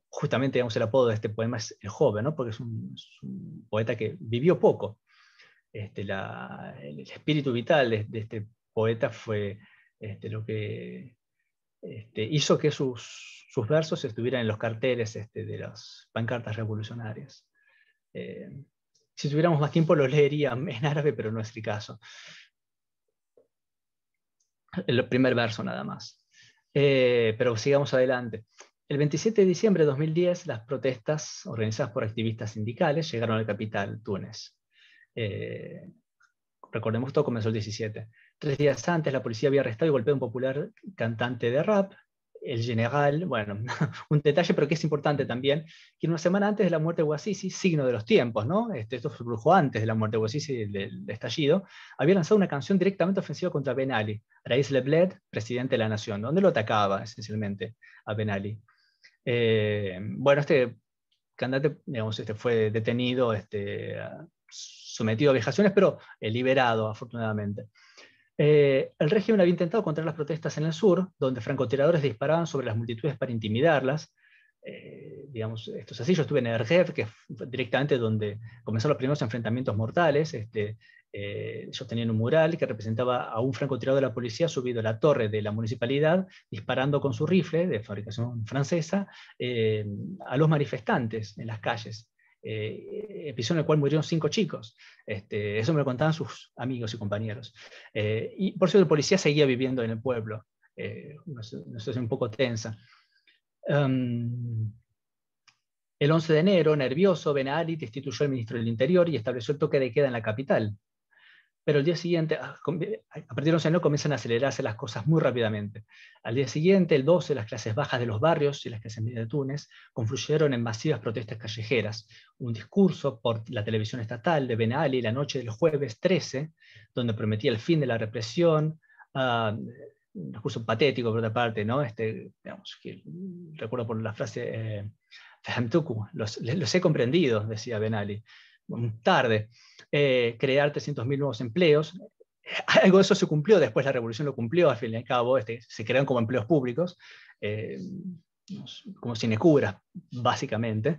justamente digamos, el apodo de este poema es El Joven, ¿no? porque es un poeta que vivió poco, este, el, espíritu vital de, este poeta fue este, lo que este, hizo que sus, versos estuvieran en los carteles de las pancartas revolucionarias. Eh, si tuviéramos más tiempo lo leería en árabe, pero no es el caso. El primer verso nada más. Eh, pero sigamos adelante. El 27 de diciembre de 2010, las protestas organizadas por activistas sindicales llegaron a la capital, Túnez. Eh, recordemos todo comenzó el 17. Tres días antes la policía había arrestado y golpeado un popular cantante de rap, el general, bueno, un detalle pero que es importante también, que una semana antes de la muerte de Wasisi, signo de los tiempos, ¿no? Este, esto se antes de la muerte de y del, estallido, había lanzado una canción directamente ofensiva contra Ben Ali, Raíz Lebled, presidente de la nación, donde lo atacaba esencialmente a Ben Ali. Eh, bueno, este cantante, digamos, este, fue detenido este, sometido a vejaciones, pero liberado afortunadamente. Eh, el régimen había intentado contra las protestas en el sur, donde francotiradores disparaban sobre las multitudes para intimidarlas. Eh, digamos, esto es así, yo estuve en Ergev, que directamente donde comenzaron los primeros enfrentamientos mortales. Este, eh, ellos tenían un mural que representaba a un francotirador de la policía subido a la torre de la municipalidad, disparando con su rifle de fabricación francesa eh, a los manifestantes en las calles. Eh, episodio en el cual murieron cinco chicos. Este, eso me lo contaban sus amigos y compañeros. Eh, y por eso el policía seguía viviendo en el pueblo. Eh, una situación un poco tensa. Em, el 11 de enero, nervioso, Ben Ali destituyó al ministro del Interior y estableció el toque de queda en la capital pero al día siguiente, ah, eh, a partir de 11 de enero comienzan a acelerarse las cosas muy rápidamente. Al día siguiente, el 12, las clases bajas de los barrios y las clases medias de Túnez confluyeron en masivas protestas callejeras. Un discurso por la televisión estatal de Ben Ali la noche del jueves 13, donde prometía el fin de la represión, ah, un discurso patético por otra parte, ¿no? Este, que, recuerdo por la frase, eh, los, los he comprendido, decía Ben Ali. Mm, tarde, eh, crear 300.000 nuevos empleos. Algo de eso se cumplió, después la revolución lo cumplió, al fin y al cabo, este, se crearon como empleos públicos, eh, como cinecubras, básicamente.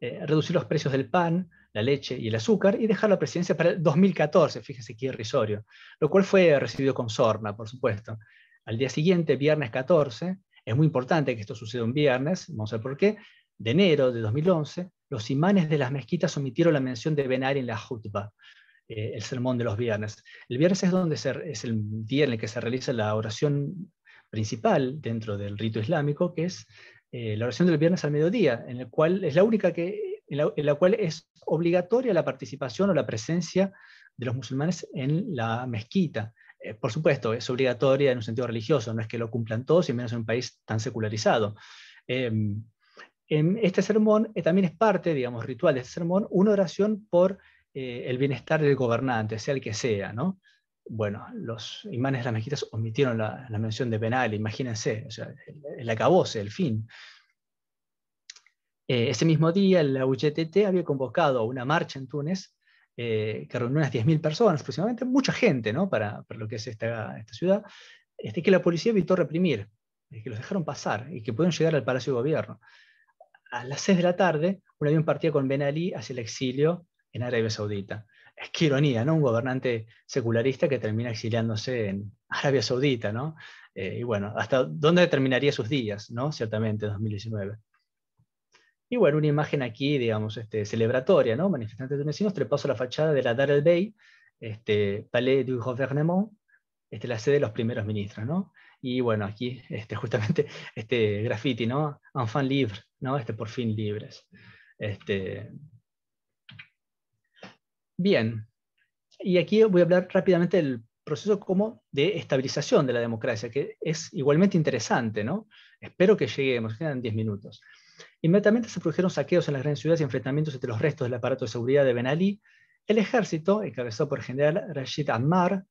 Eh, reducir los precios del pan, la leche y el azúcar y dejar la presidencia para el 2014, fíjese qué irrisorio, lo cual fue recibido con sorna, por supuesto. Al día siguiente, viernes 14, es muy importante que esto suceda un viernes, vamos a ver por qué, de enero de 2011, los imanes de las mezquitas omitieron la mención de Benar en la jutba, eh, el sermón de los viernes. El viernes es, donde es el día en el que se realiza la oración principal dentro del rito islámico, que es eh, la oración del viernes al mediodía, en el cual es la única que, en la, cual es obligatoria la participación o la presencia de los musulmanes en la mezquita. Eh, por supuesto, es obligatoria en un sentido religioso, no es que lo cumplan todos y menos en un país tan secularizado. Em, este sermón eh, también es parte, digamos, ritual de este sermón, una oración por eh, el bienestar del gobernante, sea el que sea, Bueno, los imanes de las mezquitas omitieron la, mención de penal, imagínense, o sea, el, el fin. Eh, ese mismo día, la UGTT había convocado una marcha en Túnez que reunió unas 10.000 personas aproximadamente, mucha gente ¿no? para, lo que es esta, ciudad, este, que la policía evitó reprimir, que los dejaron pasar y que pudieron llegar al Palacio de Gobierno a las 6 de la tarde, un avión partía con Ben Ali hacia el exilio en Arabia Saudita. Es que ironía, ¿no? Un gobernante secularista que termina exiliándose en Arabia Saudita, ¿no? Eh, y bueno, ¿hasta dónde terminaría sus días, ¿no? Ciertamente, 2019. Y bueno, una imagen aquí, digamos, este, celebratoria, ¿no? Manifestantes tunecinos trepaso la fachada de la Dar el Bey, este, Palais du Gouvernement, este, la sede de los primeros ministros, ¿no? Y bueno, aquí este, justamente este graffiti, ¿no? fin libre, ¿no? Este por fin libres. Este... Bien, y aquí voy a hablar rápidamente del proceso como de estabilización de la democracia, que es igualmente interesante, ¿no? Espero que lleguemos, quedan 10 minutos. Inmediatamente se produjeron saqueos en las grandes ciudades y enfrentamientos entre los restos del aparato de seguridad de Ben Ali. El ejército, encabezado por el general Rashid Ammar,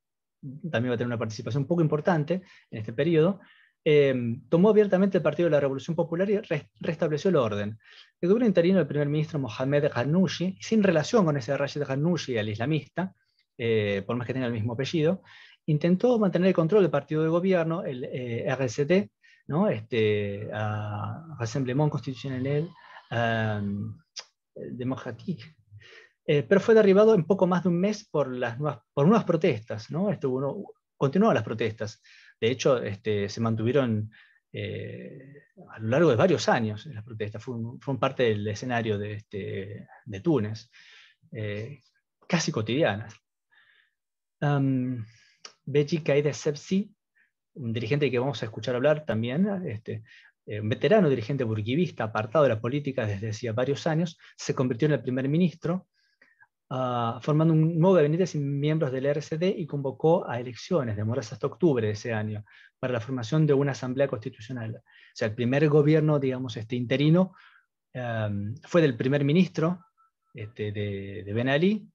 también va a tener una participación poco importante en este periodo, eh, tomó abiertamente el Partido de la Revolución Popular y restableció el orden. El gobierno interino el primer ministro Mohamed Ghanouchi, sin relación con ese de Ghanouchi, el islamista, eh, por más que tenga el mismo apellido, intentó mantener el control del partido de gobierno, el eh, RCT, ¿no? este, Rassemblement Constitutionnel um, Démocratique eh, pero fue derribado en poco más de un mes por, las nuevas, por unas protestas, ¿no? las protestas. De hecho, este, se mantuvieron eh, a lo largo de varios años las protestas, fueron, parte del escenario de, este, de Túnez, eh, casi cotidianas. Um, Beji un dirigente que vamos a escuchar hablar también, este, un veterano dirigente burguivista apartado de la política desde hacía varios años, se convirtió en el primer ministro Ah, formando un nuevo gabinete sin miembros del RCD y convocó a elecciones, de Moras hasta octubre de ese año, para la formación de una asamblea constitucional. O sea, el primer gobierno, digamos, este interino, em, fue del primer ministro este, de, Ben Ali,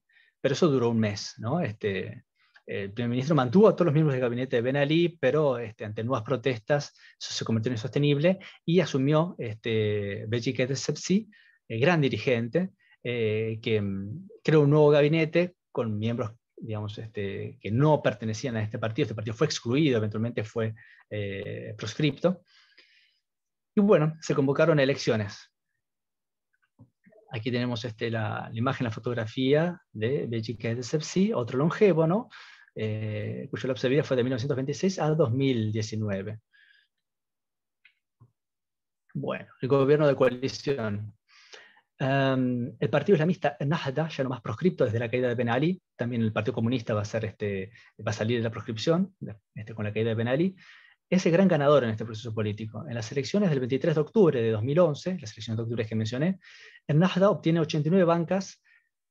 pero eso duró un mes, este, el primer ministro mantuvo a todos los miembros del gabinete de Ben Ali, pero este, ante nuevas protestas eso se convirtió en insostenible y asumió este, de Sepsi, el gran dirigente, eh, que mm, creó un nuevo gabinete con miembros digamos, este, que no pertenecían a este partido. Este partido fue excluido, eventualmente fue eh, proscripto. Y bueno, se convocaron elecciones. Aquí tenemos este, la, imagen, la fotografía de BGK otro longevo, ¿no? Eh, cuyo lapso de vida fue de 1926 a 2019. Bueno, el gobierno de coalición. Em, el Partido Islamista Nahda, ya no más proscripto desde la caída de Ben Ali, también el Partido Comunista va a, este, salir de la proscripción este, con la caída de Ben Ali, es el gran ganador en este proceso político. En las elecciones del 23 de octubre de 2011, las elecciones de octubre que mencioné, el obtiene 89 bancas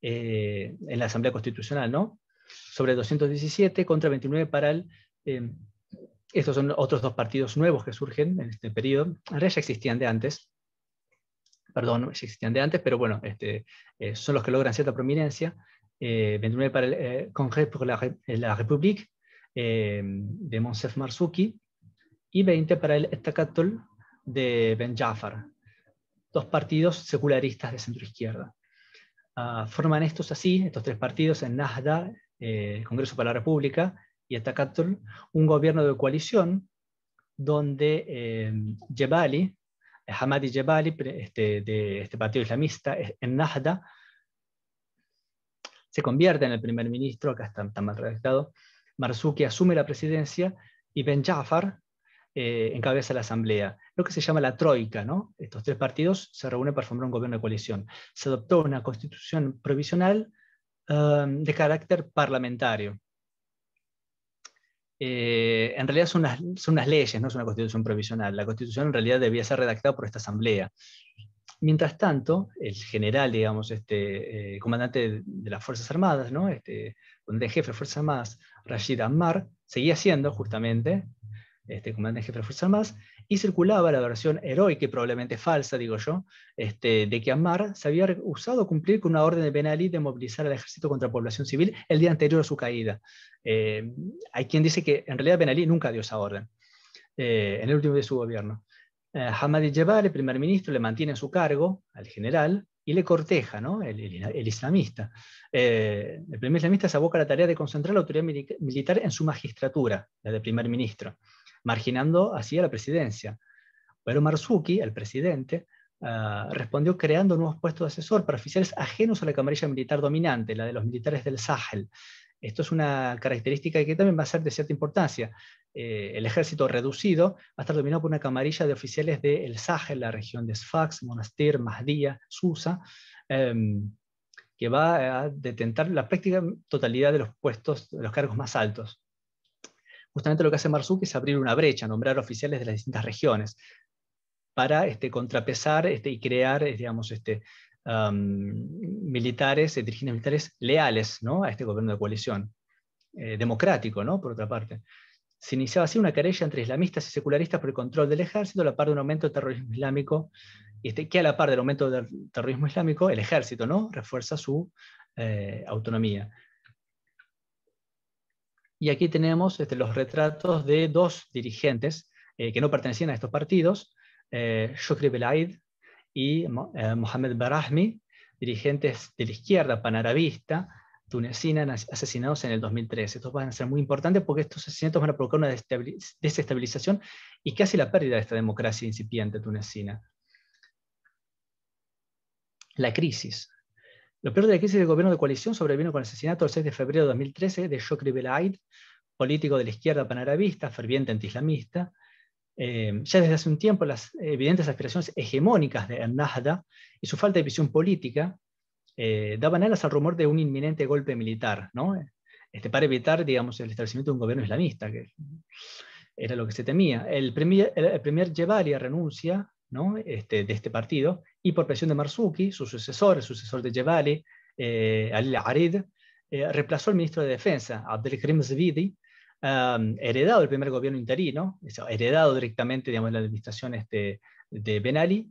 eh, en la Asamblea Constitucional, ¿no? sobre 217 contra 29 para el... Eh, estos son otros dos partidos nuevos que surgen en este periodo. En realidad ya existían de antes, perdón, si existían de antes, pero bueno, este, eh, son los que logran cierta prominencia. 29 eh, para el eh, Congreso por la, República, de Monsef Marzuki y 20 para el Estacato de Ben Jafar, dos partidos secularistas de centro izquierda. Ah, forman estos así, estos tres partidos, en Nazda, Congreso para la República, y Estacato, un gobierno de coalición donde Jebali, Hamadi Jebali, este, de este partido islamista, en Najda, se convierte en el primer ministro, acá está, está mal redactado, Marzuki asume la presidencia y Ben Jafar eh, encabeza la asamblea, lo que se llama la troika. ¿no? Estos tres partidos se reúnen para formar un gobierno de coalición. Se adoptó una constitución provisional um, de carácter parlamentario. Eh, en realidad son unas, leyes, no es una constitución provisional. La constitución en realidad debía ser redactada por esta asamblea. Mientras tanto, el general, digamos, este, eh, comandante de, las Fuerzas Armadas, ¿no? Este, jefe de Fuerzas Armadas, Rashid Ammar, seguía siendo justamente este, comandante jefe de Fuerzas Armadas, y circulaba la versión heroica y probablemente falsa, digo yo, este, de que Ammar se había usado cumplir con una orden de Ben Ali de movilizar al ejército contra la población civil el día anterior a su caída. Eh, hay quien dice que en realidad Ben Ali nunca dio esa orden, eh, en el último de su gobierno. Eh, Hamad el primer ministro, le mantiene en su cargo al general, y le corteja, ¿no? el, islamista. Eh, el primer islamista se aboca a la tarea de concentrar la autoridad militar en su magistratura, la del primer ministro marginando así a la presidencia. Pero Marzuki, el presidente, ah, respondió creando nuevos puestos de asesor para oficiales ajenos a la camarilla militar dominante, la de los militares del Sahel. Esto es una característica que también va a ser de cierta importancia. Eh, el ejército reducido va a estar dominado por una camarilla de oficiales del de Sahel, la región de Sfax, Monastir, Mahdia, Susa, em, que va a detentar la práctica totalidad de los puestos, de los cargos más altos justamente lo que hace Marzuki es abrir una brecha, nombrar oficiales de las distintas regiones, para este, contrapesar este, y crear, eh, digamos, este, militares, eh, dirigentes militares leales a este gobierno de coalición, eh, democrático, por otra parte. Se iniciaba así una querella entre islamistas y secularistas por el control del ejército, a la par de un aumento del terrorismo islámico, este, que a la par del aumento del terrorismo islámico, el ejército refuerza su autonomía. Y aquí tenemos este, los retratos de dos dirigentes eh, que no pertenecían a estos partidos, eh, Belaid y eh, Mohamed Barahmi, dirigentes de la izquierda panarabista tunecina asesinados en el 2013. Estos van a ser muy importantes porque estos asesinatos van a provocar una desestabilización y casi la pérdida de esta democracia incipiente tunecina. La crisis. Lo peor de la crisis del gobierno de coalición sobrevino con el asesinato el 6 de febrero de 2013 de Shokri Belaid, político de la izquierda panarabista, ferviente anti Eh, ya desde hace un tiempo las evidentes aspiraciones hegemónicas de Ennahda y su falta de visión política eh, daban alas al rumor de un inminente golpe militar, este, para evitar digamos, el establecimiento de un gobierno islamista, que era lo que se temía. El primer el, renuncia este, de este partido, y por presión de Marzuki, su sucesor, el sucesor de Jebali, eh, al Arid, eh, reemplazó al ministro de Defensa, Abdelkrim Zvidi, heredado del primer gobierno interino, heredado directamente digamos, de la administración este, de Ben Ali,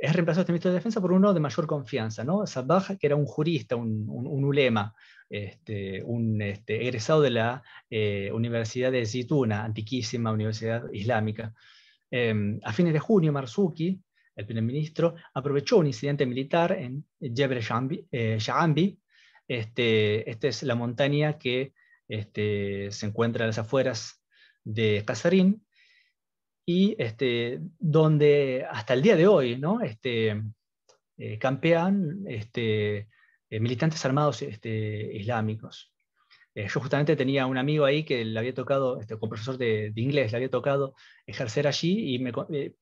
es reemplazado este ministro de Defensa por uno de mayor confianza, ¿no? Sabah, que era un jurista, un, ulema, este, un este, egresado de la eh, Universidad de Zituna, antiquísima universidad islámica. Em, a fines de junio, Marzuki, el primer ministro, aprovechó un incidente militar en Jebel Shaambi. Eh, este, esta es la montaña que este, se encuentra a las afueras de Kazarín y este, donde hasta el día de hoy eh, campean eh, militantes armados islámicos. Eh, yo justamente tenía un amigo ahí que le había tocado, este, profesor de, inglés, le había tocado ejercer allí y eh,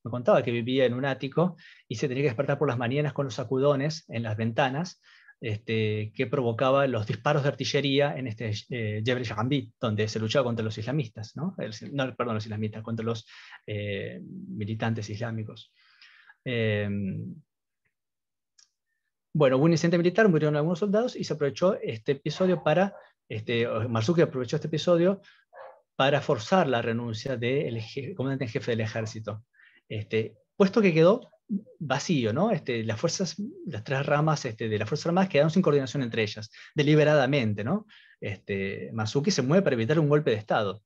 me, contaba que vivía en un ático y se tenía que despertar por las mañanas con los sacudones en las ventanas este, que provocaba los disparos de artillería en este eh, Jebel donde se luchaba contra los islamistas, ¿no? no perdón, los islamistas, contra los militantes islámicos. bueno, hubo un incidente militar, murieron algunos soldados y se aprovechó este episodio para este, aprovechó este episodio para forzar la renuncia del comandante jefe del ejército. Este, puesto que quedó vacío, este, las fuerzas, las tres ramas este, de las Fuerzas Armadas quedaron sin coordinación entre ellas, deliberadamente, ¿no? Este, Masuki se mueve para evitar un golpe de Estado.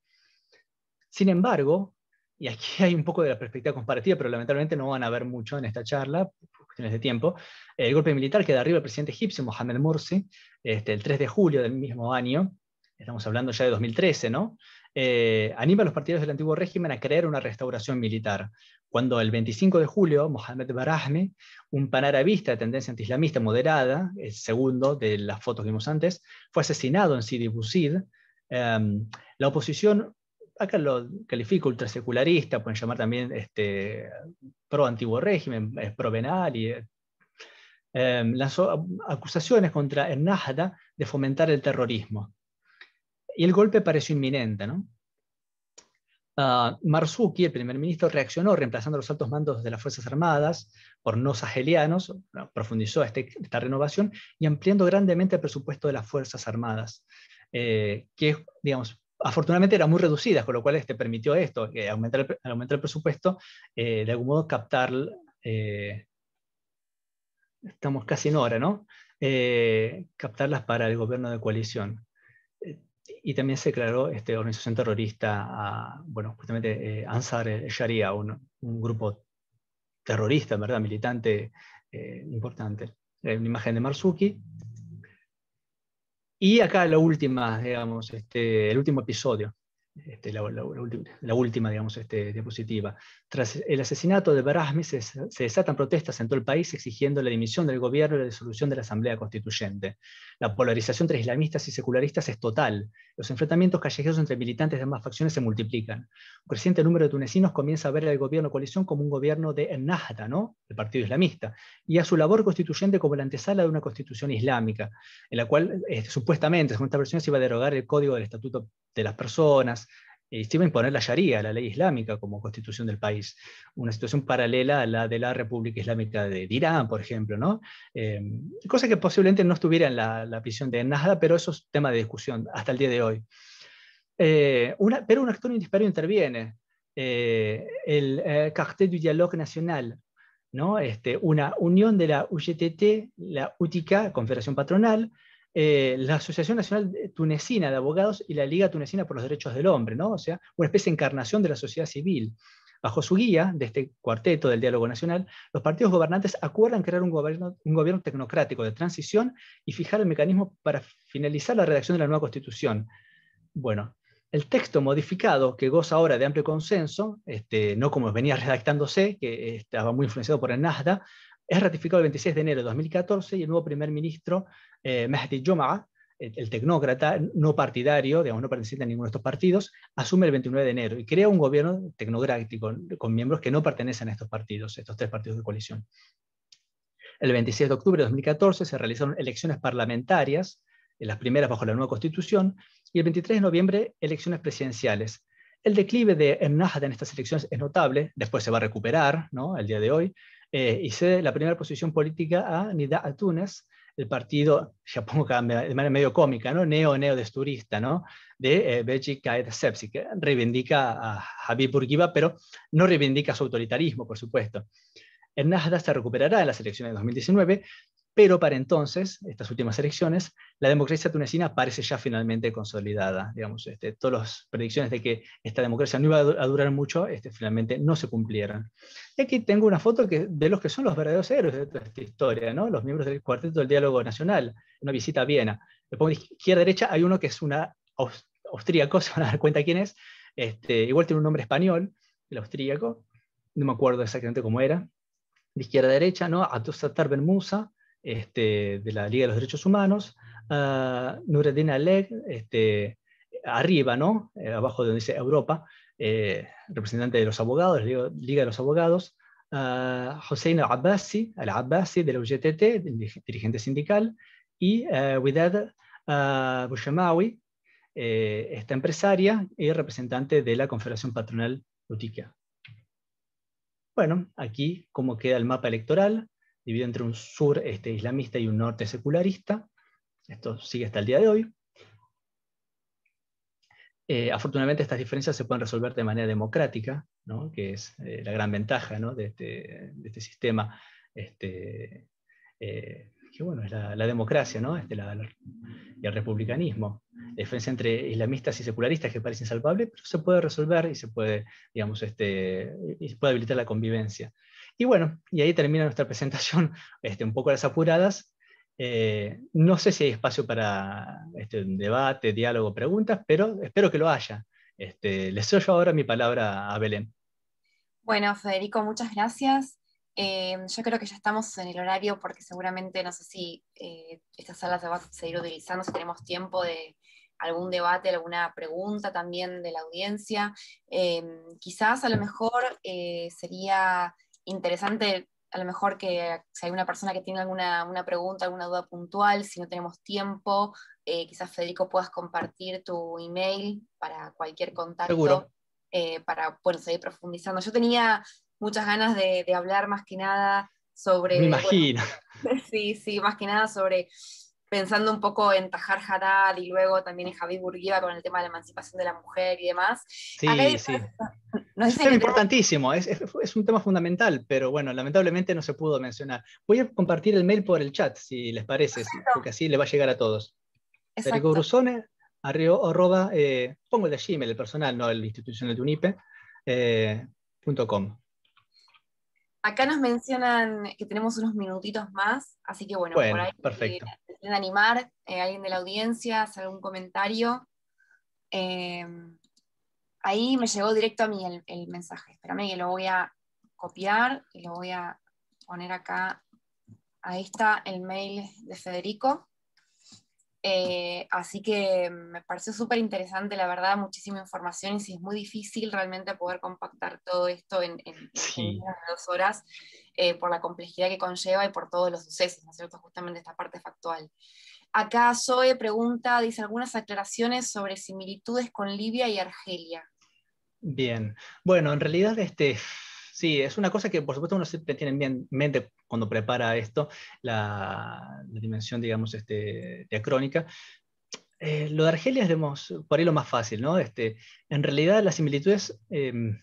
Sin embargo, y aquí hay un poco de la perspectiva comparativa, pero lamentablemente no van a ver mucho en esta charla, por cuestiones de tiempo, eh, el golpe militar que derriba arriba el presidente egipcio Mohamed Morsi, este, el 3 de julio del mismo año, estamos hablando ya de 2013, ¿no? Eh, anima a los partidos del antiguo régimen a crear una restauración militar. Cuando el 25 de julio, Mohamed Barahmi, un panarabista de tendencia antislamista moderada, el segundo de las fotos que vimos antes, fue asesinado en Sidi Bouzid, em, la oposición acá lo califico ultrasecularista, pueden llamar también este, pro antiguo régimen, pro Benal y eh, em, lanzó acusaciones contra el Ennahda de fomentar el terrorismo. Y el golpe pareció inminente. ¿no? Ah, Marzuki, el primer ministro, reaccionó reemplazando los altos mandos de las Fuerzas Armadas por no sahelianos, profundizó este, esta renovación y ampliando grandemente el presupuesto de las Fuerzas Armadas, eh, que digamos, afortunadamente eran muy reducidas, con lo cual este, permitió esto, que eh, aumentar el, aumentar el presupuesto, eh, de algún modo captar, eh, estamos casi en hora, ¿no? captarlas para el gobierno de coalición. Y también se declaró este, organización terrorista a, bueno, justamente Ansar sharia un, grupo terrorista, ¿verdad? Militante importante. Una imagen de Marzuki, y acá la última, digamos, este, el último episodio. Este, la, última digamos, este, diapositiva. Tras el asesinato de Barahmi se, se, desatan protestas en todo el país exigiendo la dimisión del gobierno y la disolución de la Asamblea Constituyente. La polarización entre islamistas y secularistas es total. Los enfrentamientos callejeros entre militantes de ambas facciones se multiplican. Un creciente número de tunecinos comienza a ver al gobierno coalición como un gobierno de el ¿no? el Partido Islamista, y a su labor constituyente como la antesala de una constitución islámica, en la cual este, supuestamente, según esta versión, se iba a derogar el código del estatuto de las personas, eh, se iba a imponer la Sharia, la ley islámica, como constitución del país. Una situación paralela a la de la República Islámica de Irán, por ejemplo, ¿no? Eh, cosa que posiblemente no estuviera en la, prisión visión de nada, pero eso es tema de discusión hasta el día de hoy. Eh, pero un actor indisparo interviene. el Cartel du Dialogue Nacional, ¿no? Este, una unión de la UGTT, la UTICA, Confederación Patronal, eh, la Asociación Nacional Tunecina de Abogados y la Liga Tunecina por los Derechos del Hombre, ¿no? O sea, una especie de encarnación de la sociedad civil. Bajo su guía, de este cuarteto del diálogo nacional, los partidos gobernantes acuerdan crear un gobierno, un gobierno tecnocrático de transición y fijar el mecanismo para finalizar la redacción de la nueva constitución. Bueno, el texto modificado, que goza ahora de amplio consenso, este, no como venía redactándose, que estaba muy influenciado por el NASDA, es ratificado el 26 de enero de 2014 y el nuevo primer ministro, eh, Mahdi el, tecnócrata no partidario, digamos, no perteneciente a ninguno de estos partidos, asume el 29 de enero y crea un gobierno tecnocrático con miembros que no pertenecen a estos partidos, estos tres partidos de coalición. El 26 de octubre de 2014 se realizaron elecciones parlamentarias, eh, las primeras bajo la nueva constitución, y el 23 de noviembre elecciones presidenciales. El declive de Ennahda en estas elecciones es notable, después se va a recuperar, ¿no? El día de hoy, eh, la primera posición política a Nida Atunes, el partido, ya pongo de manera medio cómica, ¿no? desturista ¿no? de eh, Beji Kaed Sepsi, que reivindica a Habib Burguiba, pero no reivindica su autoritarismo, por supuesto. El nada se recuperará de las elecciones de 2019, pero para entonces, estas últimas elecciones, la democracia tunecina parece ya finalmente consolidada. Digamos, este, todas las predicciones de que esta democracia no iba a durar mucho, este, finalmente no se cumplieron. Y aquí tengo una foto que, de los que son los verdaderos héroes de toda esta historia, ¿no? los miembros del Cuarteto del Diálogo Nacional, una visita a Viena. Le pongo izquierda derecha, hay uno que es un austríaco, se van a dar cuenta quién es. Este, igual tiene un nombre español, el austríaco, no me acuerdo exactamente cómo era. De izquierda derecha, ¿no? Atusatar Musa este, de la Liga de los Derechos Humanos, Nureddin Aleg, este, arriba, eh, abajo de donde dice Europa, eh, representante de los abogados, Liga, de los Abogados, uh, Hossein Abbasi, al de la UGTT, dirigente sindical, y eh, Widad Bushamawi, esta empresaria y representante de la Confederación Patronal Utica. Bueno, aquí cómo queda el mapa electoral dividido entre un sur este, islamista y un norte secularista. Esto sigue hasta el día de hoy. Eh, afortunadamente estas diferencias se pueden resolver de manera democrática, que es eh, la gran ventaja este, de, este, sistema, este, eh, que es la, democracia y el republicanismo. La diferencia entre islamistas y secularistas que parece insalvable, pero se puede resolver y se puede, y se puede habilitar la convivencia. Y bueno, y ahí termina nuestra presentación, este, un poco las apuradas. Eh, no sé si hay espacio para este, debate, diálogo, preguntas, pero espero que lo haya. Este, les doy ahora mi palabra a Belén. Bueno, Federico, muchas gracias. Eh, yo creo que ya estamos en el horario porque seguramente, no sé si eh, esta sala se va a seguir utilizando, si tenemos tiempo de algún debate, alguna pregunta también de la audiencia. quizás a lo mejor sería interesante a lo mejor que si hay una persona que tiene alguna una pregunta, alguna duda puntual, si no tenemos tiempo, eh, quizás Federico puedas compartir tu email para cualquier contacto, eh, para bueno, seguir profundizando. Yo tenía muchas ganas de, hablar más que nada sobre... Me sí, sí, más que nada sobre pensando un poco en Tajar Haddad y luego también en Javi Burguiba con el tema de la emancipación de la mujer y demás. Sí, sí. es importantísimo, es, un tema fundamental, pero bueno, lamentablemente no se pudo mencionar. Voy a compartir el mail por el chat, si les parece, porque así le va a llegar a todos. Federico Brusone, eh, pongo el de Gmail, el personal, no el institucional de UNIPE, eh, punto com. Acá nos mencionan que tenemos unos minutitos más, así que bueno, por ahí eh, perfecto. animar, a eh, alguien de la audiencia, hacer algún comentario. Em, ahí me llegó directo a mí el, el, mensaje. Espérame que lo voy a copiar y lo voy a poner acá. Ahí está el mail de Federico. Eh, así que me pareció súper interesante, la verdad, muchísima información y si es muy difícil realmente poder compactar todo esto en, dos horas eh, por la complejidad que conlleva y por todos los sucesos, ¿no es cierto? Justamente esta parte factual. Acá Zoe pregunta, dice algunas aclaraciones sobre similitudes con Libia y Argelia. Bien, bueno, en realidad este, Sí, es una cosa que por supuesto uno siempre tiene en mente cuando prepara esto, la, dimensión, digamos, este, diacrónica. Eh, lo de Argelia es, por ahí lo más fácil, ¿no? Este, en realidad las similitudes em,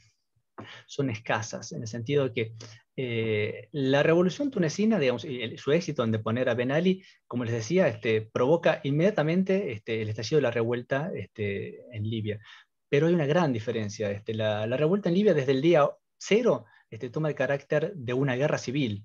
son escasas, en el sentido de que eh, la revolución tunecina, digamos, y su éxito en deponer a Ben Ali, como les decía, este, provoca inmediatamente este, el estallido de la revuelta este, en Libia. Pero hay una gran diferencia. Este, la, revuelta en Libia desde el día cero este, toma el carácter de una guerra civil.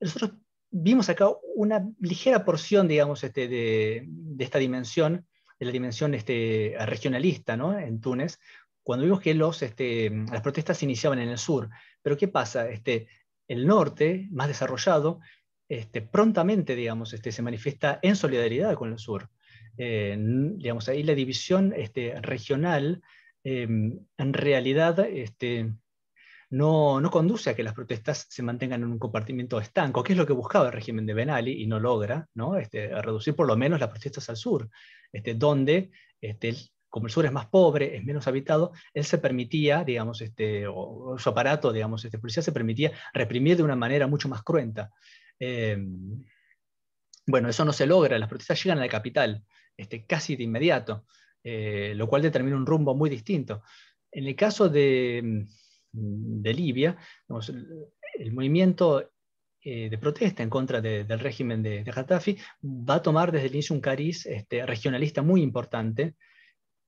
nosotros vimos acá una ligera porción, digamos, este, de, esta dimensión, de la dimensión este, regionalista en Túnez, cuando vimos que este, las protestas se iniciaban en el sur. Pero ¿qué pasa? Este, el norte, más desarrollado, este, prontamente, digamos, este, se manifiesta en solidaridad con el sur. Eh, digamos, ahí la división este, regional Em, en realidad este, no, no, conduce a que las protestas se mantengan en un compartimiento estanco, que es lo que buscaba el régimen de Ben Ali y no logra ¿no? Este, reducir por lo menos las protestas al sur, este, donde como el sur es más pobre, es menos habitado, él se permitía, digamos, este, o, su aparato, digamos, este, policía se permitía reprimir de una manera mucho más cruenta. Em, bueno, eso no se logra, las protestas llegan a la capital este, casi de inmediato. Eh, lo cual determina un rumbo muy distinto. En el caso de, mm, Libia, el movimiento eh, de protesta en contra del régimen de, Gaddafi va a tomar desde el inicio un cariz este, regionalista muy importante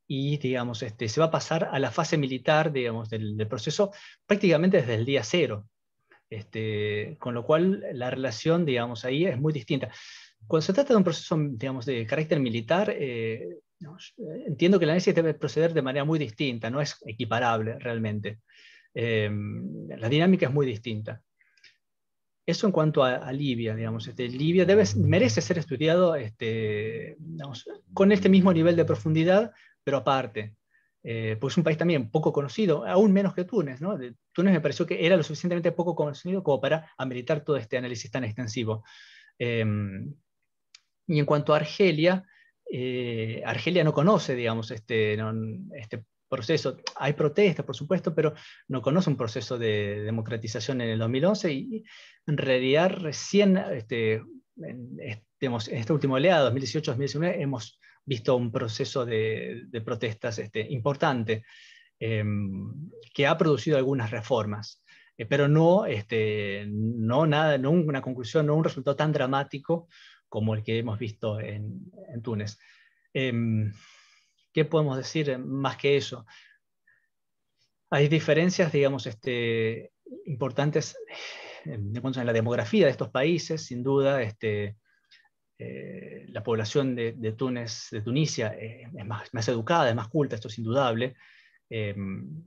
y digamos, este, se va a pasar a la fase militar del, proceso prácticamente desde el día cero. Este, con lo cual la relación, digamos, ahí es muy distinta. Cuando se trata de un proceso, digamos, de carácter militar, eh, eh, entiendo que el análisis debe proceder de manera muy distinta, no es equiparable realmente. Em, la dinámica es muy distinta. Eso en cuanto a, Libia, digamos, este, Libia debe, merece ser estudiado este, con este mismo nivel de profundidad, pero aparte. Eh, pues es un país también poco conocido, aún menos que Túnez. ¿no? Túnez me pareció que era lo suficientemente poco conocido como para ameritar todo este análisis tan extensivo. Em, y en cuanto a Argelia, eh, Argelia no conoce, digamos, este, este, proceso. Hay protestas, por supuesto, pero no conoce un proceso de democratización en el 2011 y en realidad recién, este, en, este, último esta 2018-2019, hemos visto un proceso de, protestas este, importante em, que ha producido algunas reformas, eh, pero no, no, nada, no una conclusión, no un resultado tan dramático como el que hemos visto en, Túnez. Em, ¿Qué podemos decir eh, más que eso? Hay diferencias, digamos, este, importantes en, la demografía de estos países, sin duda. Este, eh, la población de, Túnez, de Tunisia, eh, es más, educada, es más culta, esto es indudable. Em,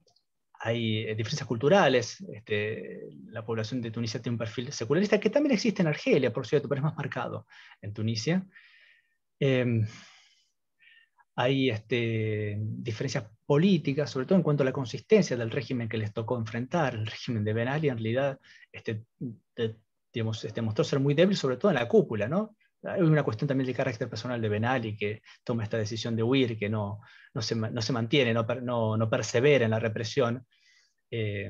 hay eh, diferencias culturales, este, la población de Tunisia tiene un perfil secularista que también existe en Argelia, por cierto, pero es más marcado en Tunisia. Em, hay este, diferencias políticas, sobre todo en cuanto a la consistencia del régimen que les tocó enfrentar, el régimen de Ben Ali en realidad este, este mostró ser muy débil, sobre todo en la cúpula, ¿no? hay ah, una cuestión también del carácter personal de Benali que toma esta decisión de huir, que no, no, se, no se, mantiene, no, no, persevera en la represión, eh,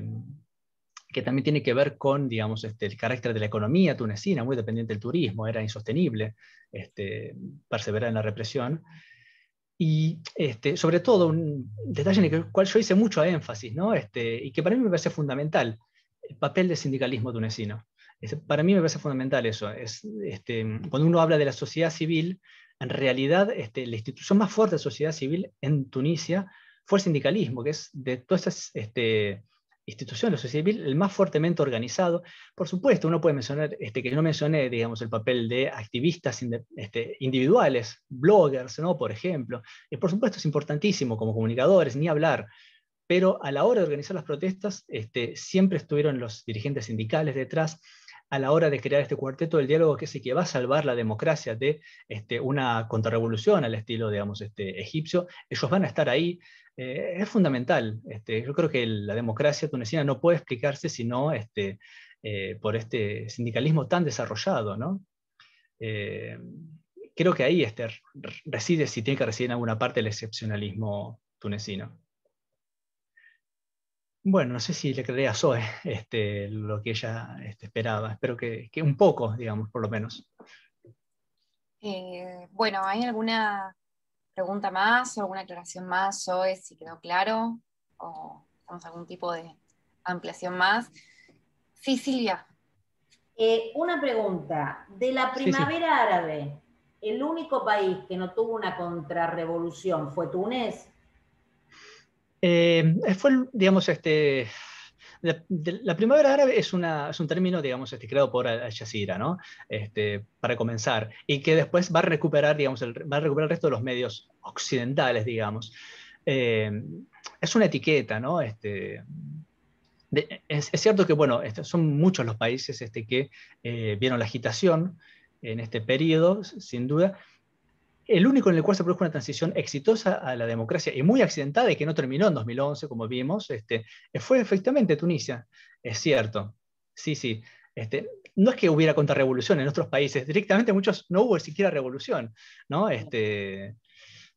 que también tiene que ver con, digamos, este, el carácter de la economía tunecina, muy dependiente del turismo, era insostenible este, perseverar en la represión. Y este, sobre todo, un detalle en el cual yo hice mucho énfasis, ¿no? Este, y que para mí me parece fundamental, el papel del sindicalismo tunecino para mí me parece fundamental eso. Es, este, cuando uno habla de la sociedad civil, en realidad este, la institución más fuerte de sociedad civil en Tunisia fue el sindicalismo, que es de todas estas instituciones, la sociedad civil, el más fuertemente organizado. Por supuesto, uno puede mencionar, este, que no mencioné, digamos, el papel de activistas este, individuales, bloggers, ¿no? por ejemplo. Y por supuesto es importantísimo como comunicadores, ni hablar. Pero a la hora de organizar las protestas, este, siempre estuvieron los dirigentes sindicales detrás, a la hora de crear este cuarteto del diálogo que sí que va a salvar la democracia de este, una contrarrevolución al estilo, digamos, este, egipcio, ellos van a estar ahí. Eh, es fundamental. Este, yo creo que la democracia tunecina no puede explicarse sino este, eh, por este sindicalismo tan desarrollado, eh, creo que ahí reside, si tiene que residir en alguna parte, el excepcionalismo tunecino. Bueno, no sé si le creería a Zoe este, lo que ella este, esperaba. Espero que, un poco, digamos, por lo menos. Eh, bueno, ¿hay alguna pregunta más o alguna aclaración más, Zoe, si quedó claro? ¿O algún tipo de ampliación más? Sí, Silvia. Eh, una pregunta. De la primavera árabe, ¿el único país que no tuvo una contrarrevolución fue Túnez? Eh, fue, digamos, este, la, primavera árabe es, un término, digamos, este, creado por Al Jazeera, ¿no? Este, para comenzar, y que después va a recuperar, digamos, el, va a recuperar resto de los medios occidentales, digamos. Eh, es una etiqueta, ¿no? Este, es, cierto que, bueno, este, son muchos los países este, que eh, vieron la agitación en este periodo, sin duda, el único en el cual se produjo una transición exitosa a la democracia y muy accidentada y que no terminó en 2011, como vimos, este, fue efectivamente Tunisia. Es cierto. Sí, sí. Este, no es que hubiera contrarrevolución en otros países, directamente muchos no hubo siquiera revolución, ¿no? Este,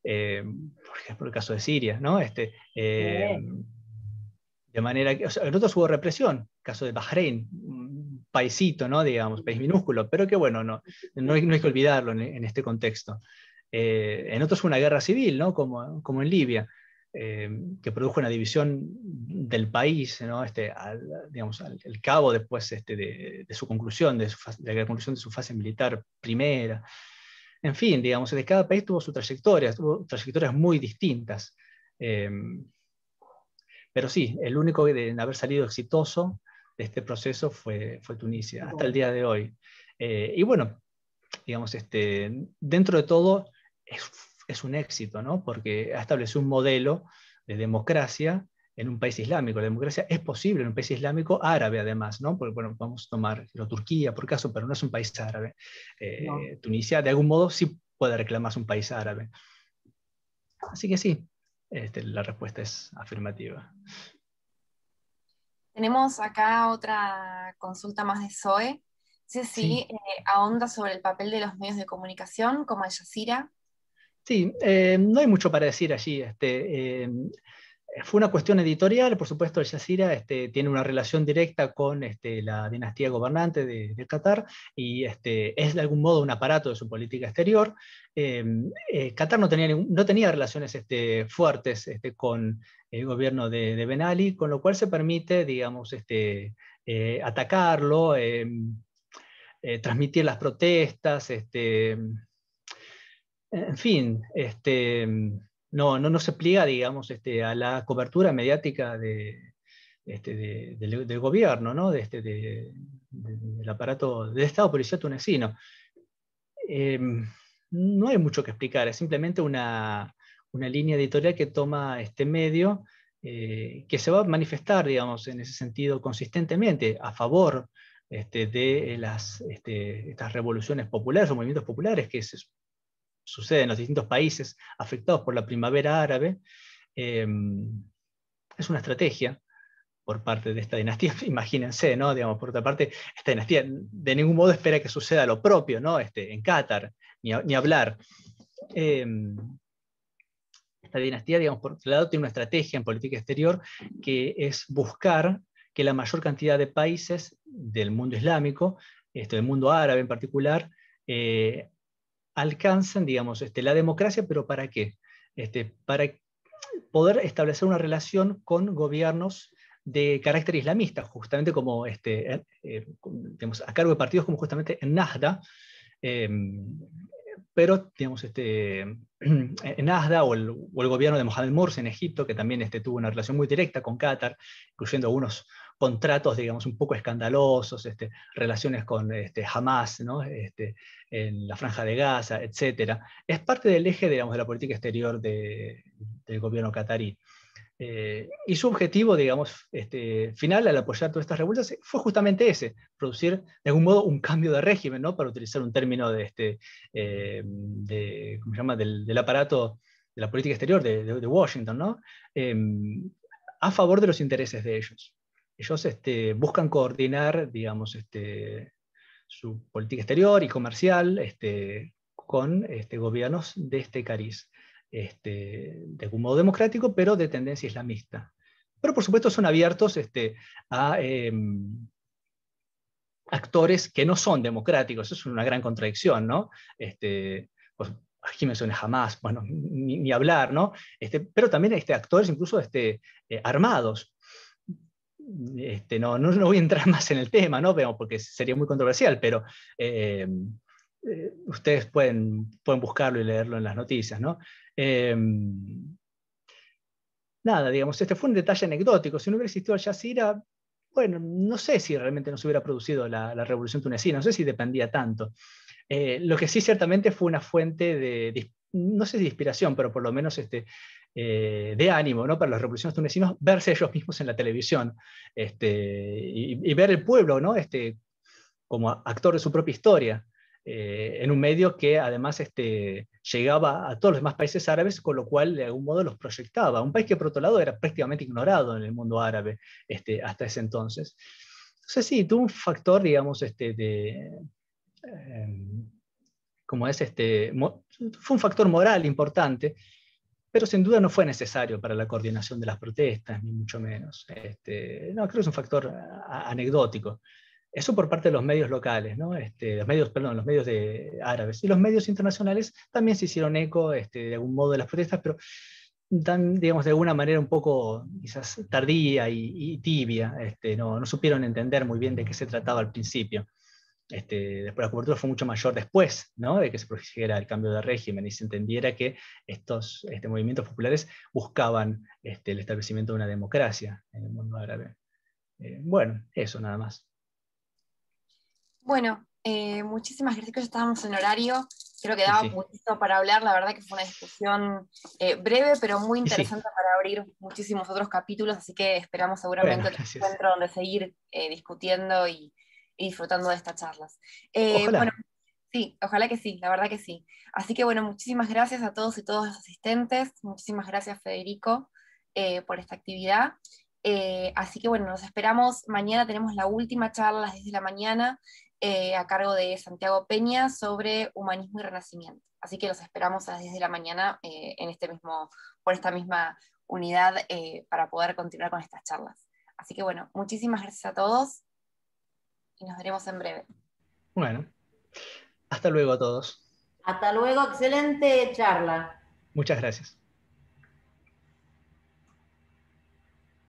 eh, por ejemplo, el caso de Siria, ¿no? Este, eh, de manera que, en otros hubo represión, el caso de Bahrein, un paisito, ¿no? Digamos, país minúsculo, pero que bueno, no, hay, que olvidarlo en este contexto. Eh, en otros una guerra civil, como, en Libia, eh, que produjo una división del país, este, al, digamos, al, cabo después este, de, su conclusión, de, la conclusión de su fase militar primera. En fin, digamos, este, cada país tuvo su trayectoria, tuvo trayectorias muy distintas. Eh, pero sí, el único de, haber salido exitoso de este proceso fue, fue Tunisia, hasta el día de hoy. y bueno, digamos, este, dentro de todo, es, un éxito, ¿no? Porque ha establecido un modelo de democracia en un país islámico. La democracia es posible en un país islámico árabe, además, ¿no? Porque, bueno, vamos a tomar Turquía, por caso, pero no es un país árabe. Eh, Tunisia, de algún modo, sí puede reclamarse un país árabe. Así que sí, este, la respuesta es afirmativa. Tenemos acá otra consulta más de Zoe. Sí, sí, eh, ahonda sobre el papel de los medios de comunicación como Al Jazeera Sí, eh, no hay mucho para decir allí. Este, eh, fue una cuestión editorial, por supuesto, Al Jazeera este, tiene una relación directa con este, la dinastía gobernante de, Qatar y este, es de algún modo un aparato de su política exterior. Eh, Qatar no tenía, no tenía relaciones este, fuertes con el gobierno de, Ben Ali, con lo cual se permite, digamos, atacarlo, transmitir las protestas. Este, en fin, este, mm, no, no, no se pliega, digamos, este, a la cobertura mediática de, este, del, gobierno, de, este, del aparato de Estado policial tunecino. Eh, no hay mucho que explicar, es simplemente una, línea editorial que toma este medio, eh, que se va a manifestar, digamos, en ese sentido consistentemente a favor este, de las, este, estas revoluciones populares o movimientos populares que es sucede en los distintos países afectados por la primavera árabe, em, es una estrategia por parte de esta dinastía, imagínense, ¿no? Digamos, por otra parte, esta dinastía de ningún modo espera que suceda lo propio, ¿no? Este, en Qatar, ni, hablar. Em, esta dinastía, digamos, por otro lado, tiene una estrategia en política exterior que es buscar que la mayor cantidad de países del mundo islámico, este, del mundo árabe en particular, eh, alcanzan, digamos, este, la democracia, pero ¿para qué? Este, para poder establecer una relación con gobiernos de carácter islamista, justamente como este, eh, eh, a cargo de partidos como justamente en em, pero digamos, este, en o el, gobierno de Mohamed Morsi en Egipto, que también tuvo una relación muy directa con Qatar, incluyendo algunos contratos, digamos, un poco escandalosos, este, relaciones con este, Hamas, este, en la Franja de Gaza, etc. Es parte del eje, de la política exterior del gobierno catarí. Eh, y su objetivo, digamos, este, final al apoyar todas estas revueltas fue justamente ese, producir de algún modo un cambio de régimen, ¿no? Para utilizar un término de eh, llama? Del, aparato de la política exterior de, Washington, ¿no? Em, a favor de los intereses de ellos ellos este, buscan coordinar, digamos, este, su política exterior y comercial este, con este, gobiernos de este cariz, este, de algún modo democrático, pero de tendencia islamista. Pero por supuesto son abiertos este, a em, actores que no son democráticos, eso es una gran contradicción, ¿no? Este, pues, aquí menciona jamás, bueno, ni, hablar, ¿no? pero también este, actores incluso este, eh, armados este, no, no, voy a entrar más en el tema, ¿no? porque sería muy controversial, pero eh, eh, ustedes pueden, pueden buscarlo y leerlo en las noticias, ¿no? Em, nada, digamos, este fue un detalle anecdótico. Si no hubiera existido Al Jazeera, bueno, no sé si realmente se hubiera producido la, revolución tunecina, no sé si dependía tanto. Eh, lo que sí ciertamente fue una fuente de, no sé si inspiración, pero por lo menos este, eh, de ánimo ¿no? para los revolucionarios tunecinos verse ellos mismos en la televisión este, y, ver el pueblo ¿no? este, como actor de su propia historia. Eh, en un medio que además este, llegaba a todos los demás países árabes, con lo cual de algún modo los proyectaba. Un país que por otro lado era prácticamente ignorado en el mundo árabe este, hasta ese entonces. Entonces sí, tuvo un factor, digamos, este, de, eh, es, este, fue un factor moral importante pero sin duda no fue necesario para la coordinación de las protestas, ni mucho menos. Este, no, creo que es un factor eh, anecdótico. Eso por parte de los medios locales, ¿no? Este, los medios, perdón, los medios árabes. Y los medios internacionales también se hicieron eco este, de algún modo de las protestas, pero digamos, de alguna manera un poco quizás tardía y, tibia. no, no supieron entender muy bien de qué se trataba al principio. Este, después la cobertura fue mucho mayor después de que se produjera el cambio de régimen y se entendiera que estos este, movimientos populares buscaban este, el establecimiento de una democracia en el mundo árabe. Eh, bueno, eso nada más. Bueno, eh, muchísimas gracias que ya estábamos en horario. Creo que daba un poquito para hablar. La verdad que fue una discusión eh, breve, pero muy interesante para abrir muchísimos otros capítulos, así que esperamos seguramente otro encuentro donde seguir discutiendo y disfrutando de estas charlas. Eh, bueno, sí, ojalá que sí, la verdad que sí. Así que bueno, muchísimas gracias a todos y todas los asistentes, muchísimas gracias Federico eh, por esta actividad. Eh, así que bueno, nos esperamos. Mañana tenemos la última charla a las 10 de la mañana a cargo de Santiago Peña sobre humanismo y renacimiento. Así que los esperamos a las 10 de la mañana en este mismo, por esta misma unidad para poder continuar con estas charlas. Así que bueno, muchísimas gracias a todos y nos veremos en breve. Bueno, hasta luego a todos. Hasta luego, excelente charla. Muchas gracias.